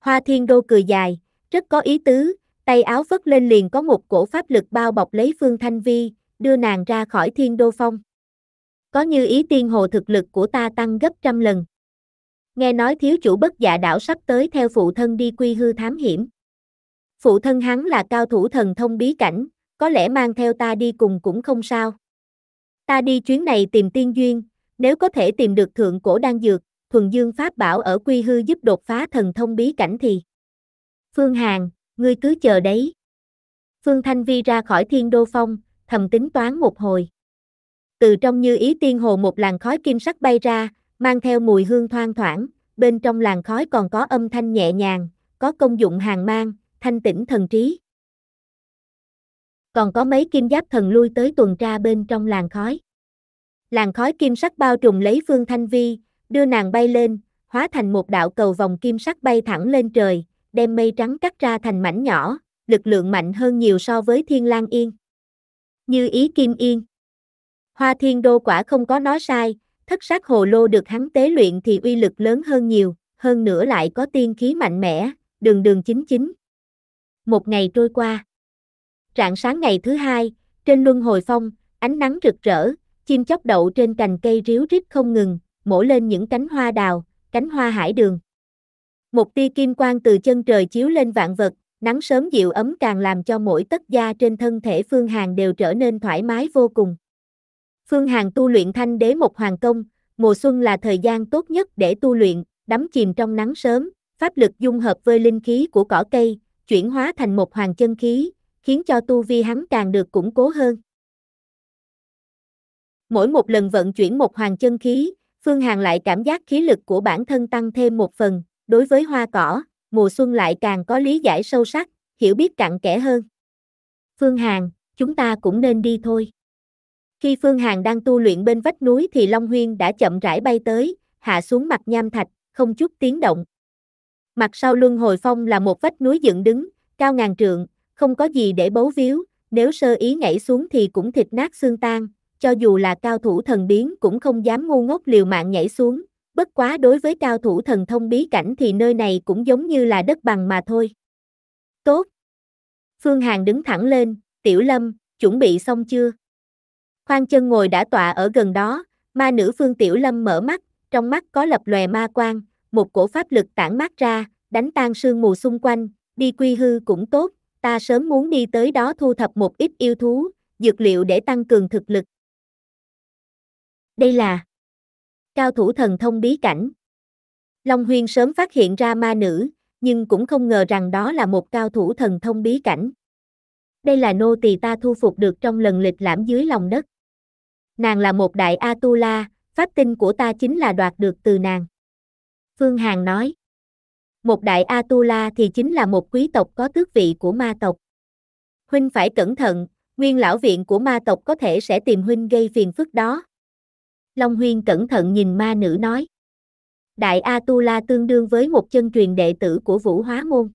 Hoa Thiên Đô cười dài, rất có ý tứ, tay áo vất lên liền có một cổ pháp lực bao bọc lấy Phương Thanh Vi, đưa nàng ra khỏi Thiên Đô Phong. Có như ý tiên hồ thực lực của ta tăng gấp trăm lần. Nghe nói thiếu chủ bất dạ đảo sắp tới theo phụ thân đi quy hư thám hiểm. Phụ thân hắn là cao thủ thần thông bí cảnh, có lẽ mang theo ta đi cùng cũng không sao. Ta đi chuyến này tìm tiên duyên, nếu có thể tìm được thượng cổ đan dược, thuần dương pháp bảo ở quy hư giúp đột phá thần thông bí cảnh thì. Phương Hàn, ngươi cứ chờ đấy. Phương Thanh Vi ra khỏi thiên đô phong, thầm tính toán một hồi. Từ trong như ý tiên hồ một làn khói kim sắc bay ra, mang theo mùi hương thoang thoảng, bên trong làn khói còn có âm thanh nhẹ nhàng, có công dụng hàng mang, thanh tĩnh thần trí. Còn có mấy kim giáp thần lui tới tuần tra bên trong làng khói. Làng khói kim sắc bao trùm lấy Phương Thanh Vi, đưa nàng bay lên, hóa thành một đạo cầu vòng kim sắc bay thẳng lên trời, đem mây trắng cắt ra thành mảnh nhỏ, lực lượng mạnh hơn nhiều so với Thiên Lang Yên. Như ý kim yên. Hoa Thiên Đô quả không có nói sai, thất sát hồ lô được hắn tế luyện thì uy lực lớn hơn nhiều, hơn nữa lại có tiên khí mạnh mẽ, đường đường chính chính, một ngày trôi qua. Rạng sáng ngày thứ hai, trên luân hồi phong, ánh nắng rực rỡ, chim chóc đậu trên cành cây ríu rít không ngừng, mổ lên những cánh hoa đào, cánh hoa hải đường. Một tia kim quang từ chân trời chiếu lên vạn vật, nắng sớm dịu ấm càng làm cho mỗi tất da trên thân thể Phương Hàn đều trở nên thoải mái vô cùng. Phương Hàn tu luyện thanh đế một hoàng công, mùa xuân là thời gian tốt nhất để tu luyện, đắm chìm trong nắng sớm, pháp lực dung hợp với linh khí của cỏ cây, chuyển hóa thành một hoàng chân khí, khiến cho tu vi hắn càng được củng cố hơn. Mỗi một lần vận chuyển một hoàng chân khí, Phương Hàn lại cảm giác khí lực của bản thân tăng thêm một phần, đối với hoa cỏ, mùa xuân lại càng có lý giải sâu sắc, hiểu biết cặn kẽ hơn. Phương Hàn, chúng ta cũng nên đi thôi. Khi Phương Hàn đang tu luyện bên vách núi thì Long Huyên đã chậm rãi bay tới, hạ xuống mặt nham thạch, không chút tiếng động. Mặt sau luân hồi phong là một vách núi dựng đứng, cao ngàn trượng, không có gì để bấu víu, nếu sơ ý nhảy xuống thì cũng thịt nát xương tan, cho dù là cao thủ thần biến cũng không dám ngu ngốc liều mạng nhảy xuống, bất quá đối với cao thủ thần thông bí cảnh thì nơi này cũng giống như là đất bằng mà thôi. Tốt! Phương Hàn đứng thẳng lên, tiểu lâm, chuẩn bị xong chưa? Khoan chân ngồi đã tọa ở gần đó, ma nữ phương tiểu lâm mở mắt, trong mắt có lập lòe ma quang, một cổ pháp lực tản mát ra, đánh tan sương mù xung quanh, đi quy hư cũng tốt, ta sớm muốn đi tới đó thu thập một ít yêu thú, dược liệu để tăng cường thực lực. Đây là cao thủ thần thông bí cảnh. Long Huyên sớm phát hiện ra ma nữ, nhưng cũng không ngờ rằng đó là một cao thủ thần thông bí cảnh. Đây là nô tỳ ta thu phục được trong lần lịch lãm dưới lòng đất. Nàng là một đại Atula, pháp tinh của ta chính là đoạt được từ nàng. Phương Hằng nói. Một đại Atula thì chính là một quý tộc có tước vị của ma tộc. Huynh phải cẩn thận, nguyên lão viện của ma tộc có thể sẽ tìm Huynh gây phiền phức đó. Long Huyên cẩn thận nhìn ma nữ nói. Đại Atula tương đương với một chân truyền đệ tử của Vũ Hóa Môn.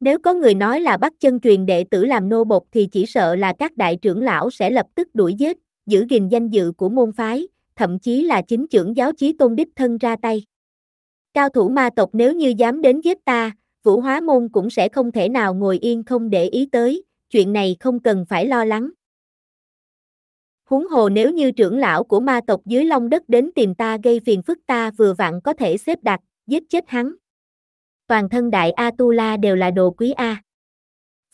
Nếu có người nói là bắt chân truyền đệ tử làm nô bộc thì chỉ sợ là các đại trưởng lão sẽ lập tức đuổi giết, giữ gìn danh dự của môn phái, thậm chí là chính trưởng giáo chí tôn đích thân ra tay. Cao thủ ma tộc nếu như dám đến giết ta, vũ hóa môn cũng sẽ không thể nào ngồi yên không để ý tới, chuyện này không cần phải lo lắng. Huống hồ nếu như trưởng lão của ma tộc dưới long đất đến tìm ta gây phiền phức ta vừa vặn có thể xếp đặt, giết chết hắn. Toàn thân đại Atula đều là đồ quý A.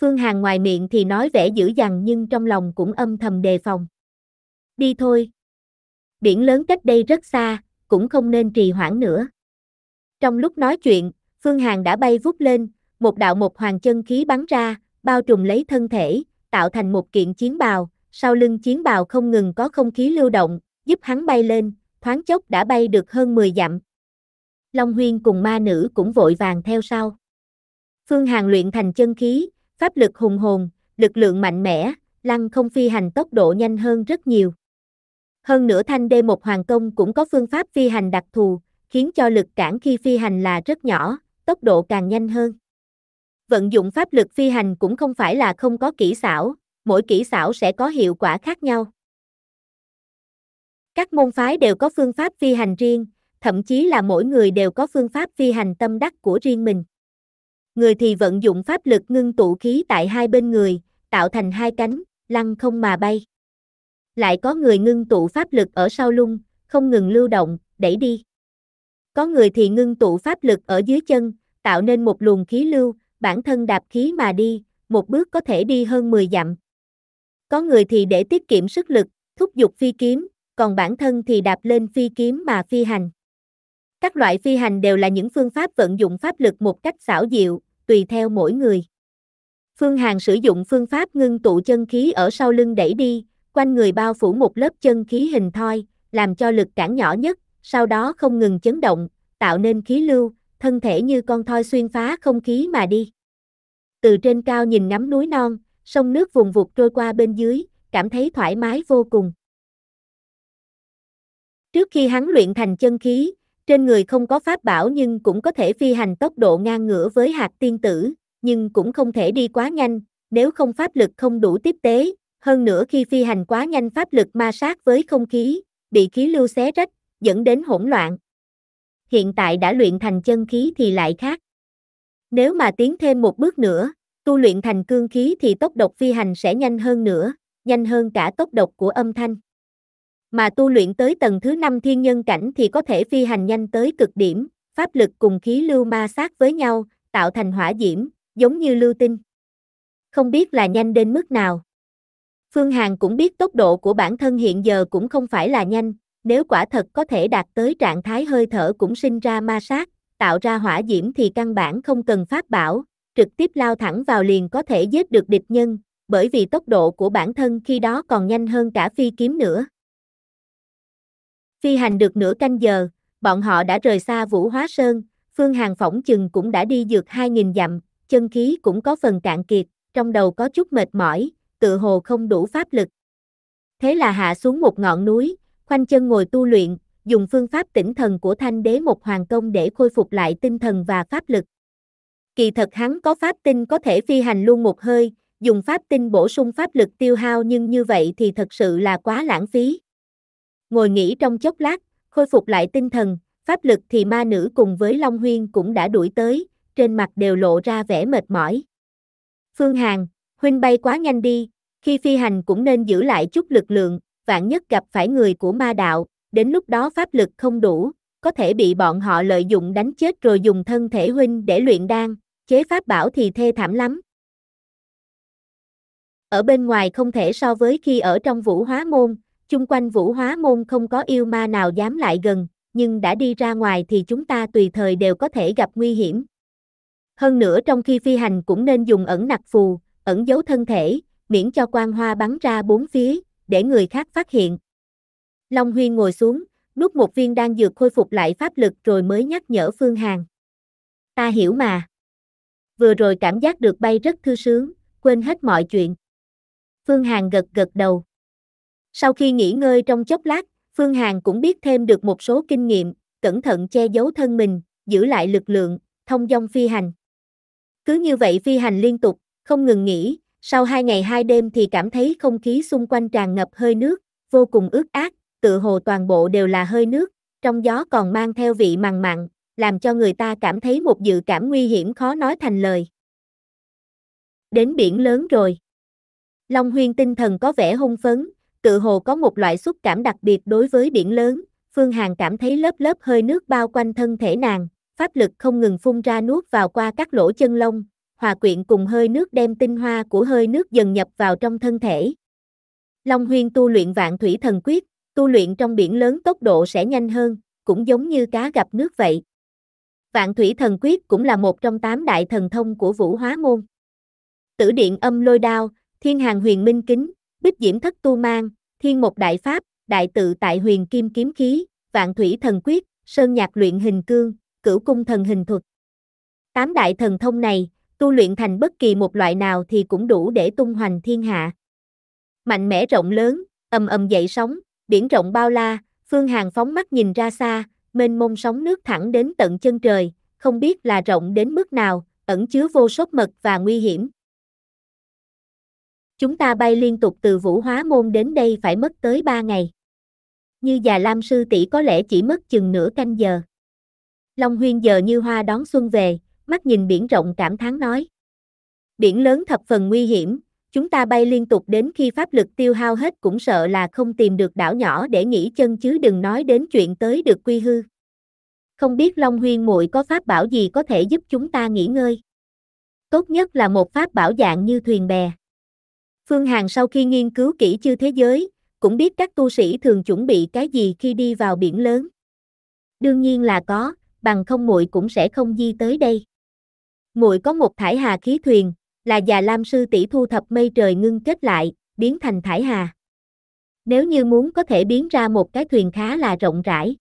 Phương Hàn ngoài miệng thì nói vẻ dữ dằn nhưng trong lòng cũng âm thầm đề phòng. Đi thôi. Biển lớn cách đây rất xa, cũng không nên trì hoãn nữa. Trong lúc nói chuyện, Phương Hàn đã bay vút lên, một đạo một hoàng chân khí bắn ra, bao trùm lấy thân thể, tạo thành một kiện chiến bào, sau lưng chiến bào không ngừng có không khí lưu động, giúp hắn bay lên, thoáng chốc đã bay được hơn 10 dặm. Long Huyên cùng ma nữ cũng vội vàng theo sau. Phương Hàn luyện thành chân khí, pháp lực hùng hồn, lực lượng mạnh mẽ, lăng không phi hành tốc độ nhanh hơn rất nhiều. Hơn nữa thanh đê một hoàng công cũng có phương pháp phi hành đặc thù, khiến cho lực cản khi phi hành là rất nhỏ, tốc độ càng nhanh hơn. Vận dụng pháp lực phi hành cũng không phải là không có kỹ xảo, mỗi kỹ xảo sẽ có hiệu quả khác nhau. Các môn phái đều có phương pháp phi hành riêng, thậm chí là mỗi người đều có phương pháp phi hành tâm đắc của riêng mình. Người thì vận dụng pháp lực ngưng tụ khí tại hai bên người, tạo thành hai cánh, lăn không mà bay. Lại có người ngưng tụ pháp lực ở sau lung, không ngừng lưu động, đẩy đi có người thì ngưng tụ pháp lực ở dưới chân, tạo nên một luồng khí lưu, bản thân đạp khí mà đi, một bước có thể đi hơn 10 dặm. Có người thì để tiết kiệm sức lực, thúc dục phi kiếm, còn bản thân thì đạp lên phi kiếm mà phi hành. Các loại phi hành đều là những phương pháp vận dụng pháp lực một cách xảo diệu, tùy theo mỗi người. Phương Hàn sử dụng phương pháp ngưng tụ chân khí ở sau lưng đẩy đi, quanh người bao phủ một lớp chân khí hình thoi, làm cho lực cản nhỏ nhất, sau đó không ngừng chấn động, tạo nên khí lưu, thân thể như con thoi xuyên phá không khí mà đi. Từ trên cao nhìn ngắm núi non, sông nước vùng vụt trôi qua bên dưới, cảm thấy thoải mái vô cùng. Trước khi hắn luyện thành chân khí, trên người không có pháp bảo nhưng cũng có thể phi hành tốc độ ngang ngửa với hạt tiên tử, nhưng cũng không thể đi quá nhanh, nếu không pháp lực không đủ tiếp tế, hơn nữa khi phi hành quá nhanh pháp lực ma sát với không khí, bị khí lưu xé rách, dẫn đến hỗn loạn. Hiện tại đã luyện thành chân khí thì lại khác. Nếu mà tiến thêm một bước nữa, tu luyện thành cương khí thì tốc độ phi hành sẽ nhanh hơn nữa, nhanh hơn cả tốc độ của âm thanh. Mà tu luyện tới tầng thứ 5 thiên nhân cảnh thì có thể phi hành nhanh tới cực điểm, pháp lực cùng khí lưu ma sát với nhau, tạo thành hỏa diễm, giống như lưu tinh. Không biết là nhanh đến mức nào. Phương Hàn cũng biết tốc độ của bản thân hiện giờ cũng không phải là nhanh, nếu quả thật có thể đạt tới trạng thái hơi thở cũng sinh ra ma sát, tạo ra hỏa diễm thì căn bản không cần pháp bảo, trực tiếp lao thẳng vào liền có thể giết được địch nhân, bởi vì tốc độ của bản thân khi đó còn nhanh hơn cả phi kiếm nữa. Phi hành được nửa canh giờ, bọn họ đã rời xa Vũ Hóa Sơn, Phương Hàng phỏng chừng cũng đã đi dược 2.000 dặm, chân khí cũng có phần cạn kiệt, trong đầu có chút mệt mỏi, tự hồ không đủ pháp lực. Thế là hạ xuống một ngọn núi, khoanh chân ngồi tu luyện, dùng phương pháp tĩnh thần của thanh đế một hoàng công để khôi phục lại tinh thần và pháp lực. Kỳ thật hắn có pháp tinh có thể phi hành luôn một hơi, dùng pháp tinh bổ sung pháp lực tiêu hao nhưng như vậy thì thật sự là quá lãng phí. Ngồi nghỉ trong chốc lát, khôi phục lại tinh thần, pháp lực thì ma nữ cùng với Long Huyên cũng đã đuổi tới, trên mặt đều lộ ra vẻ mệt mỏi. Phương Hàn, huynh bay quá nhanh đi, khi phi hành cũng nên giữ lại chút lực lượng, vạn nhất gặp phải người của ma đạo, đến lúc đó pháp lực không đủ, có thể bị bọn họ lợi dụng đánh chết rồi dùng thân thể huynh để luyện đan, chế pháp bảo thì thê thảm lắm. Ở bên ngoài không thể so với khi ở trong vũ hóa môn, chung quanh vũ hóa môn không có yêu ma nào dám lại gần, nhưng đã đi ra ngoài thì chúng ta tùy thời đều có thể gặp nguy hiểm. Hơn nữa trong khi phi hành cũng nên dùng ẩn nặc phù, ẩn giấu thân thể, miễn cho quang hoa bắn ra bốn phía, để người khác phát hiện. Long Huyên ngồi xuống, nuốt một viên đan dược khôi phục lại pháp lực rồi mới nhắc nhở Phương Hàn. Ta hiểu mà. Vừa rồi cảm giác được bay rất thư sướng, quên hết mọi chuyện. Phương Hàn gật gật đầu. Sau khi nghỉ ngơi trong chốc lát, Phương Hàn cũng biết thêm được một số kinh nghiệm, cẩn thận che giấu thân mình, giữ lại lực lượng, thông dong phi hành. Cứ như vậy phi hành liên tục, không ngừng nghỉ, sau hai ngày hai đêm thì cảm thấy không khí xung quanh tràn ngập hơi nước, vô cùng ướt át, tự hồ toàn bộ đều là hơi nước, trong gió còn mang theo vị mặn mặn, làm cho người ta cảm thấy một dự cảm nguy hiểm khó nói thành lời. Đến biển lớn rồi. Long Huyên tinh thần có vẻ hung phấn, tự hồ có một loại xúc cảm đặc biệt đối với biển lớn, Phương Hàn cảm thấy lớp lớp hơi nước bao quanh thân thể nàng, pháp lực không ngừng phun ra nuốt vào qua các lỗ chân lông, hòa quyện cùng hơi nước đem tinh hoa của hơi nước dần nhập vào trong thân thể. Long Huyên tu luyện vạn thủy thần quyết, tu luyện trong biển lớn tốc độ sẽ nhanh hơn, cũng giống như cá gặp nước vậy. Vạn thủy thần quyết cũng là một trong tám đại thần thông của vũ hóa môn. Tử điện âm lôi đao, thiên hàng huyền minh kính, bích diễm thất tu mang, thiên một đại pháp, đại tự tại huyền kim kiếm khí, vạn thủy thần quyết, sơn nhạc luyện hình cương, cửu cung thần hình thuật. Tám đại thần thông này, tu luyện thành bất kỳ một loại nào thì cũng đủ để tung hoành thiên hạ. Mạnh mẽ rộng lớn, ầm ầm dậy sóng, biển rộng bao la, Phương Hàng phóng mắt nhìn ra xa, mênh mông sóng nước thẳng đến tận chân trời, không biết là rộng đến mức nào, ẩn chứa vô số mật và nguy hiểm. Chúng ta bay liên tục từ Vũ Hóa Môn đến đây phải mất tới 3 ngày. Như già Lam Sư tỷ có lẽ chỉ mất chừng nửa canh giờ. Long Huyên giờ như hoa đón xuân về, mắt nhìn biển rộng cảm thán nói. Biển lớn thập phần nguy hiểm, chúng ta bay liên tục đến khi pháp lực tiêu hao hết cũng sợ là không tìm được đảo nhỏ để nghỉ chân chứ đừng nói đến chuyện tới được quy hư. Không biết Long Huyên muội có pháp bảo gì có thể giúp chúng ta nghỉ ngơi. Tốt nhất là một pháp bảo dạng như thuyền bè. Phương Hàn sau khi nghiên cứu kỹ chư thế giới, cũng biết các tu sĩ thường chuẩn bị cái gì khi đi vào biển lớn. Đương nhiên là có, bằng không muội cũng sẽ không di tới đây muội có một thải hà khí thuyền, là già lam sư tỷ thu thập mây trời ngưng kết lại, biến thành thải hà. Nếu như muốn có thể biến ra một cái thuyền khá là rộng rãi.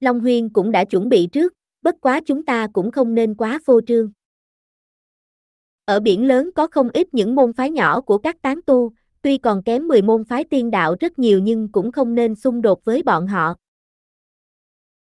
Long Huyên cũng đã chuẩn bị trước, bất quá chúng ta cũng không nên quá phô trương. Ở biển lớn có không ít những môn phái nhỏ của các tán tu, tuy còn kém 10 môn phái tiên đạo rất nhiều nhưng cũng không nên xung đột với bọn họ.